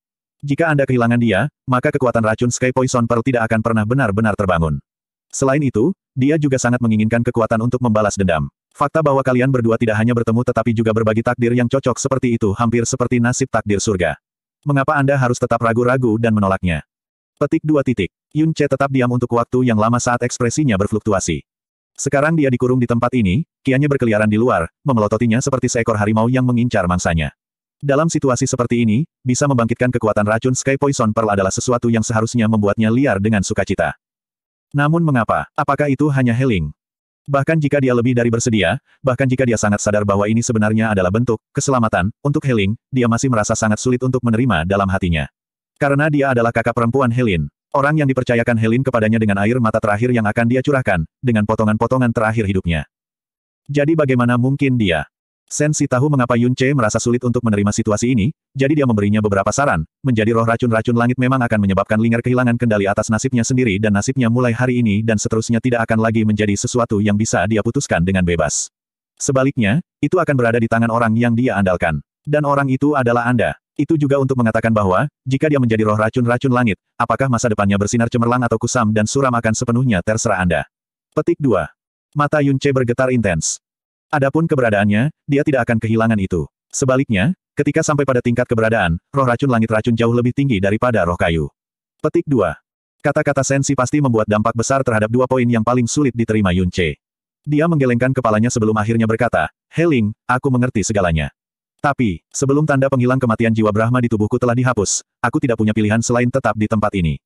Jika Anda kehilangan dia, maka kekuatan racun Sky Poison Pearl tidak akan pernah benar-benar terbangun. Selain itu, dia juga sangat menginginkan kekuatan untuk membalas dendam. Fakta bahwa kalian berdua tidak hanya bertemu tetapi juga berbagi takdir yang cocok seperti itu hampir seperti nasib takdir surga. Mengapa Anda harus tetap ragu-ragu dan menolaknya? Petik dua titik. Yun Che tetap diam untuk waktu yang lama saat ekspresinya berfluktuasi. Sekarang dia dikurung di tempat ini, kiannya berkeliaran di luar, memelototinya seperti seekor harimau yang mengincar mangsanya. Dalam situasi seperti ini, bisa membangkitkan kekuatan racun Sky Poison Pearl adalah sesuatu yang seharusnya membuatnya liar dengan sukacita. Namun mengapa? Apakah itu hanya healing? Bahkan jika dia lebih dari bersedia, bahkan jika dia sangat sadar bahwa ini sebenarnya adalah bentuk keselamatan untuk healing, dia masih merasa sangat sulit untuk menerima dalam hatinya. Karena dia adalah kakak perempuan Helin. Orang yang dipercayakan Helin kepadanya dengan air mata terakhir yang akan dia curahkan, dengan potongan-potongan terakhir hidupnya. Jadi bagaimana mungkin dia Sensi tahu mengapa Yun Che merasa sulit untuk menerima situasi ini, jadi dia memberinya beberapa saran, menjadi roh racun-racun langit memang akan menyebabkan Linggar kehilangan kendali atas nasibnya sendiri dan nasibnya mulai hari ini dan seterusnya tidak akan lagi menjadi sesuatu yang bisa dia putuskan dengan bebas. Sebaliknya, itu akan berada di tangan orang yang dia andalkan. Dan orang itu adalah Anda. Itu juga untuk mengatakan bahwa, jika dia menjadi roh racun-racun langit, apakah masa depannya bersinar cemerlang atau kusam dan suram akan sepenuhnya terserah Anda. Petik 2. Mata Yun Che bergetar intens. Adapun keberadaannya, dia tidak akan kehilangan itu. Sebaliknya, ketika sampai pada tingkat keberadaan, roh racun langit racun jauh lebih tinggi daripada roh kayu. Petik 2. Kata-kata sensi pasti membuat dampak besar terhadap dua poin yang paling sulit diterima Yun Che. Dia menggelengkan kepalanya sebelum akhirnya berkata, Heling, aku mengerti segalanya. Tapi, sebelum tanda penghilang kematian jiwa Brahma di tubuhku telah dihapus, aku tidak punya pilihan selain tetap di tempat ini.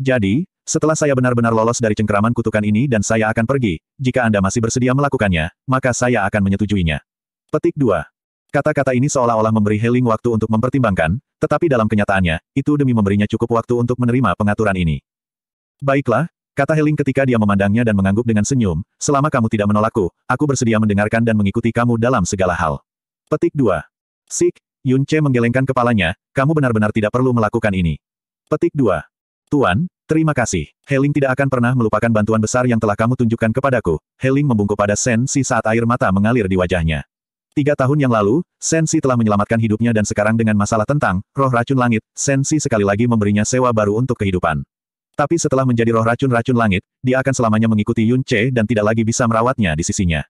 Jadi, setelah saya benar-benar lolos dari cengkeraman kutukan ini dan saya akan pergi, jika Anda masih bersedia melakukannya, maka saya akan menyetujuinya. Petik 2. Kata-kata ini seolah-olah memberi Healing waktu untuk mempertimbangkan, tetapi dalam kenyataannya, itu demi memberinya cukup waktu untuk menerima pengaturan ini. Baiklah, kata Healing ketika dia memandangnya dan mengangguk dengan senyum, selama kamu tidak menolakku, aku bersedia mendengarkan dan mengikuti kamu dalam segala hal. Petik 2. Sik, Yun Che menggelengkan kepalanya, kamu benar-benar tidak perlu melakukan ini. Petik 2. Tuan, Terima kasih. Heling tidak akan pernah melupakan bantuan besar yang telah kamu tunjukkan kepadaku. Heling membungkuk pada Sensi saat air mata mengalir di wajahnya. Tiga tahun yang lalu, Sensi telah menyelamatkan hidupnya dan sekarang dengan masalah tentang roh racun langit, Sensi sekali lagi memberinya sewa baru untuk kehidupan. Tapi setelah menjadi roh racun-racun langit, dia akan selamanya mengikuti Yun Che dan tidak lagi bisa merawatnya di sisinya.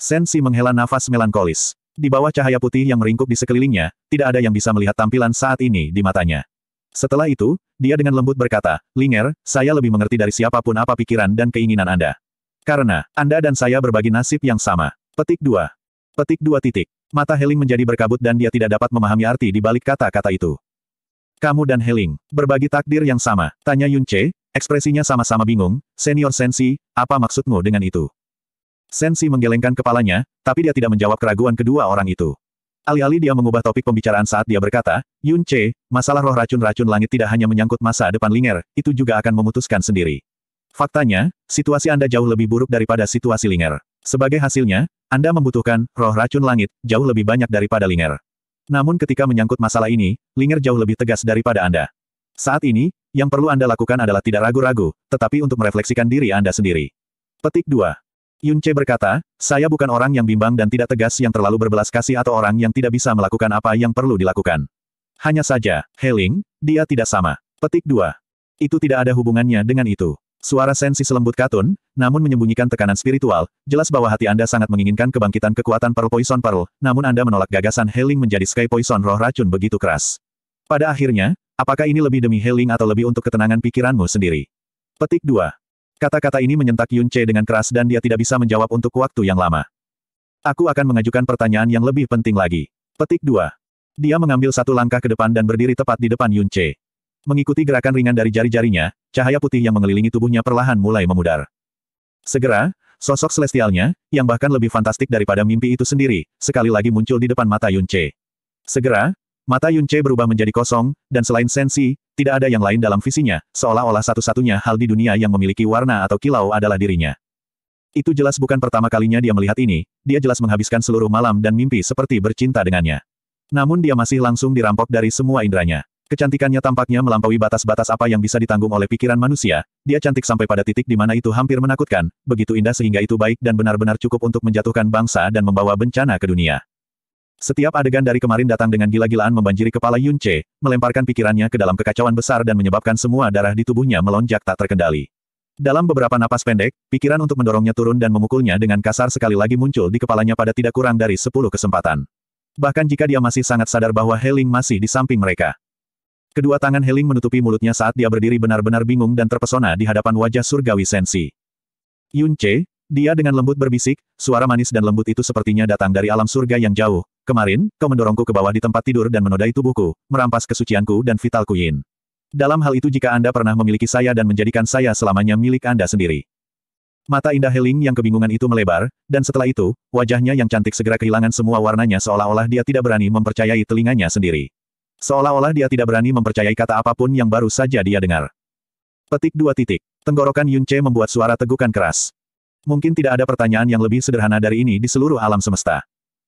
Sensi menghela nafas melankolis. Di bawah cahaya putih yang meringkuk di sekelilingnya, tidak ada yang bisa melihat tampilan saat ini di matanya. Setelah itu, dia dengan lembut berkata, Linger, saya lebih mengerti dari siapapun apa pikiran dan keinginan Anda. Karena, Anda dan saya berbagi nasib yang sama. Petik dua. Petik dua titik. Mata Heling menjadi berkabut dan dia tidak dapat memahami arti di balik kata-kata itu. Kamu dan Heling, berbagi takdir yang sama. Tanya Yun Che, ekspresinya sama-sama bingung, senior Sensi, apa maksudmu dengan itu? Sensi menggelengkan kepalanya, tapi dia tidak menjawab keraguan kedua orang itu. Alih-alih dia mengubah topik pembicaraan saat dia berkata, Yun Che, masalah roh racun-racun langit tidak hanya menyangkut masa depan Linger, itu juga akan memutuskan sendiri. Faktanya, situasi Anda jauh lebih buruk daripada situasi Linger. Sebagai hasilnya, Anda membutuhkan roh racun langit jauh lebih banyak daripada Linger. Namun ketika menyangkut masalah ini, Linger jauh lebih tegas daripada Anda. Saat ini, yang perlu Anda lakukan adalah tidak ragu-ragu, tetapi untuk merefleksikan diri Anda sendiri. Petik 2. Yun Che berkata, saya bukan orang yang bimbang dan tidak tegas yang terlalu berbelas kasih atau orang yang tidak bisa melakukan apa yang perlu dilakukan. Hanya saja, Heling, dia tidak sama. Petik 2. Itu tidak ada hubungannya dengan itu. Suara sensi selembut katun, namun menyembunyikan tekanan spiritual, jelas bahwa hati Anda sangat menginginkan kebangkitan kekuatan Pearl Poison Pearl, namun Anda menolak gagasan Healing menjadi Sky Poison roh racun begitu keras. Pada akhirnya, apakah ini lebih demi Healing atau lebih untuk ketenangan pikiranmu sendiri? Petik 2. Kata-kata ini menyentak Yun Che dengan keras dan dia tidak bisa menjawab untuk waktu yang lama. Aku akan mengajukan pertanyaan yang lebih penting lagi. Petik 2. Dia mengambil satu langkah ke depan dan berdiri tepat di depan Yun Che. Mengikuti gerakan ringan dari jari-jarinya, cahaya putih yang mengelilingi tubuhnya perlahan mulai memudar. Segera, sosok celestialnya, yang bahkan lebih fantastik daripada mimpi itu sendiri, sekali lagi muncul di depan mata Yun Che. Segera, Mata Yunce berubah menjadi kosong, dan selain sensi, tidak ada yang lain dalam visinya, seolah-olah satu-satunya hal di dunia yang memiliki warna atau kilau adalah dirinya. Itu jelas bukan pertama kalinya dia melihat ini, dia jelas menghabiskan seluruh malam dan mimpi seperti bercinta dengannya. Namun dia masih langsung dirampok dari semua inderanya. Kecantikannya tampaknya melampaui batas-batas apa yang bisa ditanggung oleh pikiran manusia, dia cantik sampai pada titik di mana itu hampir menakutkan, begitu indah sehingga itu baik dan benar-benar cukup untuk menjatuhkan bangsa dan membawa bencana ke dunia. Setiap adegan dari kemarin datang dengan gila-gilaan membanjiri kepala Yun Che, melemparkan pikirannya ke dalam kekacauan besar dan menyebabkan semua darah di tubuhnya melonjak tak terkendali. Dalam beberapa napas pendek, pikiran untuk mendorongnya turun dan memukulnya dengan kasar sekali lagi muncul di kepalanya pada tidak kurang dari sepuluh kesempatan. Bahkan jika dia masih sangat sadar bahwa Heling masih di samping mereka. Kedua tangan Heling menutupi mulutnya saat dia berdiri benar-benar bingung dan terpesona di hadapan wajah surgawi sensi. Yun Che, dia dengan lembut berbisik, suara manis dan lembut itu sepertinya datang dari alam surga yang jauh, Kemarin, kau mendorongku ke bawah di tempat tidur dan menodai tubuhku, merampas kesucianku dan vitalku Yin. Dalam hal itu jika Anda pernah memiliki saya dan menjadikan saya selamanya milik Anda sendiri. Mata indah Heling yang kebingungan itu melebar, dan setelah itu, wajahnya yang cantik segera kehilangan semua warnanya seolah-olah dia tidak berani mempercayai telinganya sendiri. Seolah-olah dia tidak berani mempercayai kata apapun yang baru saja dia dengar. Petik dua titik. Tenggorokan Yun Che membuat suara tegukan keras. Mungkin tidak ada pertanyaan yang lebih sederhana dari ini di seluruh alam semesta.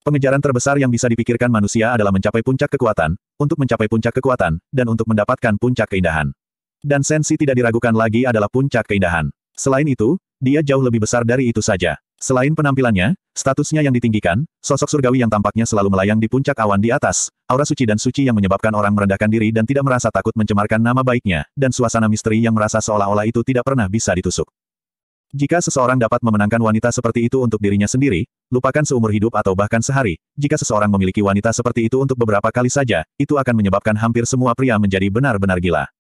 Pengejaran terbesar yang bisa dipikirkan manusia adalah mencapai puncak kekuatan, untuk mencapai puncak kekuatan, dan untuk mendapatkan puncak keindahan. Dan sensi tidak diragukan lagi adalah puncak keindahan. Selain itu, dia jauh lebih besar dari itu saja. Selain penampilannya, statusnya yang ditinggikan, sosok surgawi yang tampaknya selalu melayang di puncak awan di atas, aura suci dan suci yang menyebabkan orang merendahkan diri dan tidak merasa takut mencemarkan nama baiknya, dan suasana misteri yang merasa seolah-olah itu tidak pernah bisa ditusuk. Jika seseorang dapat memenangkan wanita seperti itu untuk dirinya sendiri, lupakan seumur hidup atau bahkan sehari, jika seseorang memiliki wanita seperti itu untuk beberapa kali saja, itu akan menyebabkan hampir semua pria menjadi benar-benar gila.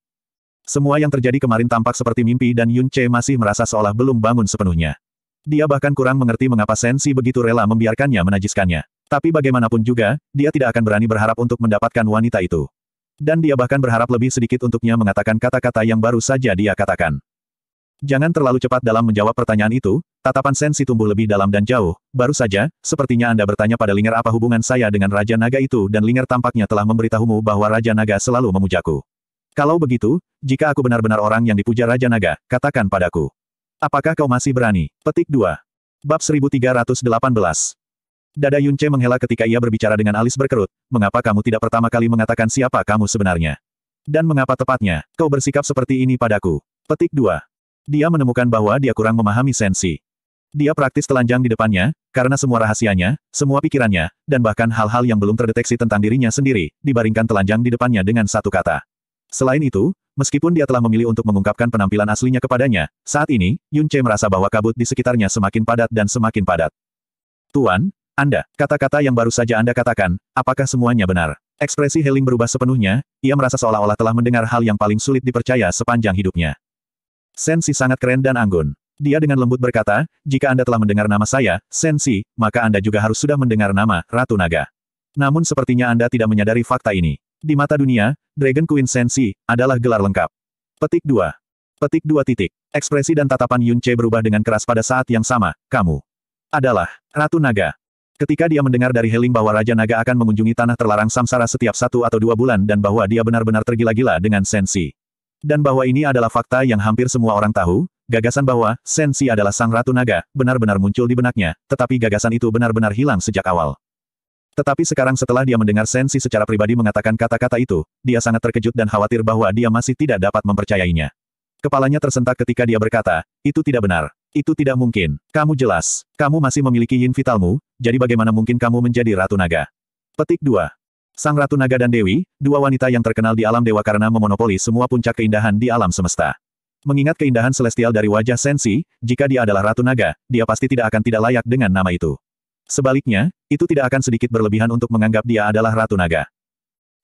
Semua yang terjadi kemarin tampak seperti mimpi dan Yun Che masih merasa seolah belum bangun sepenuhnya. Dia bahkan kurang mengerti mengapa Sensi begitu rela membiarkannya menajiskannya. Tapi bagaimanapun juga, dia tidak akan berani berharap untuk mendapatkan wanita itu. Dan dia bahkan berharap lebih sedikit untuknya mengatakan kata-kata yang baru saja dia katakan. Jangan terlalu cepat dalam menjawab pertanyaan itu, tatapan sensi tumbuh lebih dalam dan jauh, baru saja, sepertinya Anda bertanya pada Linger apa hubungan saya dengan Raja Naga itu dan Linger tampaknya telah memberitahumu bahwa Raja Naga selalu memujaku. Kalau begitu, jika aku benar-benar orang yang dipuja Raja Naga, katakan padaku. Apakah kau masih berani? Petik 2. Bab 1318 Dada Yunce menghela ketika ia berbicara dengan alis berkerut, mengapa kamu tidak pertama kali mengatakan siapa kamu sebenarnya? Dan mengapa tepatnya, kau bersikap seperti ini padaku? Petik 2. Dia menemukan bahwa dia kurang memahami sensi. Dia praktis telanjang di depannya, karena semua rahasianya, semua pikirannya, dan bahkan hal-hal yang belum terdeteksi tentang dirinya sendiri, dibaringkan telanjang di depannya dengan satu kata. Selain itu, meskipun dia telah memilih untuk mengungkapkan penampilan aslinya kepadanya, saat ini, Yun Che merasa bahwa kabut di sekitarnya semakin padat dan semakin padat. Tuan, Anda, kata-kata yang baru saja Anda katakan, apakah semuanya benar? Ekspresi Heling berubah sepenuhnya, ia merasa seolah-olah telah mendengar hal yang paling sulit dipercaya sepanjang hidupnya. Sensi sangat keren dan anggun. Dia dengan lembut berkata, jika Anda telah mendengar nama saya, Sensi, maka Anda juga harus sudah mendengar nama Ratu Naga. Namun sepertinya Anda tidak menyadari fakta ini. Di mata dunia, Dragon Queen Sensi adalah gelar lengkap. Petik 2. Petik 2 titik. Ekspresi dan tatapan Yun Che berubah dengan keras pada saat yang sama. Kamu adalah Ratu Naga. Ketika dia mendengar dari Heling bahwa Raja Naga akan mengunjungi tanah terlarang samsara setiap satu atau dua bulan dan bahwa dia benar-benar tergila-gila dengan sensi. Dan bahwa ini adalah fakta yang hampir semua orang tahu, gagasan bahwa Sensi adalah sang ratu naga benar-benar muncul di benaknya, tetapi gagasan itu benar-benar hilang sejak awal. Tetapi sekarang setelah dia mendengar Sensi secara pribadi mengatakan kata-kata itu, dia sangat terkejut dan khawatir bahwa dia masih tidak dapat mempercayainya. Kepalanya tersentak ketika dia berkata, itu tidak benar. Itu tidak mungkin. Kamu jelas. Kamu masih memiliki yin vitalmu, jadi bagaimana mungkin kamu menjadi Ratu Naga? Petik 2. Sang Ratu Naga dan Dewi, dua wanita yang terkenal di alam dewa karena memonopoli semua puncak keindahan di alam semesta. Mengingat keindahan celestial dari wajah Sensi, jika dia adalah Ratu Naga, dia pasti tidak akan tidak layak dengan nama itu. Sebaliknya, itu tidak akan sedikit berlebihan untuk menganggap dia adalah Ratu Naga.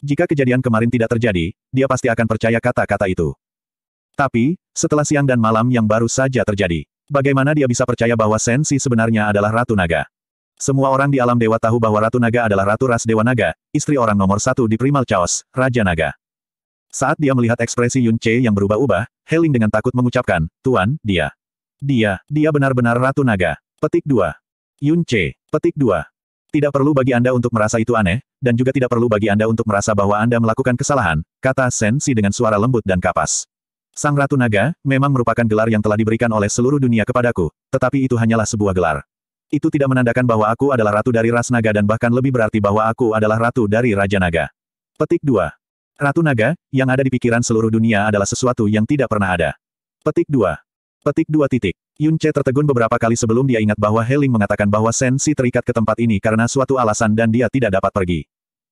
Jika kejadian kemarin tidak terjadi, dia pasti akan percaya kata-kata itu. Tapi, setelah siang dan malam yang baru saja terjadi, bagaimana dia bisa percaya bahwa Sensi sebenarnya adalah Ratu Naga? Semua orang di alam dewa tahu bahwa Ratu Naga adalah Ratu Ras Dewa Naga, istri orang nomor satu di Primal Chaos, Raja Naga. Saat dia melihat ekspresi Yun Che yang berubah-ubah, Heling dengan takut mengucapkan, Tuan, dia. Dia, dia benar-benar Ratu Naga. Petik 2. Yun Che. Petik 2. Tidak perlu bagi Anda untuk merasa itu aneh, dan juga tidak perlu bagi Anda untuk merasa bahwa Anda melakukan kesalahan, kata Sensi dengan suara lembut dan kapas. Sang Ratu Naga, memang merupakan gelar yang telah diberikan oleh seluruh dunia kepadaku, tetapi itu hanyalah sebuah gelar. Itu tidak menandakan bahwa aku adalah ratu dari ras naga dan bahkan lebih berarti bahwa aku adalah ratu dari Raja Naga. Petik 2. Ratu Naga, yang ada di pikiran seluruh dunia adalah sesuatu yang tidak pernah ada. Petik 2. Petik 2 titik. Yun Che tertegun beberapa kali sebelum dia ingat bahwa Heling mengatakan bahwa Sensi terikat ke tempat ini karena suatu alasan dan dia tidak dapat pergi.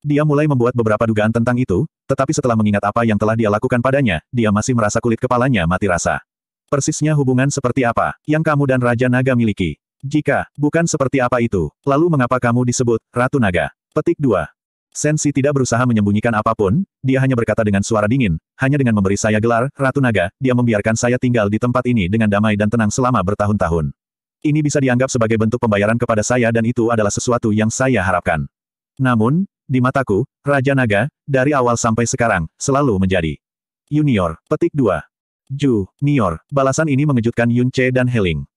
Dia mulai membuat beberapa dugaan tentang itu, tetapi setelah mengingat apa yang telah dia lakukan padanya, dia masih merasa kulit kepalanya mati rasa. Persisnya hubungan seperti apa yang kamu dan Raja Naga miliki? Jika, bukan seperti apa itu, lalu mengapa kamu disebut, Ratu Naga? Petik 2. Sensi tidak berusaha menyembunyikan apapun, dia hanya berkata dengan suara dingin, hanya dengan memberi saya gelar, Ratu Naga, dia membiarkan saya tinggal di tempat ini dengan damai dan tenang selama bertahun-tahun. Ini bisa dianggap sebagai bentuk pembayaran kepada saya dan itu adalah sesuatu yang saya harapkan. Namun, di mataku, Raja Naga, dari awal sampai sekarang, selalu menjadi Junior, petik 2. Junior, balasan ini mengejutkan Yun dan Heling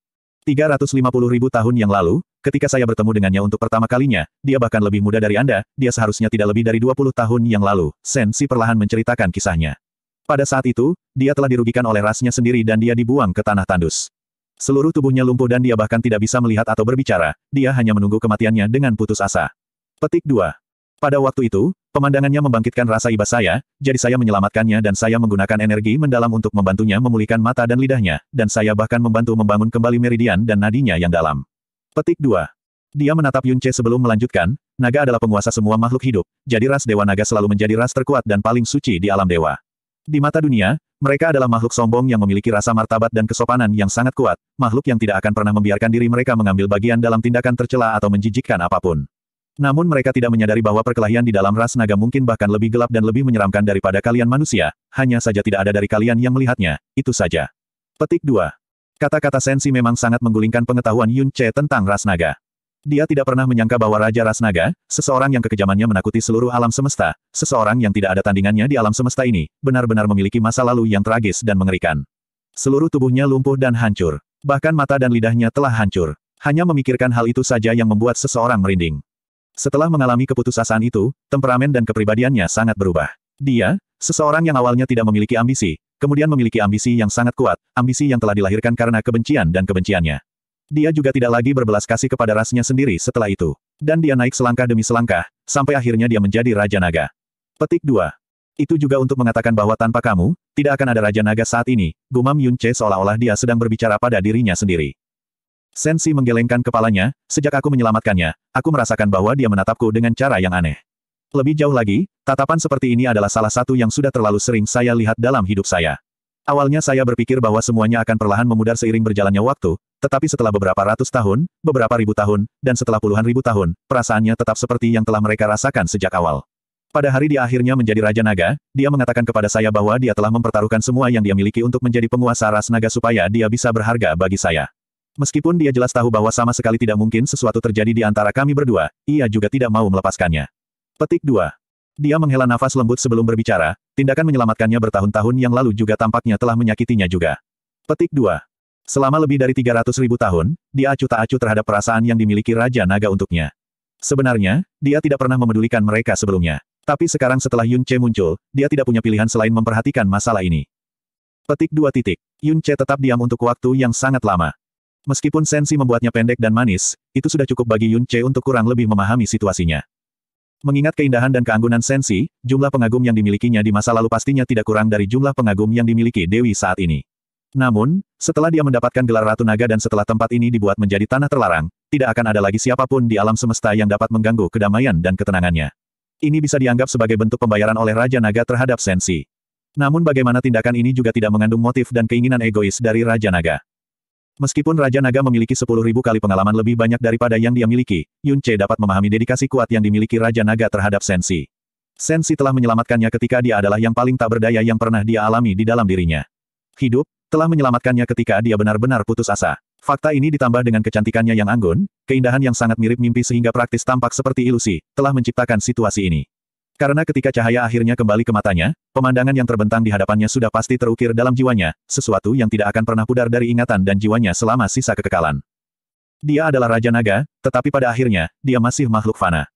ribu tahun yang lalu, ketika saya bertemu dengannya untuk pertama kalinya, dia bahkan lebih muda dari Anda, dia seharusnya tidak lebih dari 20 tahun yang lalu, si perlahan menceritakan kisahnya. Pada saat itu, dia telah dirugikan oleh rasnya sendiri dan dia dibuang ke tanah tandus. Seluruh tubuhnya lumpuh dan dia bahkan tidak bisa melihat atau berbicara, dia hanya menunggu kematiannya dengan putus asa. Petik 2. Pada waktu itu, pemandangannya membangkitkan rasa iba saya, jadi saya menyelamatkannya dan saya menggunakan energi mendalam untuk membantunya memulihkan mata dan lidahnya, dan saya bahkan membantu membangun kembali meridian dan nadinya yang dalam. Petik 2. Dia menatap Yunce sebelum melanjutkan, naga adalah penguasa semua makhluk hidup, jadi ras dewa naga selalu menjadi ras terkuat dan paling suci di alam dewa. Di mata dunia, mereka adalah makhluk sombong yang memiliki rasa martabat dan kesopanan yang sangat kuat, makhluk yang tidak akan pernah membiarkan diri mereka mengambil bagian dalam tindakan tercela atau menjijikkan apapun. Namun mereka tidak menyadari bahwa perkelahian di dalam ras naga mungkin bahkan lebih gelap dan lebih menyeramkan daripada kalian manusia, hanya saja tidak ada dari kalian yang melihatnya, itu saja. Petik 2. Kata-kata Sensi memang sangat menggulingkan pengetahuan Yun Che tentang ras naga. Dia tidak pernah menyangka bahwa Raja Ras Naga, seseorang yang kekejamannya menakuti seluruh alam semesta, seseorang yang tidak ada tandingannya di alam semesta ini, benar-benar memiliki masa lalu yang tragis dan mengerikan. Seluruh tubuhnya lumpuh dan hancur. Bahkan mata dan lidahnya telah hancur. Hanya memikirkan hal itu saja yang membuat seseorang merinding. Setelah mengalami keputusasaan itu, temperamen dan kepribadiannya sangat berubah. Dia, seseorang yang awalnya tidak memiliki ambisi, kemudian memiliki ambisi yang sangat kuat, ambisi yang telah dilahirkan karena kebencian dan kebenciannya. Dia juga tidak lagi berbelas kasih kepada rasnya sendiri setelah itu. Dan dia naik selangkah demi selangkah, sampai akhirnya dia menjadi Raja Naga. Petik 2. Itu juga untuk mengatakan bahwa tanpa kamu, tidak akan ada Raja Naga saat ini, gumam Yun Che seolah-olah dia sedang berbicara pada dirinya sendiri. Sensi menggelengkan kepalanya, sejak aku menyelamatkannya, aku merasakan bahwa dia menatapku dengan cara yang aneh. Lebih jauh lagi, tatapan seperti ini adalah salah satu yang sudah terlalu sering saya lihat dalam hidup saya. Awalnya saya berpikir bahwa semuanya akan perlahan memudar seiring berjalannya waktu, tetapi setelah beberapa ratus tahun, beberapa ribu tahun, dan setelah puluhan ribu tahun, perasaannya tetap seperti yang telah mereka rasakan sejak awal. Pada hari dia akhirnya menjadi Raja Naga, dia mengatakan kepada saya bahwa dia telah mempertaruhkan semua yang dia miliki untuk menjadi penguasa ras naga supaya dia bisa berharga bagi saya. Meskipun dia jelas tahu bahwa sama sekali tidak mungkin sesuatu terjadi di antara kami berdua, ia juga tidak mau melepaskannya. Petik 2. Dia menghela nafas lembut sebelum berbicara, tindakan menyelamatkannya bertahun-tahun yang lalu juga tampaknya telah menyakitinya juga. Petik 2. Selama lebih dari 300 ribu tahun, dia acuh tak acuh terhadap perasaan yang dimiliki Raja Naga untuknya. Sebenarnya, dia tidak pernah memedulikan mereka sebelumnya. Tapi sekarang setelah Yun Che muncul, dia tidak punya pilihan selain memperhatikan masalah ini. Petik 2. Yun Che tetap diam untuk waktu yang sangat lama. Meskipun sensi membuatnya pendek dan manis, itu sudah cukup bagi Yun Che untuk kurang lebih memahami situasinya. Mengingat keindahan dan keanggunan sensi, jumlah pengagum yang dimilikinya di masa lalu pastinya tidak kurang dari jumlah pengagum yang dimiliki Dewi saat ini. Namun, setelah dia mendapatkan gelar Ratu Naga dan setelah tempat ini dibuat menjadi tanah terlarang, tidak akan ada lagi siapapun di alam semesta yang dapat mengganggu kedamaian dan ketenangannya. Ini bisa dianggap sebagai bentuk pembayaran oleh Raja Naga terhadap Sensi. Namun bagaimana tindakan ini juga tidak mengandung motif dan keinginan egois dari Raja Naga. Meskipun Raja Naga memiliki 10.000 kali pengalaman lebih banyak daripada yang dia miliki, Yun Che dapat memahami dedikasi kuat yang dimiliki Raja Naga terhadap Sensi. Sensi telah menyelamatkannya ketika dia adalah yang paling tak berdaya yang pernah dia alami di dalam dirinya. Hidup, telah menyelamatkannya ketika dia benar-benar putus asa. Fakta ini ditambah dengan kecantikannya yang anggun, keindahan yang sangat mirip mimpi sehingga praktis tampak seperti ilusi, telah menciptakan situasi ini. Karena ketika cahaya akhirnya kembali ke matanya, pemandangan yang terbentang di hadapannya sudah pasti terukir dalam jiwanya, sesuatu yang tidak akan pernah pudar dari ingatan dan jiwanya selama sisa kekekalan. Dia adalah Raja Naga, tetapi pada akhirnya, dia masih makhluk fana.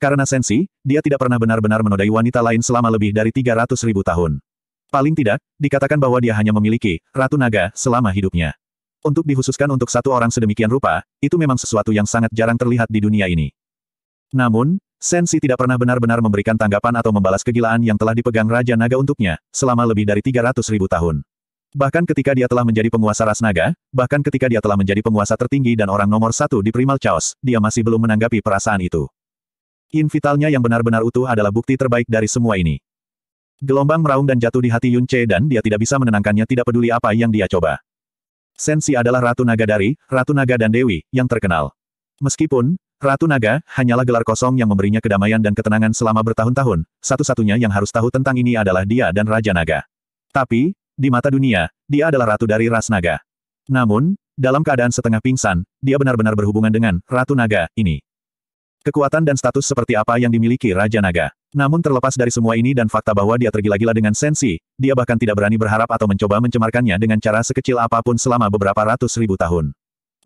Karena sensi, dia tidak pernah benar-benar menodai wanita lain selama lebih dari 300 ribu tahun. Paling tidak, dikatakan bahwa dia hanya memiliki Ratu Naga selama hidupnya. Untuk dihususkan untuk satu orang sedemikian rupa, itu memang sesuatu yang sangat jarang terlihat di dunia ini. Namun, Sensi tidak pernah benar-benar memberikan tanggapan atau membalas kegilaan yang telah dipegang Raja Naga untuknya, selama lebih dari 300 ribu tahun. Bahkan ketika dia telah menjadi penguasa ras naga, bahkan ketika dia telah menjadi penguasa tertinggi dan orang nomor satu di Primal Chaos, dia masih belum menanggapi perasaan itu. Invitalnya yang benar-benar utuh adalah bukti terbaik dari semua ini. Gelombang meraung dan jatuh di hati Yun Che dan dia tidak bisa menenangkannya tidak peduli apa yang dia coba. Sensi adalah Ratu Naga dari, Ratu Naga dan Dewi, yang terkenal. Meskipun, Ratu Naga, hanyalah gelar kosong yang memberinya kedamaian dan ketenangan selama bertahun-tahun, satu-satunya yang harus tahu tentang ini adalah dia dan Raja Naga. Tapi, di mata dunia, dia adalah ratu dari ras naga. Namun, dalam keadaan setengah pingsan, dia benar-benar berhubungan dengan Ratu Naga ini. Kekuatan dan status seperti apa yang dimiliki Raja Naga. Namun terlepas dari semua ini dan fakta bahwa dia tergila-gila dengan sensi, dia bahkan tidak berani berharap atau mencoba mencemarkannya dengan cara sekecil apapun selama beberapa ratus ribu tahun.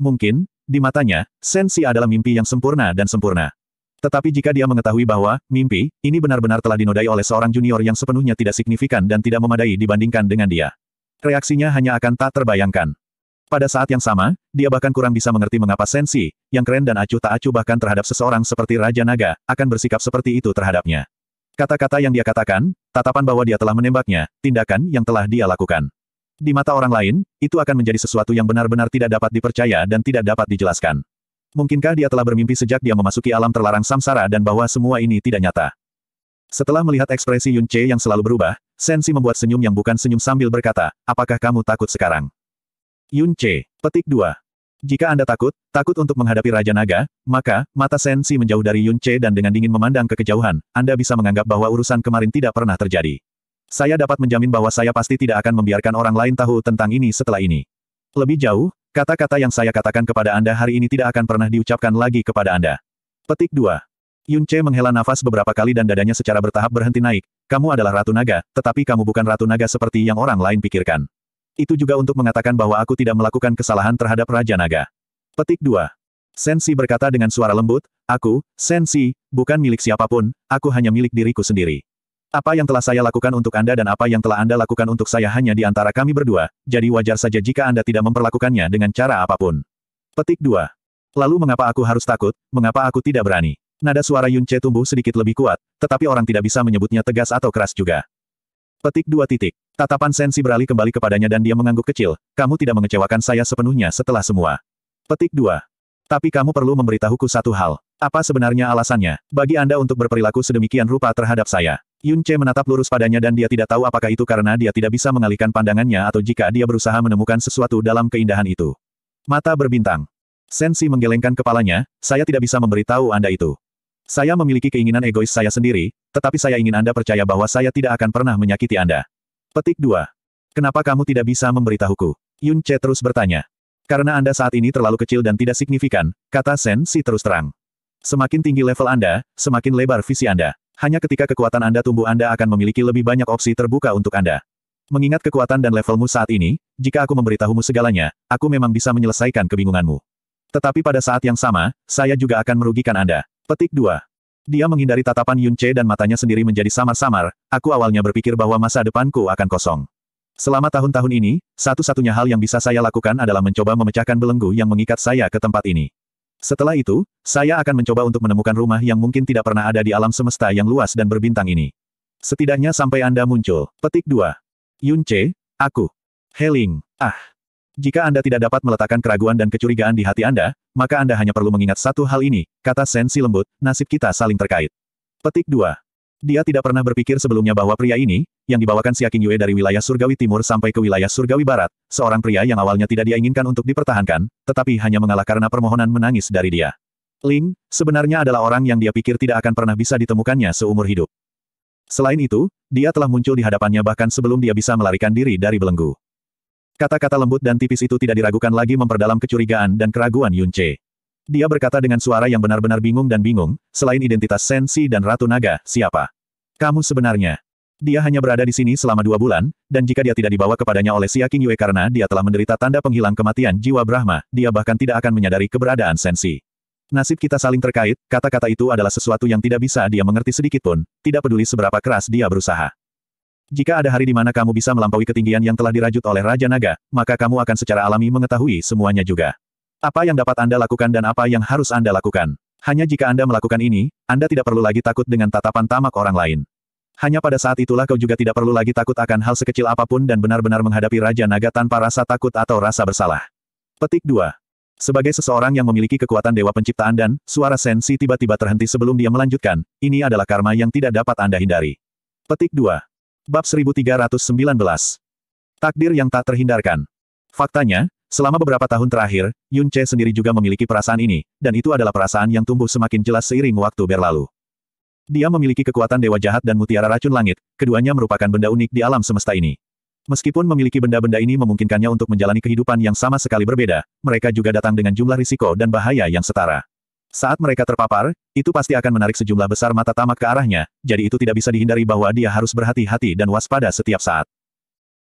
Mungkin, di matanya, sensi adalah mimpi yang sempurna dan sempurna. Tetapi jika dia mengetahui bahwa, mimpi, ini benar-benar telah dinodai oleh seorang junior yang sepenuhnya tidak signifikan dan tidak memadai dibandingkan dengan dia. Reaksinya hanya akan tak terbayangkan. Pada saat yang sama, dia bahkan kurang bisa mengerti mengapa sensi, yang keren dan acuh tak acuh bahkan terhadap seseorang seperti Raja Naga, akan bersikap seperti itu terhadapnya. Kata-kata yang dia katakan, tatapan bahwa dia telah menembaknya, tindakan yang telah dia lakukan. Di mata orang lain, itu akan menjadi sesuatu yang benar-benar tidak dapat dipercaya dan tidak dapat dijelaskan. Mungkinkah dia telah bermimpi sejak dia memasuki alam terlarang samsara dan bahwa semua ini tidak nyata? Setelah melihat ekspresi Yun Che yang selalu berubah, Sensi membuat senyum yang bukan senyum sambil berkata, apakah kamu takut sekarang? Yun Che, petik 2. Jika Anda takut, takut untuk menghadapi Raja Naga, maka, mata Sensi menjauh dari Yun Che dan dengan dingin memandang ke kejauhan, Anda bisa menganggap bahwa urusan kemarin tidak pernah terjadi. Saya dapat menjamin bahwa saya pasti tidak akan membiarkan orang lain tahu tentang ini setelah ini. Lebih jauh, kata-kata yang saya katakan kepada Anda hari ini tidak akan pernah diucapkan lagi kepada Anda. Petik 2. Yun Che menghela nafas beberapa kali dan dadanya secara bertahap berhenti naik. Kamu adalah Ratu Naga, tetapi kamu bukan Ratu Naga seperti yang orang lain pikirkan. Itu juga untuk mengatakan bahwa aku tidak melakukan kesalahan terhadap Raja Naga. Petik 2. Sensi berkata dengan suara lembut, Aku, Sensi, bukan milik siapapun, aku hanya milik diriku sendiri. Apa yang telah saya lakukan untuk Anda dan apa yang telah Anda lakukan untuk saya hanya di antara kami berdua, jadi wajar saja jika Anda tidak memperlakukannya dengan cara apapun. Petik 2. Lalu mengapa aku harus takut, mengapa aku tidak berani? Nada suara Yun Che tumbuh sedikit lebih kuat, tetapi orang tidak bisa menyebutnya tegas atau keras juga. Petik 2. titik. Tatapan Sensi beralih kembali kepadanya dan dia mengangguk kecil, kamu tidak mengecewakan saya sepenuhnya setelah semua. Petik 2. Tapi kamu perlu memberitahuku satu hal. Apa sebenarnya alasannya, bagi Anda untuk berperilaku sedemikian rupa terhadap saya? Yun Che menatap lurus padanya dan dia tidak tahu apakah itu karena dia tidak bisa mengalihkan pandangannya atau jika dia berusaha menemukan sesuatu dalam keindahan itu. Mata berbintang. Sensi menggelengkan kepalanya, saya tidak bisa memberitahu Anda itu. Saya memiliki keinginan egois saya sendiri, tetapi saya ingin Anda percaya bahwa saya tidak akan pernah menyakiti Anda. Petik 2. Kenapa kamu tidak bisa memberitahuku? Yun Che terus bertanya. Karena Anda saat ini terlalu kecil dan tidak signifikan, kata Sensi terus terang. Semakin tinggi level Anda, semakin lebar visi Anda. Hanya ketika kekuatan Anda tumbuh Anda akan memiliki lebih banyak opsi terbuka untuk Anda. Mengingat kekuatan dan levelmu saat ini, jika aku memberitahumu segalanya, aku memang bisa menyelesaikan kebingunganmu. Tetapi pada saat yang sama, saya juga akan merugikan Anda. Petik 2. Dia menghindari tatapan Yun Che dan matanya sendiri menjadi samar-samar, aku awalnya berpikir bahwa masa depanku akan kosong. Selama tahun-tahun ini, satu-satunya hal yang bisa saya lakukan adalah mencoba memecahkan belenggu yang mengikat saya ke tempat ini. Setelah itu, saya akan mencoba untuk menemukan rumah yang mungkin tidak pernah ada di alam semesta yang luas dan berbintang ini. Setidaknya sampai Anda muncul. Petik 2. Yunce, aku. Heling, ah. Jika Anda tidak dapat meletakkan keraguan dan kecurigaan di hati Anda, maka Anda hanya perlu mengingat satu hal ini, kata Sensi lembut, nasib kita saling terkait. Petik 2. Dia tidak pernah berpikir sebelumnya bahwa pria ini, yang dibawakan Siakin Yue dari wilayah surgawi timur sampai ke wilayah surgawi barat, seorang pria yang awalnya tidak dia inginkan untuk dipertahankan, tetapi hanya mengalah karena permohonan menangis dari dia. Ling, sebenarnya adalah orang yang dia pikir tidak akan pernah bisa ditemukannya seumur hidup. Selain itu, dia telah muncul di hadapannya bahkan sebelum dia bisa melarikan diri dari belenggu. Kata-kata lembut dan tipis itu tidak diragukan lagi memperdalam kecurigaan dan keraguan Yun dia berkata dengan suara yang benar-benar bingung dan bingung, selain identitas Sensi dan Ratu Naga, siapa? Kamu sebenarnya. Dia hanya berada di sini selama dua bulan, dan jika dia tidak dibawa kepadanya oleh Sia King Yue karena dia telah menderita tanda penghilang kematian jiwa Brahma, dia bahkan tidak akan menyadari keberadaan Sensi. Nasib kita saling terkait, kata-kata itu adalah sesuatu yang tidak bisa dia mengerti sedikitpun, tidak peduli seberapa keras dia berusaha. Jika ada hari di mana kamu bisa melampaui ketinggian yang telah dirajut oleh Raja Naga, maka kamu akan secara alami mengetahui semuanya juga. Apa yang dapat Anda lakukan dan apa yang harus Anda lakukan. Hanya jika Anda melakukan ini, Anda tidak perlu lagi takut dengan tatapan tamak orang lain. Hanya pada saat itulah kau juga tidak perlu lagi takut akan hal sekecil apapun dan benar-benar menghadapi Raja Naga tanpa rasa takut atau rasa bersalah. Petik 2. Sebagai seseorang yang memiliki kekuatan Dewa Penciptaan dan, suara Sensi tiba-tiba terhenti sebelum dia melanjutkan, ini adalah karma yang tidak dapat Anda hindari. Petik 2. Bab 1319. Takdir yang tak terhindarkan. Faktanya, Selama beberapa tahun terakhir, Yun Che sendiri juga memiliki perasaan ini, dan itu adalah perasaan yang tumbuh semakin jelas seiring waktu berlalu. Dia memiliki kekuatan dewa jahat dan mutiara racun langit, keduanya merupakan benda unik di alam semesta ini. Meskipun memiliki benda-benda ini memungkinkannya untuk menjalani kehidupan yang sama sekali berbeda, mereka juga datang dengan jumlah risiko dan bahaya yang setara. Saat mereka terpapar, itu pasti akan menarik sejumlah besar mata tamak ke arahnya, jadi itu tidak bisa dihindari bahwa dia harus berhati-hati dan waspada setiap saat.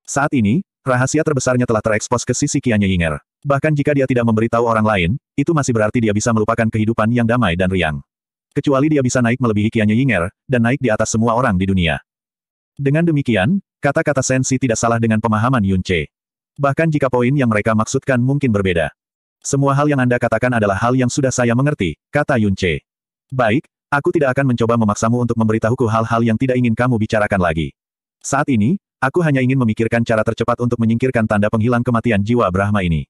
Saat ini, Rahasia terbesarnya telah terekspos ke sisi kianya Yinger. Bahkan jika dia tidak memberitahu orang lain, itu masih berarti dia bisa melupakan kehidupan yang damai dan riang. Kecuali dia bisa naik melebihi kianya Yinger, dan naik di atas semua orang di dunia. Dengan demikian, kata-kata Sensi tidak salah dengan pemahaman Yun Bahkan jika poin yang mereka maksudkan mungkin berbeda. Semua hal yang Anda katakan adalah hal yang sudah saya mengerti, kata Yun Baik, aku tidak akan mencoba memaksamu untuk memberitahuku hal-hal yang tidak ingin kamu bicarakan lagi. Saat ini, Aku hanya ingin memikirkan cara tercepat untuk menyingkirkan tanda penghilang kematian jiwa Brahma ini.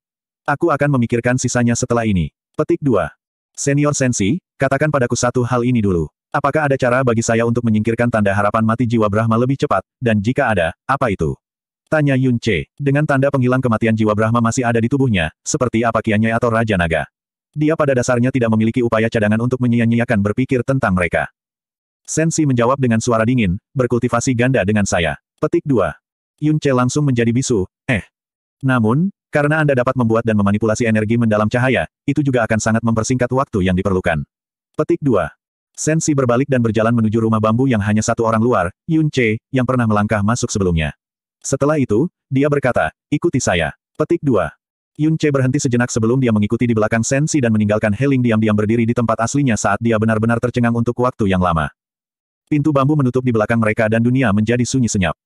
Aku akan memikirkan sisanya setelah ini. Petik 2. Senior Sensi, katakan padaku satu hal ini dulu. Apakah ada cara bagi saya untuk menyingkirkan tanda harapan mati jiwa Brahma lebih cepat, dan jika ada, apa itu? Tanya Yun Che. Dengan tanda penghilang kematian jiwa Brahma masih ada di tubuhnya, seperti apa kiannya atau Raja Naga. Dia pada dasarnya tidak memiliki upaya cadangan untuk menyia-nyiakan berpikir tentang mereka. Sensi menjawab dengan suara dingin, berkultivasi ganda dengan saya. Petik 2. Yun Che langsung menjadi bisu, eh. Namun, karena Anda dapat membuat dan memanipulasi energi mendalam cahaya, itu juga akan sangat mempersingkat waktu yang diperlukan. Petik 2. Sensi berbalik dan berjalan menuju rumah bambu yang hanya satu orang luar, Yun Che, yang pernah melangkah masuk sebelumnya. Setelah itu, dia berkata, ikuti saya. Petik 2. Yun Che berhenti sejenak sebelum dia mengikuti di belakang Sensi dan meninggalkan Heling diam-diam berdiri di tempat aslinya saat dia benar-benar tercengang untuk waktu yang lama. Pintu bambu menutup di belakang mereka dan dunia menjadi sunyi senyap.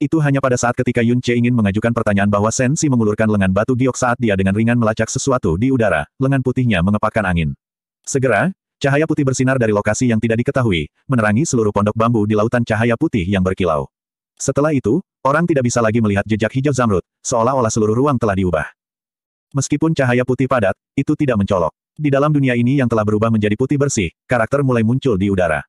Itu hanya pada saat ketika Yun Che ingin mengajukan pertanyaan bahwa Sensi mengulurkan lengan batu giok saat dia dengan ringan melacak sesuatu di udara, lengan putihnya mengepakkan angin. Segera, cahaya putih bersinar dari lokasi yang tidak diketahui, menerangi seluruh pondok bambu di lautan cahaya putih yang berkilau. Setelah itu, orang tidak bisa lagi melihat jejak hijau zamrud, seolah-olah seluruh ruang telah diubah. Meskipun cahaya putih padat, itu tidak mencolok. Di dalam dunia ini yang telah berubah menjadi putih bersih, karakter mulai muncul di udara.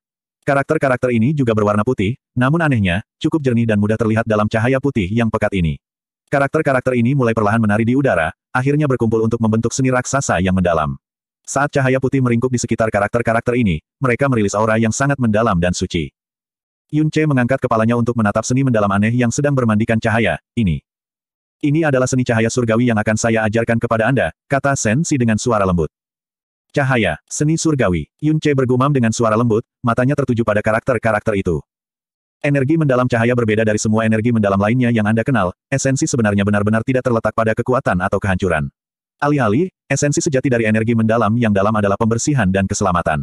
Karakter-karakter ini juga berwarna putih, namun anehnya, cukup jernih dan mudah terlihat dalam cahaya putih yang pekat ini. Karakter-karakter ini mulai perlahan menari di udara, akhirnya berkumpul untuk membentuk seni raksasa yang mendalam. Saat cahaya putih meringkuk di sekitar karakter-karakter ini, mereka merilis aura yang sangat mendalam dan suci. Yun Che mengangkat kepalanya untuk menatap seni mendalam aneh yang sedang bermandikan cahaya, ini. Ini adalah seni cahaya surgawi yang akan saya ajarkan kepada Anda, kata Sen Si dengan suara lembut. Cahaya, seni surgawi. Yun Che bergumam dengan suara lembut, matanya tertuju pada karakter-karakter itu. Energi mendalam cahaya berbeda dari semua energi mendalam lainnya yang Anda kenal, esensi sebenarnya benar-benar tidak terletak pada kekuatan atau kehancuran. Alih-alih, esensi sejati dari energi mendalam yang dalam adalah pembersihan dan keselamatan.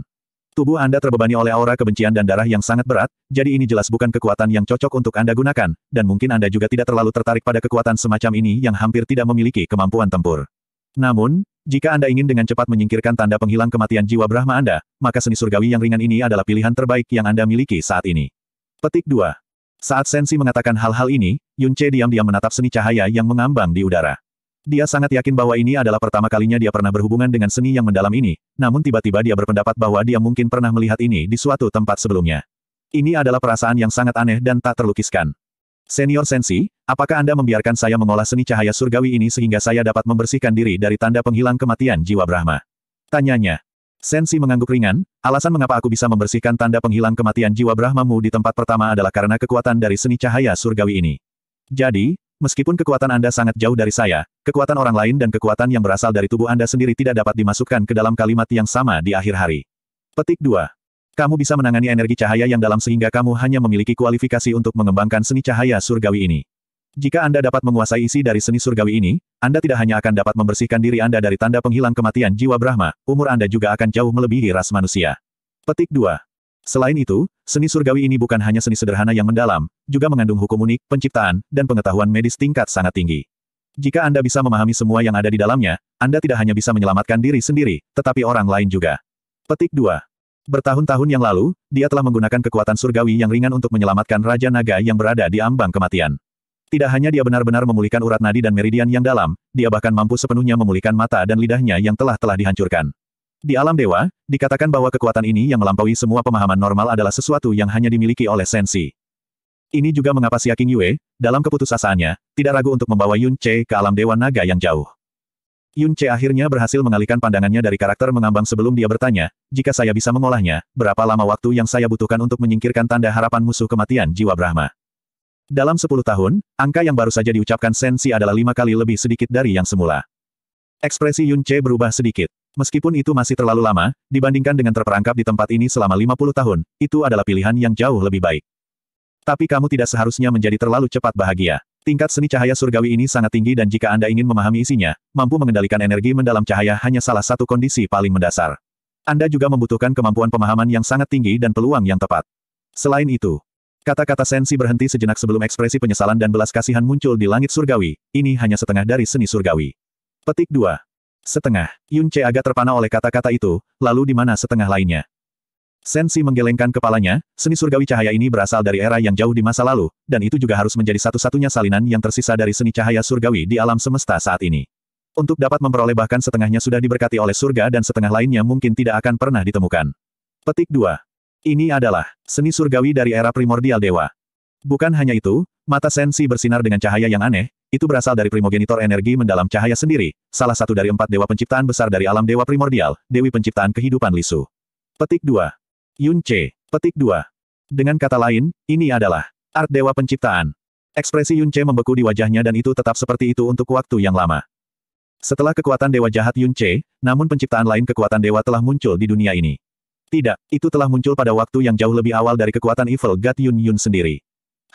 Tubuh Anda terbebani oleh aura kebencian dan darah yang sangat berat, jadi ini jelas bukan kekuatan yang cocok untuk Anda gunakan, dan mungkin Anda juga tidak terlalu tertarik pada kekuatan semacam ini yang hampir tidak memiliki kemampuan tempur. Namun, jika Anda ingin dengan cepat menyingkirkan tanda penghilang kematian jiwa Brahma Anda, maka seni surgawi yang ringan ini adalah pilihan terbaik yang Anda miliki saat ini. Petik 2. Saat Sensi mengatakan hal-hal ini, Yunche diam-diam menatap seni cahaya yang mengambang di udara. Dia sangat yakin bahwa ini adalah pertama kalinya dia pernah berhubungan dengan seni yang mendalam ini, namun tiba-tiba dia berpendapat bahwa dia mungkin pernah melihat ini di suatu tempat sebelumnya. Ini adalah perasaan yang sangat aneh dan tak terlukiskan. Senior Sensi, apakah Anda membiarkan saya mengolah seni cahaya surgawi ini sehingga saya dapat membersihkan diri dari tanda penghilang kematian jiwa Brahma? Tanyanya. Sensi mengangguk ringan, alasan mengapa aku bisa membersihkan tanda penghilang kematian jiwa Brahmamu di tempat pertama adalah karena kekuatan dari seni cahaya surgawi ini. Jadi, meskipun kekuatan Anda sangat jauh dari saya, kekuatan orang lain dan kekuatan yang berasal dari tubuh Anda sendiri tidak dapat dimasukkan ke dalam kalimat yang sama di akhir hari. Petik 2. Kamu bisa menangani energi cahaya yang dalam sehingga kamu hanya memiliki kualifikasi untuk mengembangkan seni cahaya surgawi ini. Jika Anda dapat menguasai isi dari seni surgawi ini, Anda tidak hanya akan dapat membersihkan diri Anda dari tanda penghilang kematian jiwa Brahma, umur Anda juga akan jauh melebihi ras manusia. Petik 2. Selain itu, seni surgawi ini bukan hanya seni sederhana yang mendalam, juga mengandung hukum unik, penciptaan, dan pengetahuan medis tingkat sangat tinggi. Jika Anda bisa memahami semua yang ada di dalamnya, Anda tidak hanya bisa menyelamatkan diri sendiri, tetapi orang lain juga. Petik 2. Bertahun-tahun yang lalu, dia telah menggunakan kekuatan surgawi yang ringan untuk menyelamatkan Raja Naga yang berada di ambang kematian. Tidak hanya dia benar-benar memulihkan urat nadi dan meridian yang dalam, dia bahkan mampu sepenuhnya memulihkan mata dan lidahnya yang telah-telah dihancurkan. Di alam dewa, dikatakan bahwa kekuatan ini yang melampaui semua pemahaman normal adalah sesuatu yang hanya dimiliki oleh sensi. Ini juga mengapa Xia Yue, dalam keputusasaannya, tidak ragu untuk membawa Yun Che ke alam dewa naga yang jauh. Yun Che akhirnya berhasil mengalihkan pandangannya dari karakter mengambang sebelum dia bertanya, jika saya bisa mengolahnya, berapa lama waktu yang saya butuhkan untuk menyingkirkan tanda harapan musuh kematian jiwa Brahma? Dalam 10 tahun, angka yang baru saja diucapkan Sensi adalah lima kali lebih sedikit dari yang semula. Ekspresi Yun Che berubah sedikit. Meskipun itu masih terlalu lama, dibandingkan dengan terperangkap di tempat ini selama 50 tahun, itu adalah pilihan yang jauh lebih baik. Tapi kamu tidak seharusnya menjadi terlalu cepat bahagia. Tingkat seni cahaya surgawi ini sangat tinggi dan jika Anda ingin memahami isinya, mampu mengendalikan energi mendalam cahaya hanya salah satu kondisi paling mendasar. Anda juga membutuhkan kemampuan pemahaman yang sangat tinggi dan peluang yang tepat. Selain itu, kata-kata sensi berhenti sejenak sebelum ekspresi penyesalan dan belas kasihan muncul di langit surgawi, ini hanya setengah dari seni surgawi. Petik 2. Setengah. Yun Che agak terpana oleh kata-kata itu, lalu di mana setengah lainnya? Sensi menggelengkan kepalanya, seni surgawi cahaya ini berasal dari era yang jauh di masa lalu, dan itu juga harus menjadi satu-satunya salinan yang tersisa dari seni cahaya surgawi di alam semesta saat ini. Untuk dapat memperoleh bahkan setengahnya sudah diberkati oleh surga dan setengah lainnya mungkin tidak akan pernah ditemukan. Petik 2. Ini adalah seni surgawi dari era primordial dewa. Bukan hanya itu, mata Sensi bersinar dengan cahaya yang aneh, itu berasal dari primogenitor energi mendalam cahaya sendiri, salah satu dari empat dewa penciptaan besar dari alam dewa primordial, Dewi Penciptaan Kehidupan Lisu. Petik 2. Yun C. Petik 2. Dengan kata lain, ini adalah art dewa penciptaan. Ekspresi Yun C membeku di wajahnya dan itu tetap seperti itu untuk waktu yang lama. Setelah kekuatan dewa jahat Yun C, namun penciptaan lain kekuatan dewa telah muncul di dunia ini. Tidak, itu telah muncul pada waktu yang jauh lebih awal dari kekuatan Evil God Yun Yun sendiri.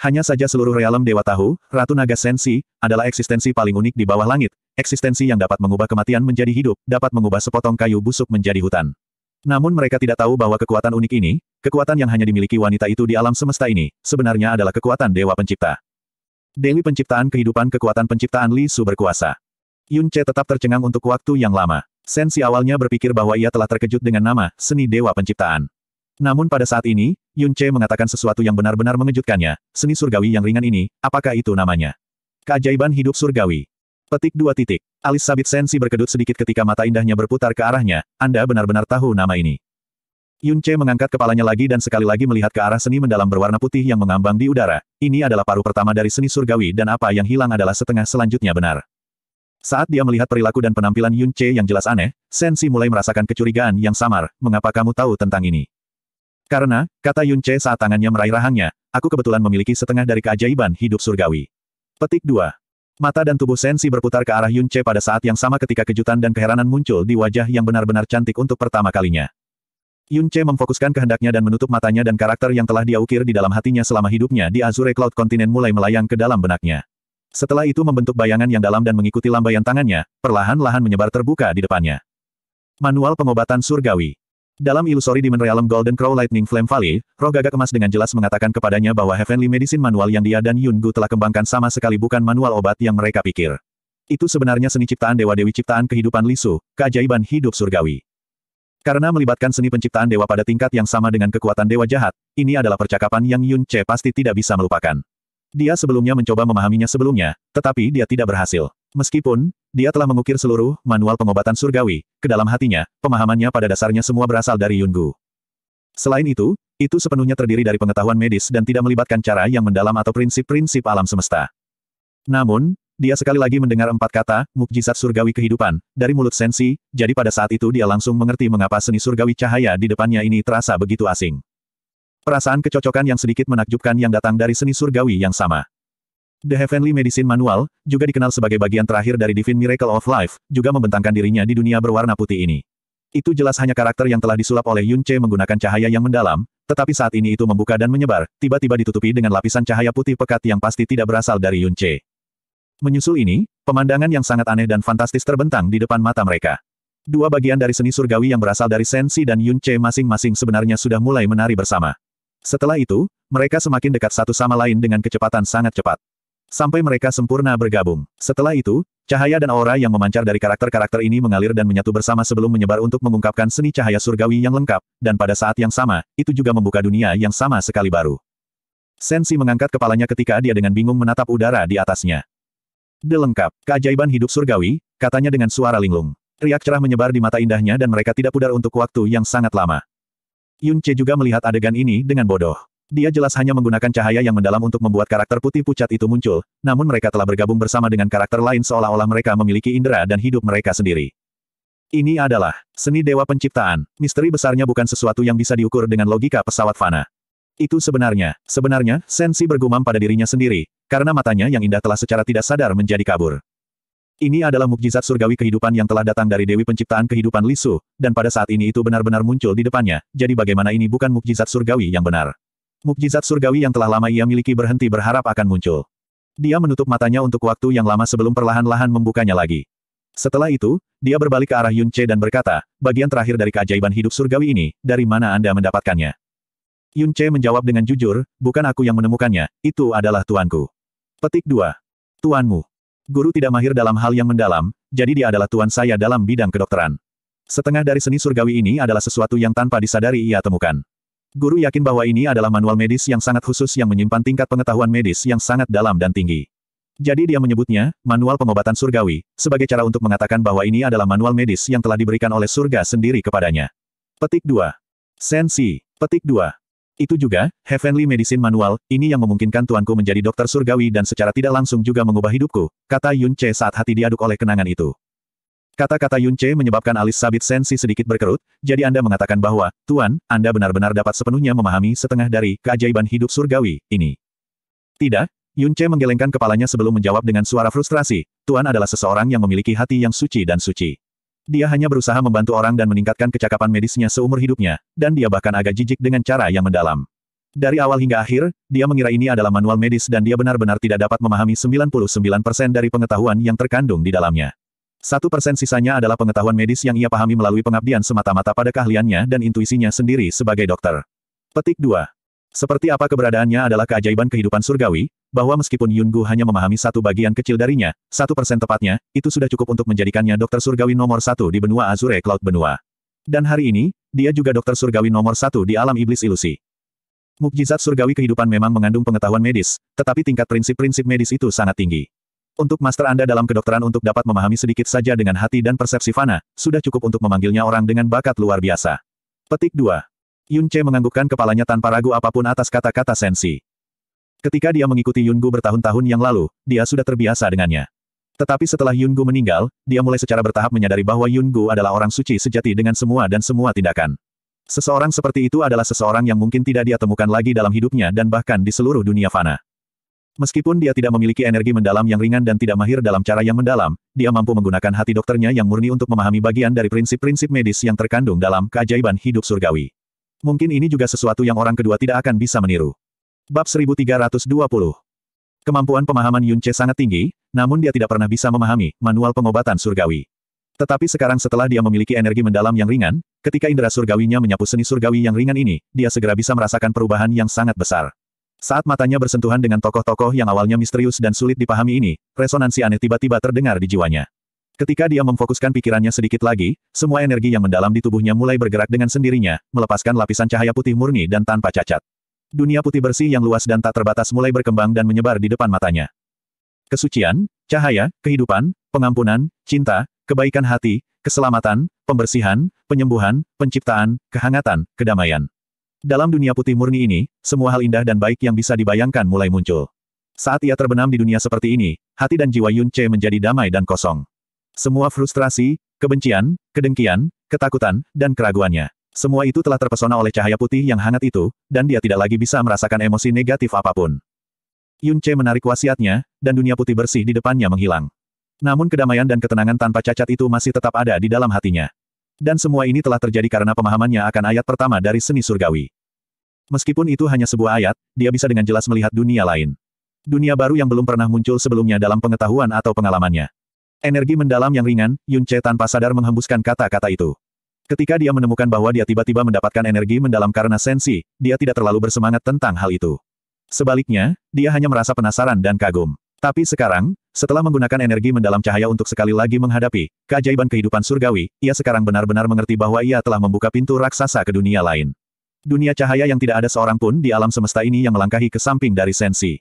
Hanya saja seluruh realem dewa tahu, Ratu Naga Sensi, adalah eksistensi paling unik di bawah langit, eksistensi yang dapat mengubah kematian menjadi hidup, dapat mengubah sepotong kayu busuk menjadi hutan. Namun mereka tidak tahu bahwa kekuatan unik ini, kekuatan yang hanya dimiliki wanita itu di alam semesta ini, sebenarnya adalah kekuatan Dewa Pencipta. Dewi Penciptaan Kehidupan Kekuatan Penciptaan Li Su berkuasa. Yun Che tetap tercengang untuk waktu yang lama. Sensi awalnya berpikir bahwa ia telah terkejut dengan nama, seni Dewa Penciptaan. Namun pada saat ini, Yun Che mengatakan sesuatu yang benar-benar mengejutkannya, seni surgawi yang ringan ini, apakah itu namanya? Keajaiban hidup surgawi. Petik dua titik. Alis sabit sensi berkedut sedikit ketika mata indahnya berputar ke arahnya, Anda benar-benar tahu nama ini. Yun Che mengangkat kepalanya lagi dan sekali lagi melihat ke arah seni mendalam berwarna putih yang mengambang di udara. Ini adalah paru pertama dari seni surgawi dan apa yang hilang adalah setengah selanjutnya benar. Saat dia melihat perilaku dan penampilan Yun Che yang jelas aneh, Sensi mulai merasakan kecurigaan yang samar, mengapa kamu tahu tentang ini? Karena, kata Yun Che saat tangannya meraih rahangnya, aku kebetulan memiliki setengah dari keajaiban hidup surgawi. Petik 2. Mata dan tubuh Sensi berputar ke arah Yun pada saat yang sama ketika kejutan dan keheranan muncul di wajah yang benar-benar cantik untuk pertama kalinya. Yun memfokuskan kehendaknya dan menutup matanya dan karakter yang telah dia ukir di dalam hatinya selama hidupnya di Azure Cloud Continent mulai melayang ke dalam benaknya. Setelah itu membentuk bayangan yang dalam dan mengikuti lambaian tangannya, perlahan-lahan menyebar terbuka di depannya. Manual Pengobatan Surgawi dalam ilusori Demon Realm Golden Crow Lightning Flame Valley, roh gagak emas dengan jelas mengatakan kepadanya bahwa Heavenly Medicine Manual yang dia dan Yun Gu telah kembangkan sama sekali bukan manual obat yang mereka pikir. Itu sebenarnya seni ciptaan Dewa-Dewi ciptaan kehidupan Lisu, keajaiban hidup surgawi. Karena melibatkan seni penciptaan dewa pada tingkat yang sama dengan kekuatan dewa jahat, ini adalah percakapan yang Yun Che pasti tidak bisa melupakan. Dia sebelumnya mencoba memahaminya sebelumnya, tetapi dia tidak berhasil. Meskipun, dia telah mengukir seluruh manual pengobatan surgawi, ke dalam hatinya, pemahamannya pada dasarnya semua berasal dari Yungu. Selain itu, itu sepenuhnya terdiri dari pengetahuan medis dan tidak melibatkan cara yang mendalam atau prinsip-prinsip alam semesta. Namun, dia sekali lagi mendengar empat kata, mukjizat surgawi kehidupan, dari mulut Sensi, jadi pada saat itu dia langsung mengerti mengapa seni surgawi cahaya di depannya ini terasa begitu asing. Perasaan kecocokan yang sedikit menakjubkan yang datang dari seni surgawi yang sama. The Heavenly Medicine Manual, juga dikenal sebagai bagian terakhir dari Divine Miracle of Life, juga membentangkan dirinya di dunia berwarna putih ini. Itu jelas hanya karakter yang telah disulap oleh Yun Che menggunakan cahaya yang mendalam, tetapi saat ini itu membuka dan menyebar, tiba-tiba ditutupi dengan lapisan cahaya putih pekat yang pasti tidak berasal dari Yun Che. Menyusul ini, pemandangan yang sangat aneh dan fantastis terbentang di depan mata mereka. Dua bagian dari seni surgawi yang berasal dari Sensi dan Yun Che masing-masing sebenarnya sudah mulai menari bersama. Setelah itu, mereka semakin dekat satu sama lain dengan kecepatan sangat cepat. Sampai mereka sempurna bergabung. Setelah itu, cahaya dan aura yang memancar dari karakter-karakter ini mengalir dan menyatu bersama sebelum menyebar untuk mengungkapkan seni cahaya surgawi yang lengkap, dan pada saat yang sama, itu juga membuka dunia yang sama sekali baru. Sensi mengangkat kepalanya ketika dia dengan bingung menatap udara di atasnya. De lengkap, keajaiban hidup surgawi, katanya dengan suara linglung. Riak cerah menyebar di mata indahnya dan mereka tidak pudar untuk waktu yang sangat lama. Yun juga melihat adegan ini dengan bodoh. Dia jelas hanya menggunakan cahaya yang mendalam untuk membuat karakter putih pucat itu muncul, namun mereka telah bergabung bersama dengan karakter lain seolah-olah mereka memiliki indera dan hidup mereka sendiri. Ini adalah seni dewa penciptaan. Misteri besarnya bukan sesuatu yang bisa diukur dengan logika pesawat fana. Itu sebenarnya, sebenarnya, Sensi bergumam pada dirinya sendiri, karena matanya yang indah telah secara tidak sadar menjadi kabur. Ini adalah mukjizat surgawi kehidupan yang telah datang dari Dewi Penciptaan Kehidupan Lisu, dan pada saat ini itu benar-benar muncul di depannya, jadi bagaimana ini bukan mukjizat surgawi yang benar. Mukjizat surgawi yang telah lama ia miliki berhenti berharap akan muncul. Dia menutup matanya untuk waktu yang lama sebelum perlahan-lahan membukanya lagi. Setelah itu, dia berbalik ke arah Yun Che dan berkata, bagian terakhir dari keajaiban hidup surgawi ini, dari mana Anda mendapatkannya? Yun Che menjawab dengan jujur, bukan aku yang menemukannya, itu adalah tuanku. Petik 2. Tuanmu. Guru tidak mahir dalam hal yang mendalam, jadi dia adalah tuan saya dalam bidang kedokteran. Setengah dari seni surgawi ini adalah sesuatu yang tanpa disadari ia temukan. Guru yakin bahwa ini adalah manual medis yang sangat khusus yang menyimpan tingkat pengetahuan medis yang sangat dalam dan tinggi. Jadi dia menyebutnya, manual pengobatan surgawi, sebagai cara untuk mengatakan bahwa ini adalah manual medis yang telah diberikan oleh surga sendiri kepadanya. Petik 2. Sensi. Petik 2. Itu juga, Heavenly Medicine Manual, ini yang memungkinkan tuanku menjadi dokter surgawi dan secara tidak langsung juga mengubah hidupku, kata Yun Che saat hati diaduk oleh kenangan itu. Kata-kata Yun Che menyebabkan alis sabit sensi sedikit berkerut, jadi Anda mengatakan bahwa, Tuan, Anda benar-benar dapat sepenuhnya memahami setengah dari keajaiban hidup surgawi ini. Tidak, Yun Che menggelengkan kepalanya sebelum menjawab dengan suara frustrasi, Tuan adalah seseorang yang memiliki hati yang suci dan suci. Dia hanya berusaha membantu orang dan meningkatkan kecakapan medisnya seumur hidupnya, dan dia bahkan agak jijik dengan cara yang mendalam. Dari awal hingga akhir, dia mengira ini adalah manual medis dan dia benar-benar tidak dapat memahami 99% dari pengetahuan yang terkandung di dalamnya. Satu persen sisanya adalah pengetahuan medis yang ia pahami melalui pengabdian semata-mata pada keahliannya dan intuisinya sendiri sebagai dokter. Petik 2. Seperti apa keberadaannya adalah keajaiban kehidupan surgawi, bahwa meskipun Yun Gu hanya memahami satu bagian kecil darinya, satu persen tepatnya, itu sudah cukup untuk menjadikannya dokter surgawi nomor satu di benua Azure Cloud Benua. Dan hari ini, dia juga dokter surgawi nomor satu di alam iblis ilusi. Mukjizat surgawi kehidupan memang mengandung pengetahuan medis, tetapi tingkat prinsip-prinsip medis itu sangat tinggi. Untuk master Anda dalam kedokteran untuk dapat memahami sedikit saja dengan hati dan persepsi Fana, sudah cukup untuk memanggilnya orang dengan bakat luar biasa. Petik 2. Yun Che menganggukkan kepalanya tanpa ragu apapun atas kata-kata sensi. Ketika dia mengikuti Yun Gu bertahun-tahun yang lalu, dia sudah terbiasa dengannya. Tetapi setelah Yun Gu meninggal, dia mulai secara bertahap menyadari bahwa Yun Gu adalah orang suci sejati dengan semua dan semua tindakan. Seseorang seperti itu adalah seseorang yang mungkin tidak dia temukan lagi dalam hidupnya dan bahkan di seluruh dunia fana. Meskipun dia tidak memiliki energi mendalam yang ringan dan tidak mahir dalam cara yang mendalam, dia mampu menggunakan hati dokternya yang murni untuk memahami bagian dari prinsip-prinsip medis yang terkandung dalam keajaiban hidup surgawi. Mungkin ini juga sesuatu yang orang kedua tidak akan bisa meniru. Bab 1320 Kemampuan pemahaman Yunche sangat tinggi, namun dia tidak pernah bisa memahami manual pengobatan surgawi. Tetapi sekarang setelah dia memiliki energi mendalam yang ringan, ketika indera surgawinya menyapu seni surgawi yang ringan ini, dia segera bisa merasakan perubahan yang sangat besar. Saat matanya bersentuhan dengan tokoh-tokoh yang awalnya misterius dan sulit dipahami ini, resonansi aneh tiba-tiba terdengar di jiwanya. Ketika dia memfokuskan pikirannya sedikit lagi, semua energi yang mendalam di tubuhnya mulai bergerak dengan sendirinya, melepaskan lapisan cahaya putih murni dan tanpa cacat. Dunia putih bersih yang luas dan tak terbatas mulai berkembang dan menyebar di depan matanya. Kesucian, cahaya, kehidupan, pengampunan, cinta, kebaikan hati, keselamatan, pembersihan, penyembuhan, penciptaan, kehangatan, kedamaian. Dalam dunia putih murni ini, semua hal indah dan baik yang bisa dibayangkan mulai muncul. Saat ia terbenam di dunia seperti ini, hati dan jiwa Yun Che menjadi damai dan kosong. Semua frustrasi, kebencian, kedengkian, ketakutan, dan keraguannya. Semua itu telah terpesona oleh cahaya putih yang hangat itu, dan dia tidak lagi bisa merasakan emosi negatif apapun. Yun Che menarik wasiatnya, dan dunia putih bersih di depannya menghilang. Namun kedamaian dan ketenangan tanpa cacat itu masih tetap ada di dalam hatinya. Dan semua ini telah terjadi karena pemahamannya akan ayat pertama dari seni surgawi. Meskipun itu hanya sebuah ayat, dia bisa dengan jelas melihat dunia lain. Dunia baru yang belum pernah muncul sebelumnya dalam pengetahuan atau pengalamannya. Energi mendalam yang ringan, Yun Che tanpa sadar menghembuskan kata-kata itu. Ketika dia menemukan bahwa dia tiba-tiba mendapatkan energi mendalam karena sensi, dia tidak terlalu bersemangat tentang hal itu. Sebaliknya, dia hanya merasa penasaran dan kagum. Tapi sekarang, setelah menggunakan energi mendalam cahaya untuk sekali lagi menghadapi keajaiban kehidupan surgawi, ia sekarang benar-benar mengerti bahwa ia telah membuka pintu raksasa ke dunia lain. Dunia cahaya yang tidak ada seorang pun di alam semesta ini yang melangkahi ke samping dari sensi.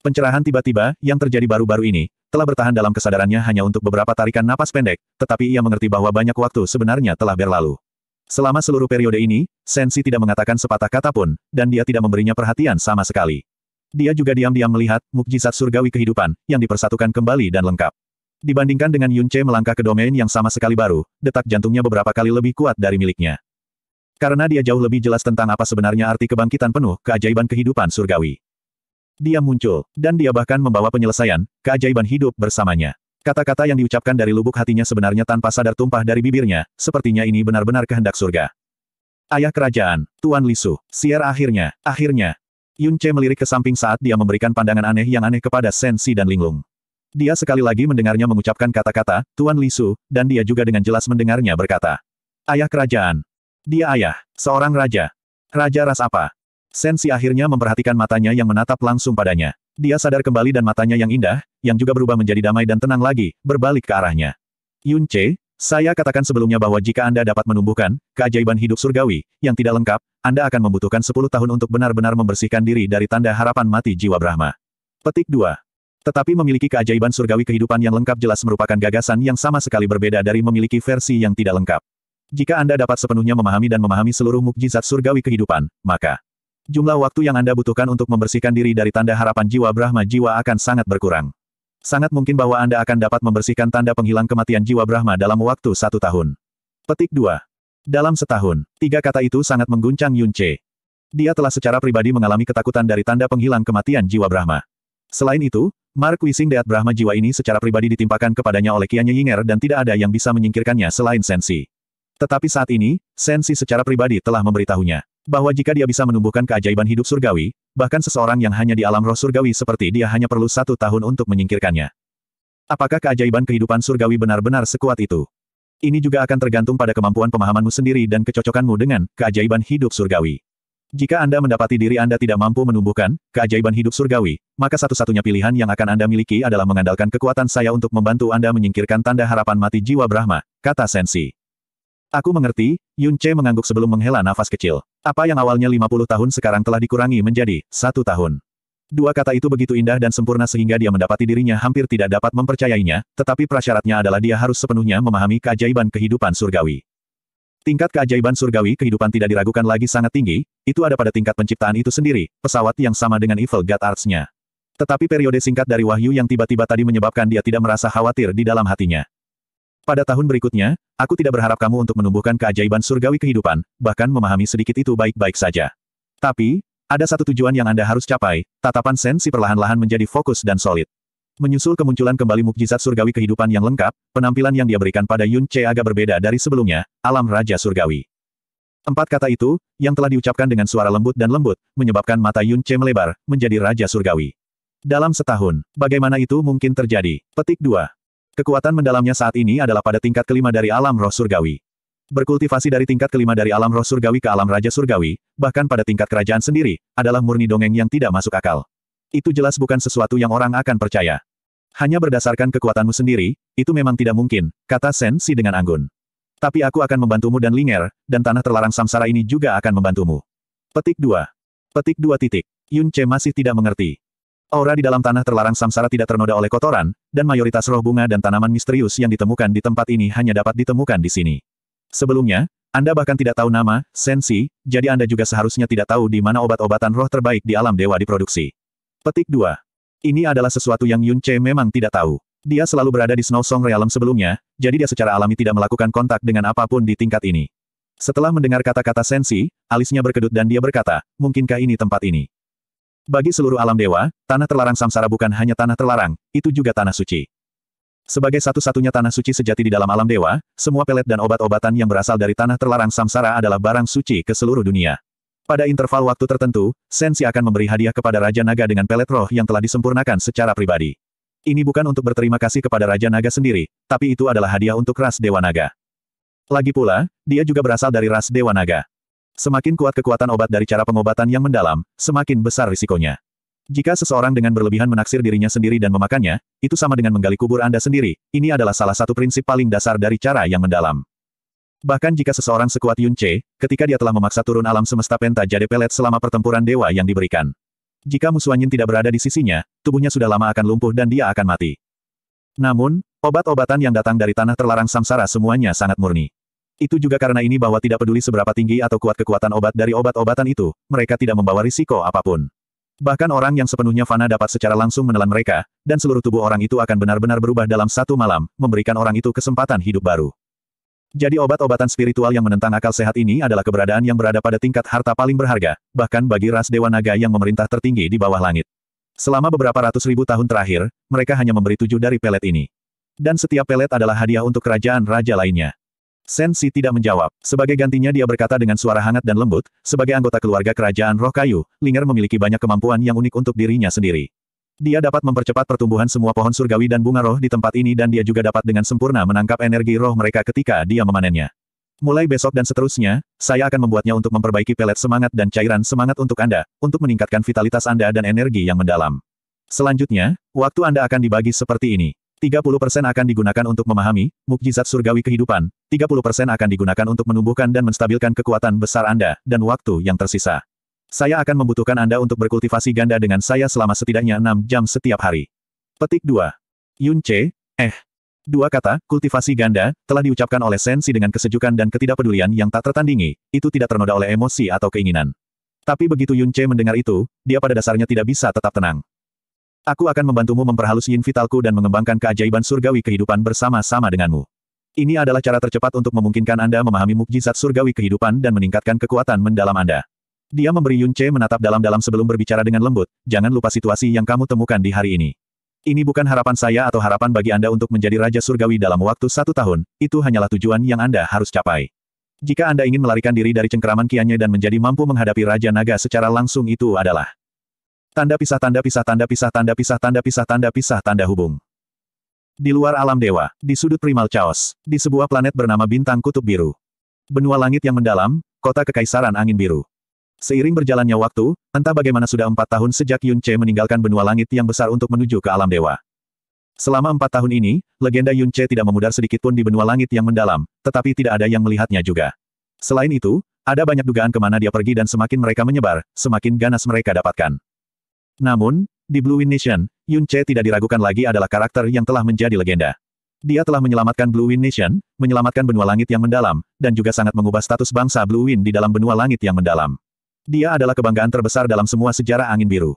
Pencerahan tiba-tiba, yang terjadi baru-baru ini, telah bertahan dalam kesadarannya hanya untuk beberapa tarikan napas pendek, tetapi ia mengerti bahwa banyak waktu sebenarnya telah berlalu. Selama seluruh periode ini, Sensi tidak mengatakan sepatah kata pun, dan dia tidak memberinya perhatian sama sekali. Dia juga diam-diam melihat mukjizat surgawi kehidupan, yang dipersatukan kembali dan lengkap. Dibandingkan dengan Yunche melangkah ke domain yang sama sekali baru, detak jantungnya beberapa kali lebih kuat dari miliknya. Karena dia jauh lebih jelas tentang apa sebenarnya arti kebangkitan penuh, keajaiban kehidupan surgawi. Dia muncul, dan dia bahkan membawa penyelesaian, keajaiban hidup bersamanya. Kata-kata yang diucapkan dari lubuk hatinya sebenarnya tanpa sadar tumpah dari bibirnya, sepertinya ini benar-benar kehendak surga. Ayah kerajaan, Tuan Lisu, siar akhirnya, akhirnya. Yun Che melirik ke samping saat dia memberikan pandangan aneh yang aneh kepada Sensi dan Linglung. Dia sekali lagi mendengarnya mengucapkan kata-kata, Tuan Lisu, dan dia juga dengan jelas mendengarnya berkata, Ayah kerajaan, dia ayah, seorang raja. Raja ras apa? Sensi akhirnya memperhatikan matanya yang menatap langsung padanya. Dia sadar kembali dan matanya yang indah, yang juga berubah menjadi damai dan tenang lagi, berbalik ke arahnya. Yun Che, saya katakan sebelumnya bahwa jika Anda dapat menumbuhkan keajaiban hidup surgawi yang tidak lengkap, Anda akan membutuhkan 10 tahun untuk benar-benar membersihkan diri dari tanda harapan mati jiwa Brahma. Petik 2. Tetapi memiliki keajaiban surgawi kehidupan yang lengkap jelas merupakan gagasan yang sama sekali berbeda dari memiliki versi yang tidak lengkap. Jika Anda dapat sepenuhnya memahami dan memahami seluruh mukjizat surgawi kehidupan, maka jumlah waktu yang Anda butuhkan untuk membersihkan diri dari tanda harapan jiwa Brahma jiwa akan sangat berkurang. Sangat mungkin bahwa Anda akan dapat membersihkan tanda penghilang kematian jiwa Brahma dalam waktu satu tahun. Petik 2. Dalam setahun, tiga kata itu sangat mengguncang Yun Dia telah secara pribadi mengalami ketakutan dari tanda penghilang kematian jiwa Brahma. Selain itu, Mark Wising Deat Brahma jiwa ini secara pribadi ditimpakan kepadanya oleh Kianya Yinger dan tidak ada yang bisa menyingkirkannya selain Sensi. Tetapi saat ini, Sensi secara pribadi telah memberitahunya bahwa jika dia bisa menumbuhkan keajaiban hidup surgawi, bahkan seseorang yang hanya di alam roh surgawi seperti dia hanya perlu satu tahun untuk menyingkirkannya. Apakah keajaiban kehidupan surgawi benar-benar sekuat itu? Ini juga akan tergantung pada kemampuan pemahamanmu sendiri dan kecocokanmu dengan keajaiban hidup surgawi. Jika Anda mendapati diri Anda tidak mampu menumbuhkan keajaiban hidup surgawi, maka satu-satunya pilihan yang akan Anda miliki adalah mengandalkan kekuatan saya untuk membantu Anda menyingkirkan tanda harapan mati jiwa Brahma, kata Sensi. Aku mengerti, Yun Che mengangguk sebelum menghela nafas kecil. Apa yang awalnya 50 tahun sekarang telah dikurangi menjadi satu tahun. Dua kata itu begitu indah dan sempurna sehingga dia mendapati dirinya hampir tidak dapat mempercayainya, tetapi prasyaratnya adalah dia harus sepenuhnya memahami keajaiban kehidupan surgawi. Tingkat keajaiban surgawi kehidupan tidak diragukan lagi sangat tinggi, itu ada pada tingkat penciptaan itu sendiri, pesawat yang sama dengan Evil God Arts-nya. Tetapi periode singkat dari wahyu yang tiba-tiba tadi menyebabkan dia tidak merasa khawatir di dalam hatinya. Pada tahun berikutnya, aku tidak berharap kamu untuk menumbuhkan keajaiban surgawi kehidupan, bahkan memahami sedikit itu baik-baik saja. Tapi, ada satu tujuan yang Anda harus capai, tatapan sensi perlahan-lahan menjadi fokus dan solid. Menyusul kemunculan kembali mukjizat surgawi kehidupan yang lengkap, penampilan yang dia berikan pada Yun Che agak berbeda dari sebelumnya, alam Raja Surgawi. Empat kata itu, yang telah diucapkan dengan suara lembut dan lembut, menyebabkan mata Yun Che melebar, menjadi Raja Surgawi. Dalam setahun, bagaimana itu mungkin terjadi? Petik 2. Kekuatan mendalamnya saat ini adalah pada tingkat kelima dari alam roh surgawi. Berkultivasi dari tingkat kelima dari alam roh surgawi ke alam raja surgawi, bahkan pada tingkat kerajaan sendiri, adalah murni dongeng yang tidak masuk akal. Itu jelas bukan sesuatu yang orang akan percaya. Hanya berdasarkan kekuatanmu sendiri, itu memang tidak mungkin, kata Sen Si dengan anggun. Tapi aku akan membantumu dan Linger, dan tanah terlarang samsara ini juga akan membantumu. Petik 2. Petik 2 titik. Yun Che masih tidak mengerti. Aura di dalam tanah terlarang samsara tidak ternoda oleh kotoran, dan mayoritas roh bunga dan tanaman misterius yang ditemukan di tempat ini hanya dapat ditemukan di sini. Sebelumnya, Anda bahkan tidak tahu nama, sensi, jadi Anda juga seharusnya tidak tahu di mana obat-obatan roh terbaik di alam dewa diproduksi. Petik 2. Ini adalah sesuatu yang Yun Che memang tidak tahu. Dia selalu berada di Snow Song Realm sebelumnya, jadi dia secara alami tidak melakukan kontak dengan apapun di tingkat ini. Setelah mendengar kata-kata sensi, alisnya berkedut dan dia berkata, mungkinkah ini tempat ini? Bagi seluruh alam dewa, tanah terlarang samsara bukan hanya tanah terlarang, itu juga tanah suci. Sebagai satu-satunya tanah suci sejati di dalam alam dewa, semua pelet dan obat-obatan yang berasal dari tanah terlarang samsara adalah barang suci ke seluruh dunia. Pada interval waktu tertentu, Sensi akan memberi hadiah kepada Raja Naga dengan pelet roh yang telah disempurnakan secara pribadi. Ini bukan untuk berterima kasih kepada Raja Naga sendiri, tapi itu adalah hadiah untuk ras Dewa Naga. Lagi pula, dia juga berasal dari ras Dewa Naga. Semakin kuat kekuatan obat dari cara pengobatan yang mendalam, semakin besar risikonya. Jika seseorang dengan berlebihan menaksir dirinya sendiri dan memakannya, itu sama dengan menggali kubur Anda sendiri, ini adalah salah satu prinsip paling dasar dari cara yang mendalam. Bahkan jika seseorang sekuat Yun Che, ketika dia telah memaksa turun alam semesta penta jade pelet selama pertempuran dewa yang diberikan. Jika musuh Yin tidak berada di sisinya, tubuhnya sudah lama akan lumpuh dan dia akan mati. Namun, obat-obatan yang datang dari tanah terlarang samsara semuanya sangat murni. Itu juga karena ini bahwa tidak peduli seberapa tinggi atau kuat kekuatan obat dari obat-obatan itu, mereka tidak membawa risiko apapun. Bahkan orang yang sepenuhnya fana dapat secara langsung menelan mereka, dan seluruh tubuh orang itu akan benar-benar berubah dalam satu malam, memberikan orang itu kesempatan hidup baru. Jadi obat-obatan spiritual yang menentang akal sehat ini adalah keberadaan yang berada pada tingkat harta paling berharga, bahkan bagi ras Dewa Naga yang memerintah tertinggi di bawah langit. Selama beberapa ratus ribu tahun terakhir, mereka hanya memberi tujuh dari pelet ini. Dan setiap pelet adalah hadiah untuk kerajaan raja lainnya. Sensi tidak menjawab. Sebagai gantinya dia berkata dengan suara hangat dan lembut, sebagai anggota keluarga kerajaan roh kayu, Linger memiliki banyak kemampuan yang unik untuk dirinya sendiri. Dia dapat mempercepat pertumbuhan semua pohon surgawi dan bunga roh di tempat ini dan dia juga dapat dengan sempurna menangkap energi roh mereka ketika dia memanennya. Mulai besok dan seterusnya, saya akan membuatnya untuk memperbaiki pelet semangat dan cairan semangat untuk Anda, untuk meningkatkan vitalitas Anda dan energi yang mendalam. Selanjutnya, waktu Anda akan dibagi seperti ini. 30% akan digunakan untuk memahami mukjizat surgawi kehidupan, 30% akan digunakan untuk menumbuhkan dan menstabilkan kekuatan besar Anda, dan waktu yang tersisa. Saya akan membutuhkan Anda untuk berkultivasi ganda dengan saya selama setidaknya 6 jam setiap hari. Petik 2. Yun Che, eh. Dua kata, kultivasi ganda, telah diucapkan oleh Sensi dengan kesejukan dan ketidakpedulian yang tak tertandingi, itu tidak ternoda oleh emosi atau keinginan. Tapi begitu Yun Che mendengar itu, dia pada dasarnya tidak bisa tetap tenang. Aku akan membantumu memperhalus yin vitalku dan mengembangkan keajaiban surgawi kehidupan bersama-sama denganmu. Ini adalah cara tercepat untuk memungkinkan Anda memahami mukjizat surgawi kehidupan dan meningkatkan kekuatan mendalam Anda. Dia memberi Yun Che menatap dalam-dalam sebelum berbicara dengan lembut, jangan lupa situasi yang kamu temukan di hari ini. Ini bukan harapan saya atau harapan bagi Anda untuk menjadi Raja Surgawi dalam waktu satu tahun, itu hanyalah tujuan yang Anda harus capai. Jika Anda ingin melarikan diri dari cengkeraman kiannya dan menjadi mampu menghadapi Raja Naga secara langsung itu adalah Tanda pisah tanda pisah tanda pisah tanda pisah tanda pisah tanda pisah tanda hubung. Di luar alam dewa, di sudut primal chaos, di sebuah planet bernama bintang kutub biru. Benua langit yang mendalam, kota kekaisaran angin biru. Seiring berjalannya waktu, entah bagaimana sudah empat tahun sejak Yun Che meninggalkan benua langit yang besar untuk menuju ke alam dewa. Selama empat tahun ini, legenda Yun Che tidak memudar sedikit pun di benua langit yang mendalam, tetapi tidak ada yang melihatnya juga. Selain itu, ada banyak dugaan kemana dia pergi dan semakin mereka menyebar, semakin ganas mereka dapatkan. Namun, di Blue Wind Nation, Yun Che tidak diragukan lagi adalah karakter yang telah menjadi legenda. Dia telah menyelamatkan Blue Wind Nation, menyelamatkan benua langit yang mendalam, dan juga sangat mengubah status bangsa Blue Wind di dalam benua langit yang mendalam. Dia adalah kebanggaan terbesar dalam semua sejarah angin biru.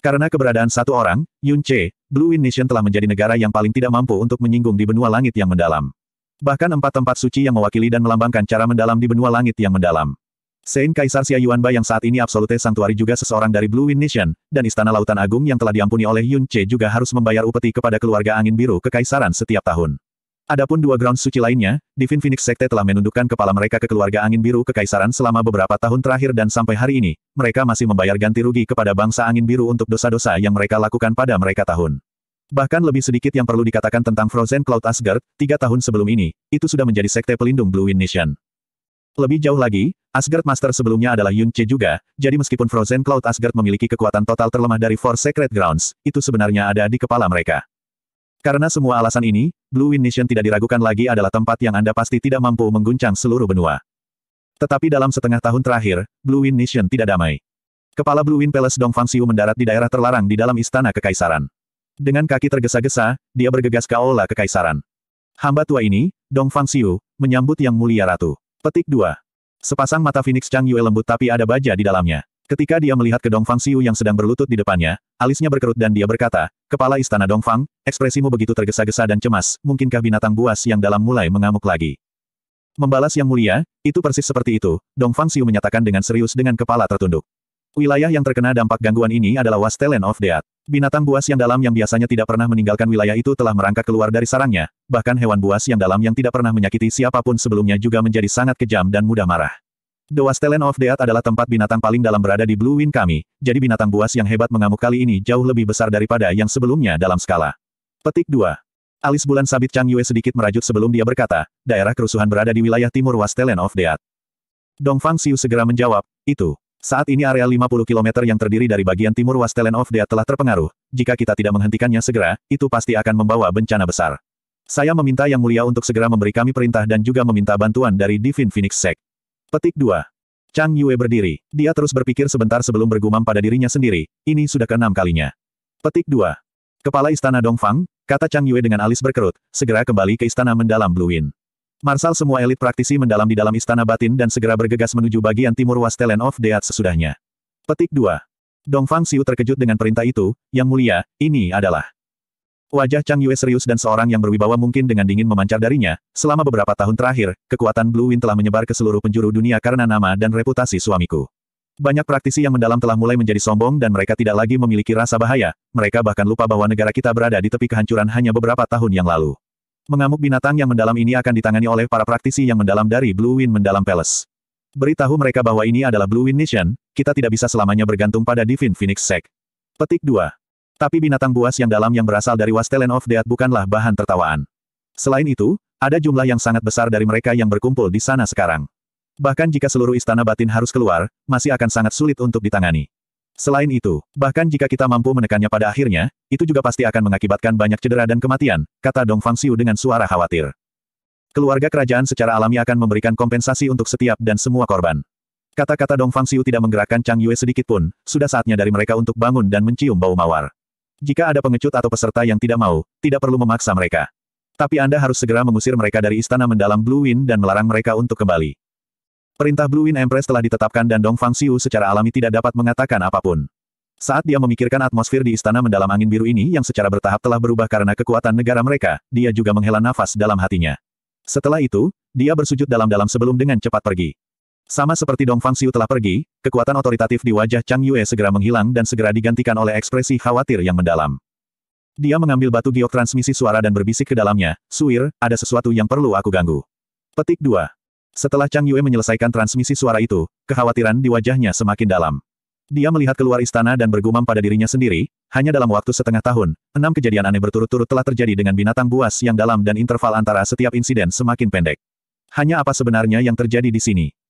Karena keberadaan satu orang, Yun Che, Blue Wind Nation telah menjadi negara yang paling tidak mampu untuk menyinggung di benua langit yang mendalam. Bahkan empat tempat suci yang mewakili dan melambangkan cara mendalam di benua langit yang mendalam. Sein Kaisar Xia Yuanba yang saat ini absolute santuari juga seseorang dari Blue Wind Nation, dan Istana Lautan Agung yang telah diampuni oleh Yun Che juga harus membayar upeti kepada keluarga angin biru kekaisaran setiap tahun. Adapun dua ground suci lainnya, Divine Phoenix Sekte telah menundukkan kepala mereka ke keluarga angin biru kekaisaran selama beberapa tahun terakhir dan sampai hari ini, mereka masih membayar ganti rugi kepada bangsa angin biru untuk dosa-dosa yang mereka lakukan pada mereka tahun. Bahkan lebih sedikit yang perlu dikatakan tentang Frozen Cloud Asgard, tiga tahun sebelum ini, itu sudah menjadi sekte pelindung Blue Wind Nation. Lebih jauh lagi, Asgard Master sebelumnya adalah Yun Che juga, jadi meskipun Frozen Cloud Asgard memiliki kekuatan total terlemah dari Four Sacred Grounds, itu sebenarnya ada di kepala mereka. Karena semua alasan ini, Blue Wind Nation tidak diragukan lagi adalah tempat yang Anda pasti tidak mampu mengguncang seluruh benua. Tetapi dalam setengah tahun terakhir, Blue Wind Nation tidak damai. Kepala Blue Wind Palace Dongfang Xiu mendarat di daerah terlarang di dalam istana kekaisaran. Dengan kaki tergesa-gesa, dia bergegas ke aula kekaisaran. Hamba tua ini, Dongfang Xiu, menyambut Yang Mulia Ratu. Petik 2. Sepasang mata Phoenix Chang Yue lembut tapi ada baja di dalamnya. Ketika dia melihat ke Dongfang Xiu yang sedang berlutut di depannya, alisnya berkerut dan dia berkata, Kepala Istana Dongfang, ekspresimu begitu tergesa-gesa dan cemas, mungkinkah binatang buas yang dalam mulai mengamuk lagi? Membalas yang mulia, itu persis seperti itu, Dongfang Xiu menyatakan dengan serius dengan kepala tertunduk. Wilayah yang terkena dampak gangguan ini adalah Wasteland of Death. Binatang buas yang dalam yang biasanya tidak pernah meninggalkan wilayah itu telah merangkak keluar dari sarangnya, bahkan hewan buas yang dalam yang tidak pernah menyakiti siapapun sebelumnya juga menjadi sangat kejam dan mudah marah. The Wasteland of Death adalah tempat binatang paling dalam berada di Blue Wind kami, jadi binatang buas yang hebat mengamuk kali ini jauh lebih besar daripada yang sebelumnya dalam skala. Petik 2. Alis bulan sabit Chang Yue sedikit merajut sebelum dia berkata, daerah kerusuhan berada di wilayah timur Wasteland of Death. Dongfang Xiu segera menjawab, itu. Saat ini area 50 km yang terdiri dari bagian timur Wasteland of Death telah terpengaruh. Jika kita tidak menghentikannya segera, itu pasti akan membawa bencana besar. Saya meminta Yang Mulia untuk segera memberi kami perintah dan juga meminta bantuan dari Divine Phoenix Sect. Petik 2. Chang Yue berdiri. Dia terus berpikir sebentar sebelum bergumam pada dirinya sendiri, ini sudah keenam kalinya. Petik 2. Kepala Istana Dongfang, kata Chang Yue dengan alis berkerut, segera kembali ke istana mendalam Blue Wind. Marsal semua elit praktisi mendalam di dalam istana batin dan segera bergegas menuju bagian timur Wastelen of Deat sesudahnya. Petik 2. Dongfang Siu terkejut dengan perintah itu, yang mulia, ini adalah Wajah Chang Yue serius dan seorang yang berwibawa mungkin dengan dingin memancar darinya. Selama beberapa tahun terakhir, kekuatan Blue Wind telah menyebar ke seluruh penjuru dunia karena nama dan reputasi suamiku. Banyak praktisi yang mendalam telah mulai menjadi sombong dan mereka tidak lagi memiliki rasa bahaya, mereka bahkan lupa bahwa negara kita berada di tepi kehancuran hanya beberapa tahun yang lalu. Mengamuk binatang yang mendalam ini akan ditangani oleh para praktisi yang mendalam dari Blue Wind Mendalam Palace. Beritahu mereka bahwa ini adalah Blue Wind Nation, kita tidak bisa selamanya bergantung pada Divine Phoenix Sect. Petik 2. Tapi binatang buas yang dalam yang berasal dari Wastelen of Death bukanlah bahan tertawaan. Selain itu, ada jumlah yang sangat besar dari mereka yang berkumpul di sana sekarang. Bahkan jika seluruh istana batin harus keluar, masih akan sangat sulit untuk ditangani. Selain itu, bahkan jika kita mampu menekannya pada akhirnya, itu juga pasti akan mengakibatkan banyak cedera dan kematian, kata Dong Fang Xiu dengan suara khawatir. Keluarga kerajaan secara alami akan memberikan kompensasi untuk setiap dan semua korban. Kata-kata Dong Fang Xiu tidak menggerakkan Chang Yue sedikitpun. sudah saatnya dari mereka untuk bangun dan mencium bau mawar. Jika ada pengecut atau peserta yang tidak mau, tidak perlu memaksa mereka. Tapi Anda harus segera mengusir mereka dari istana mendalam Blue Wind dan melarang mereka untuk kembali. Perintah Blue Wind Empress telah ditetapkan dan Dong Fang Xiu secara alami tidak dapat mengatakan apapun. Saat dia memikirkan atmosfer di istana mendalam angin biru ini yang secara bertahap telah berubah karena kekuatan negara mereka, dia juga menghela nafas dalam hatinya. Setelah itu, dia bersujud dalam-dalam sebelum dengan cepat pergi. Sama seperti Dong Fang Xiu telah pergi, kekuatan otoritatif di wajah Chang Yue segera menghilang dan segera digantikan oleh ekspresi khawatir yang mendalam. Dia mengambil batu giok transmisi suara dan berbisik ke dalamnya, Suir, ada sesuatu yang perlu aku ganggu. Petik 2. Setelah Chang Yue menyelesaikan transmisi suara itu, kekhawatiran di wajahnya semakin dalam. Dia melihat keluar istana dan bergumam pada dirinya sendiri, hanya dalam waktu setengah tahun, enam kejadian aneh berturut-turut telah terjadi dengan binatang buas yang dalam dan interval antara setiap insiden semakin pendek. Hanya apa sebenarnya yang terjadi di sini?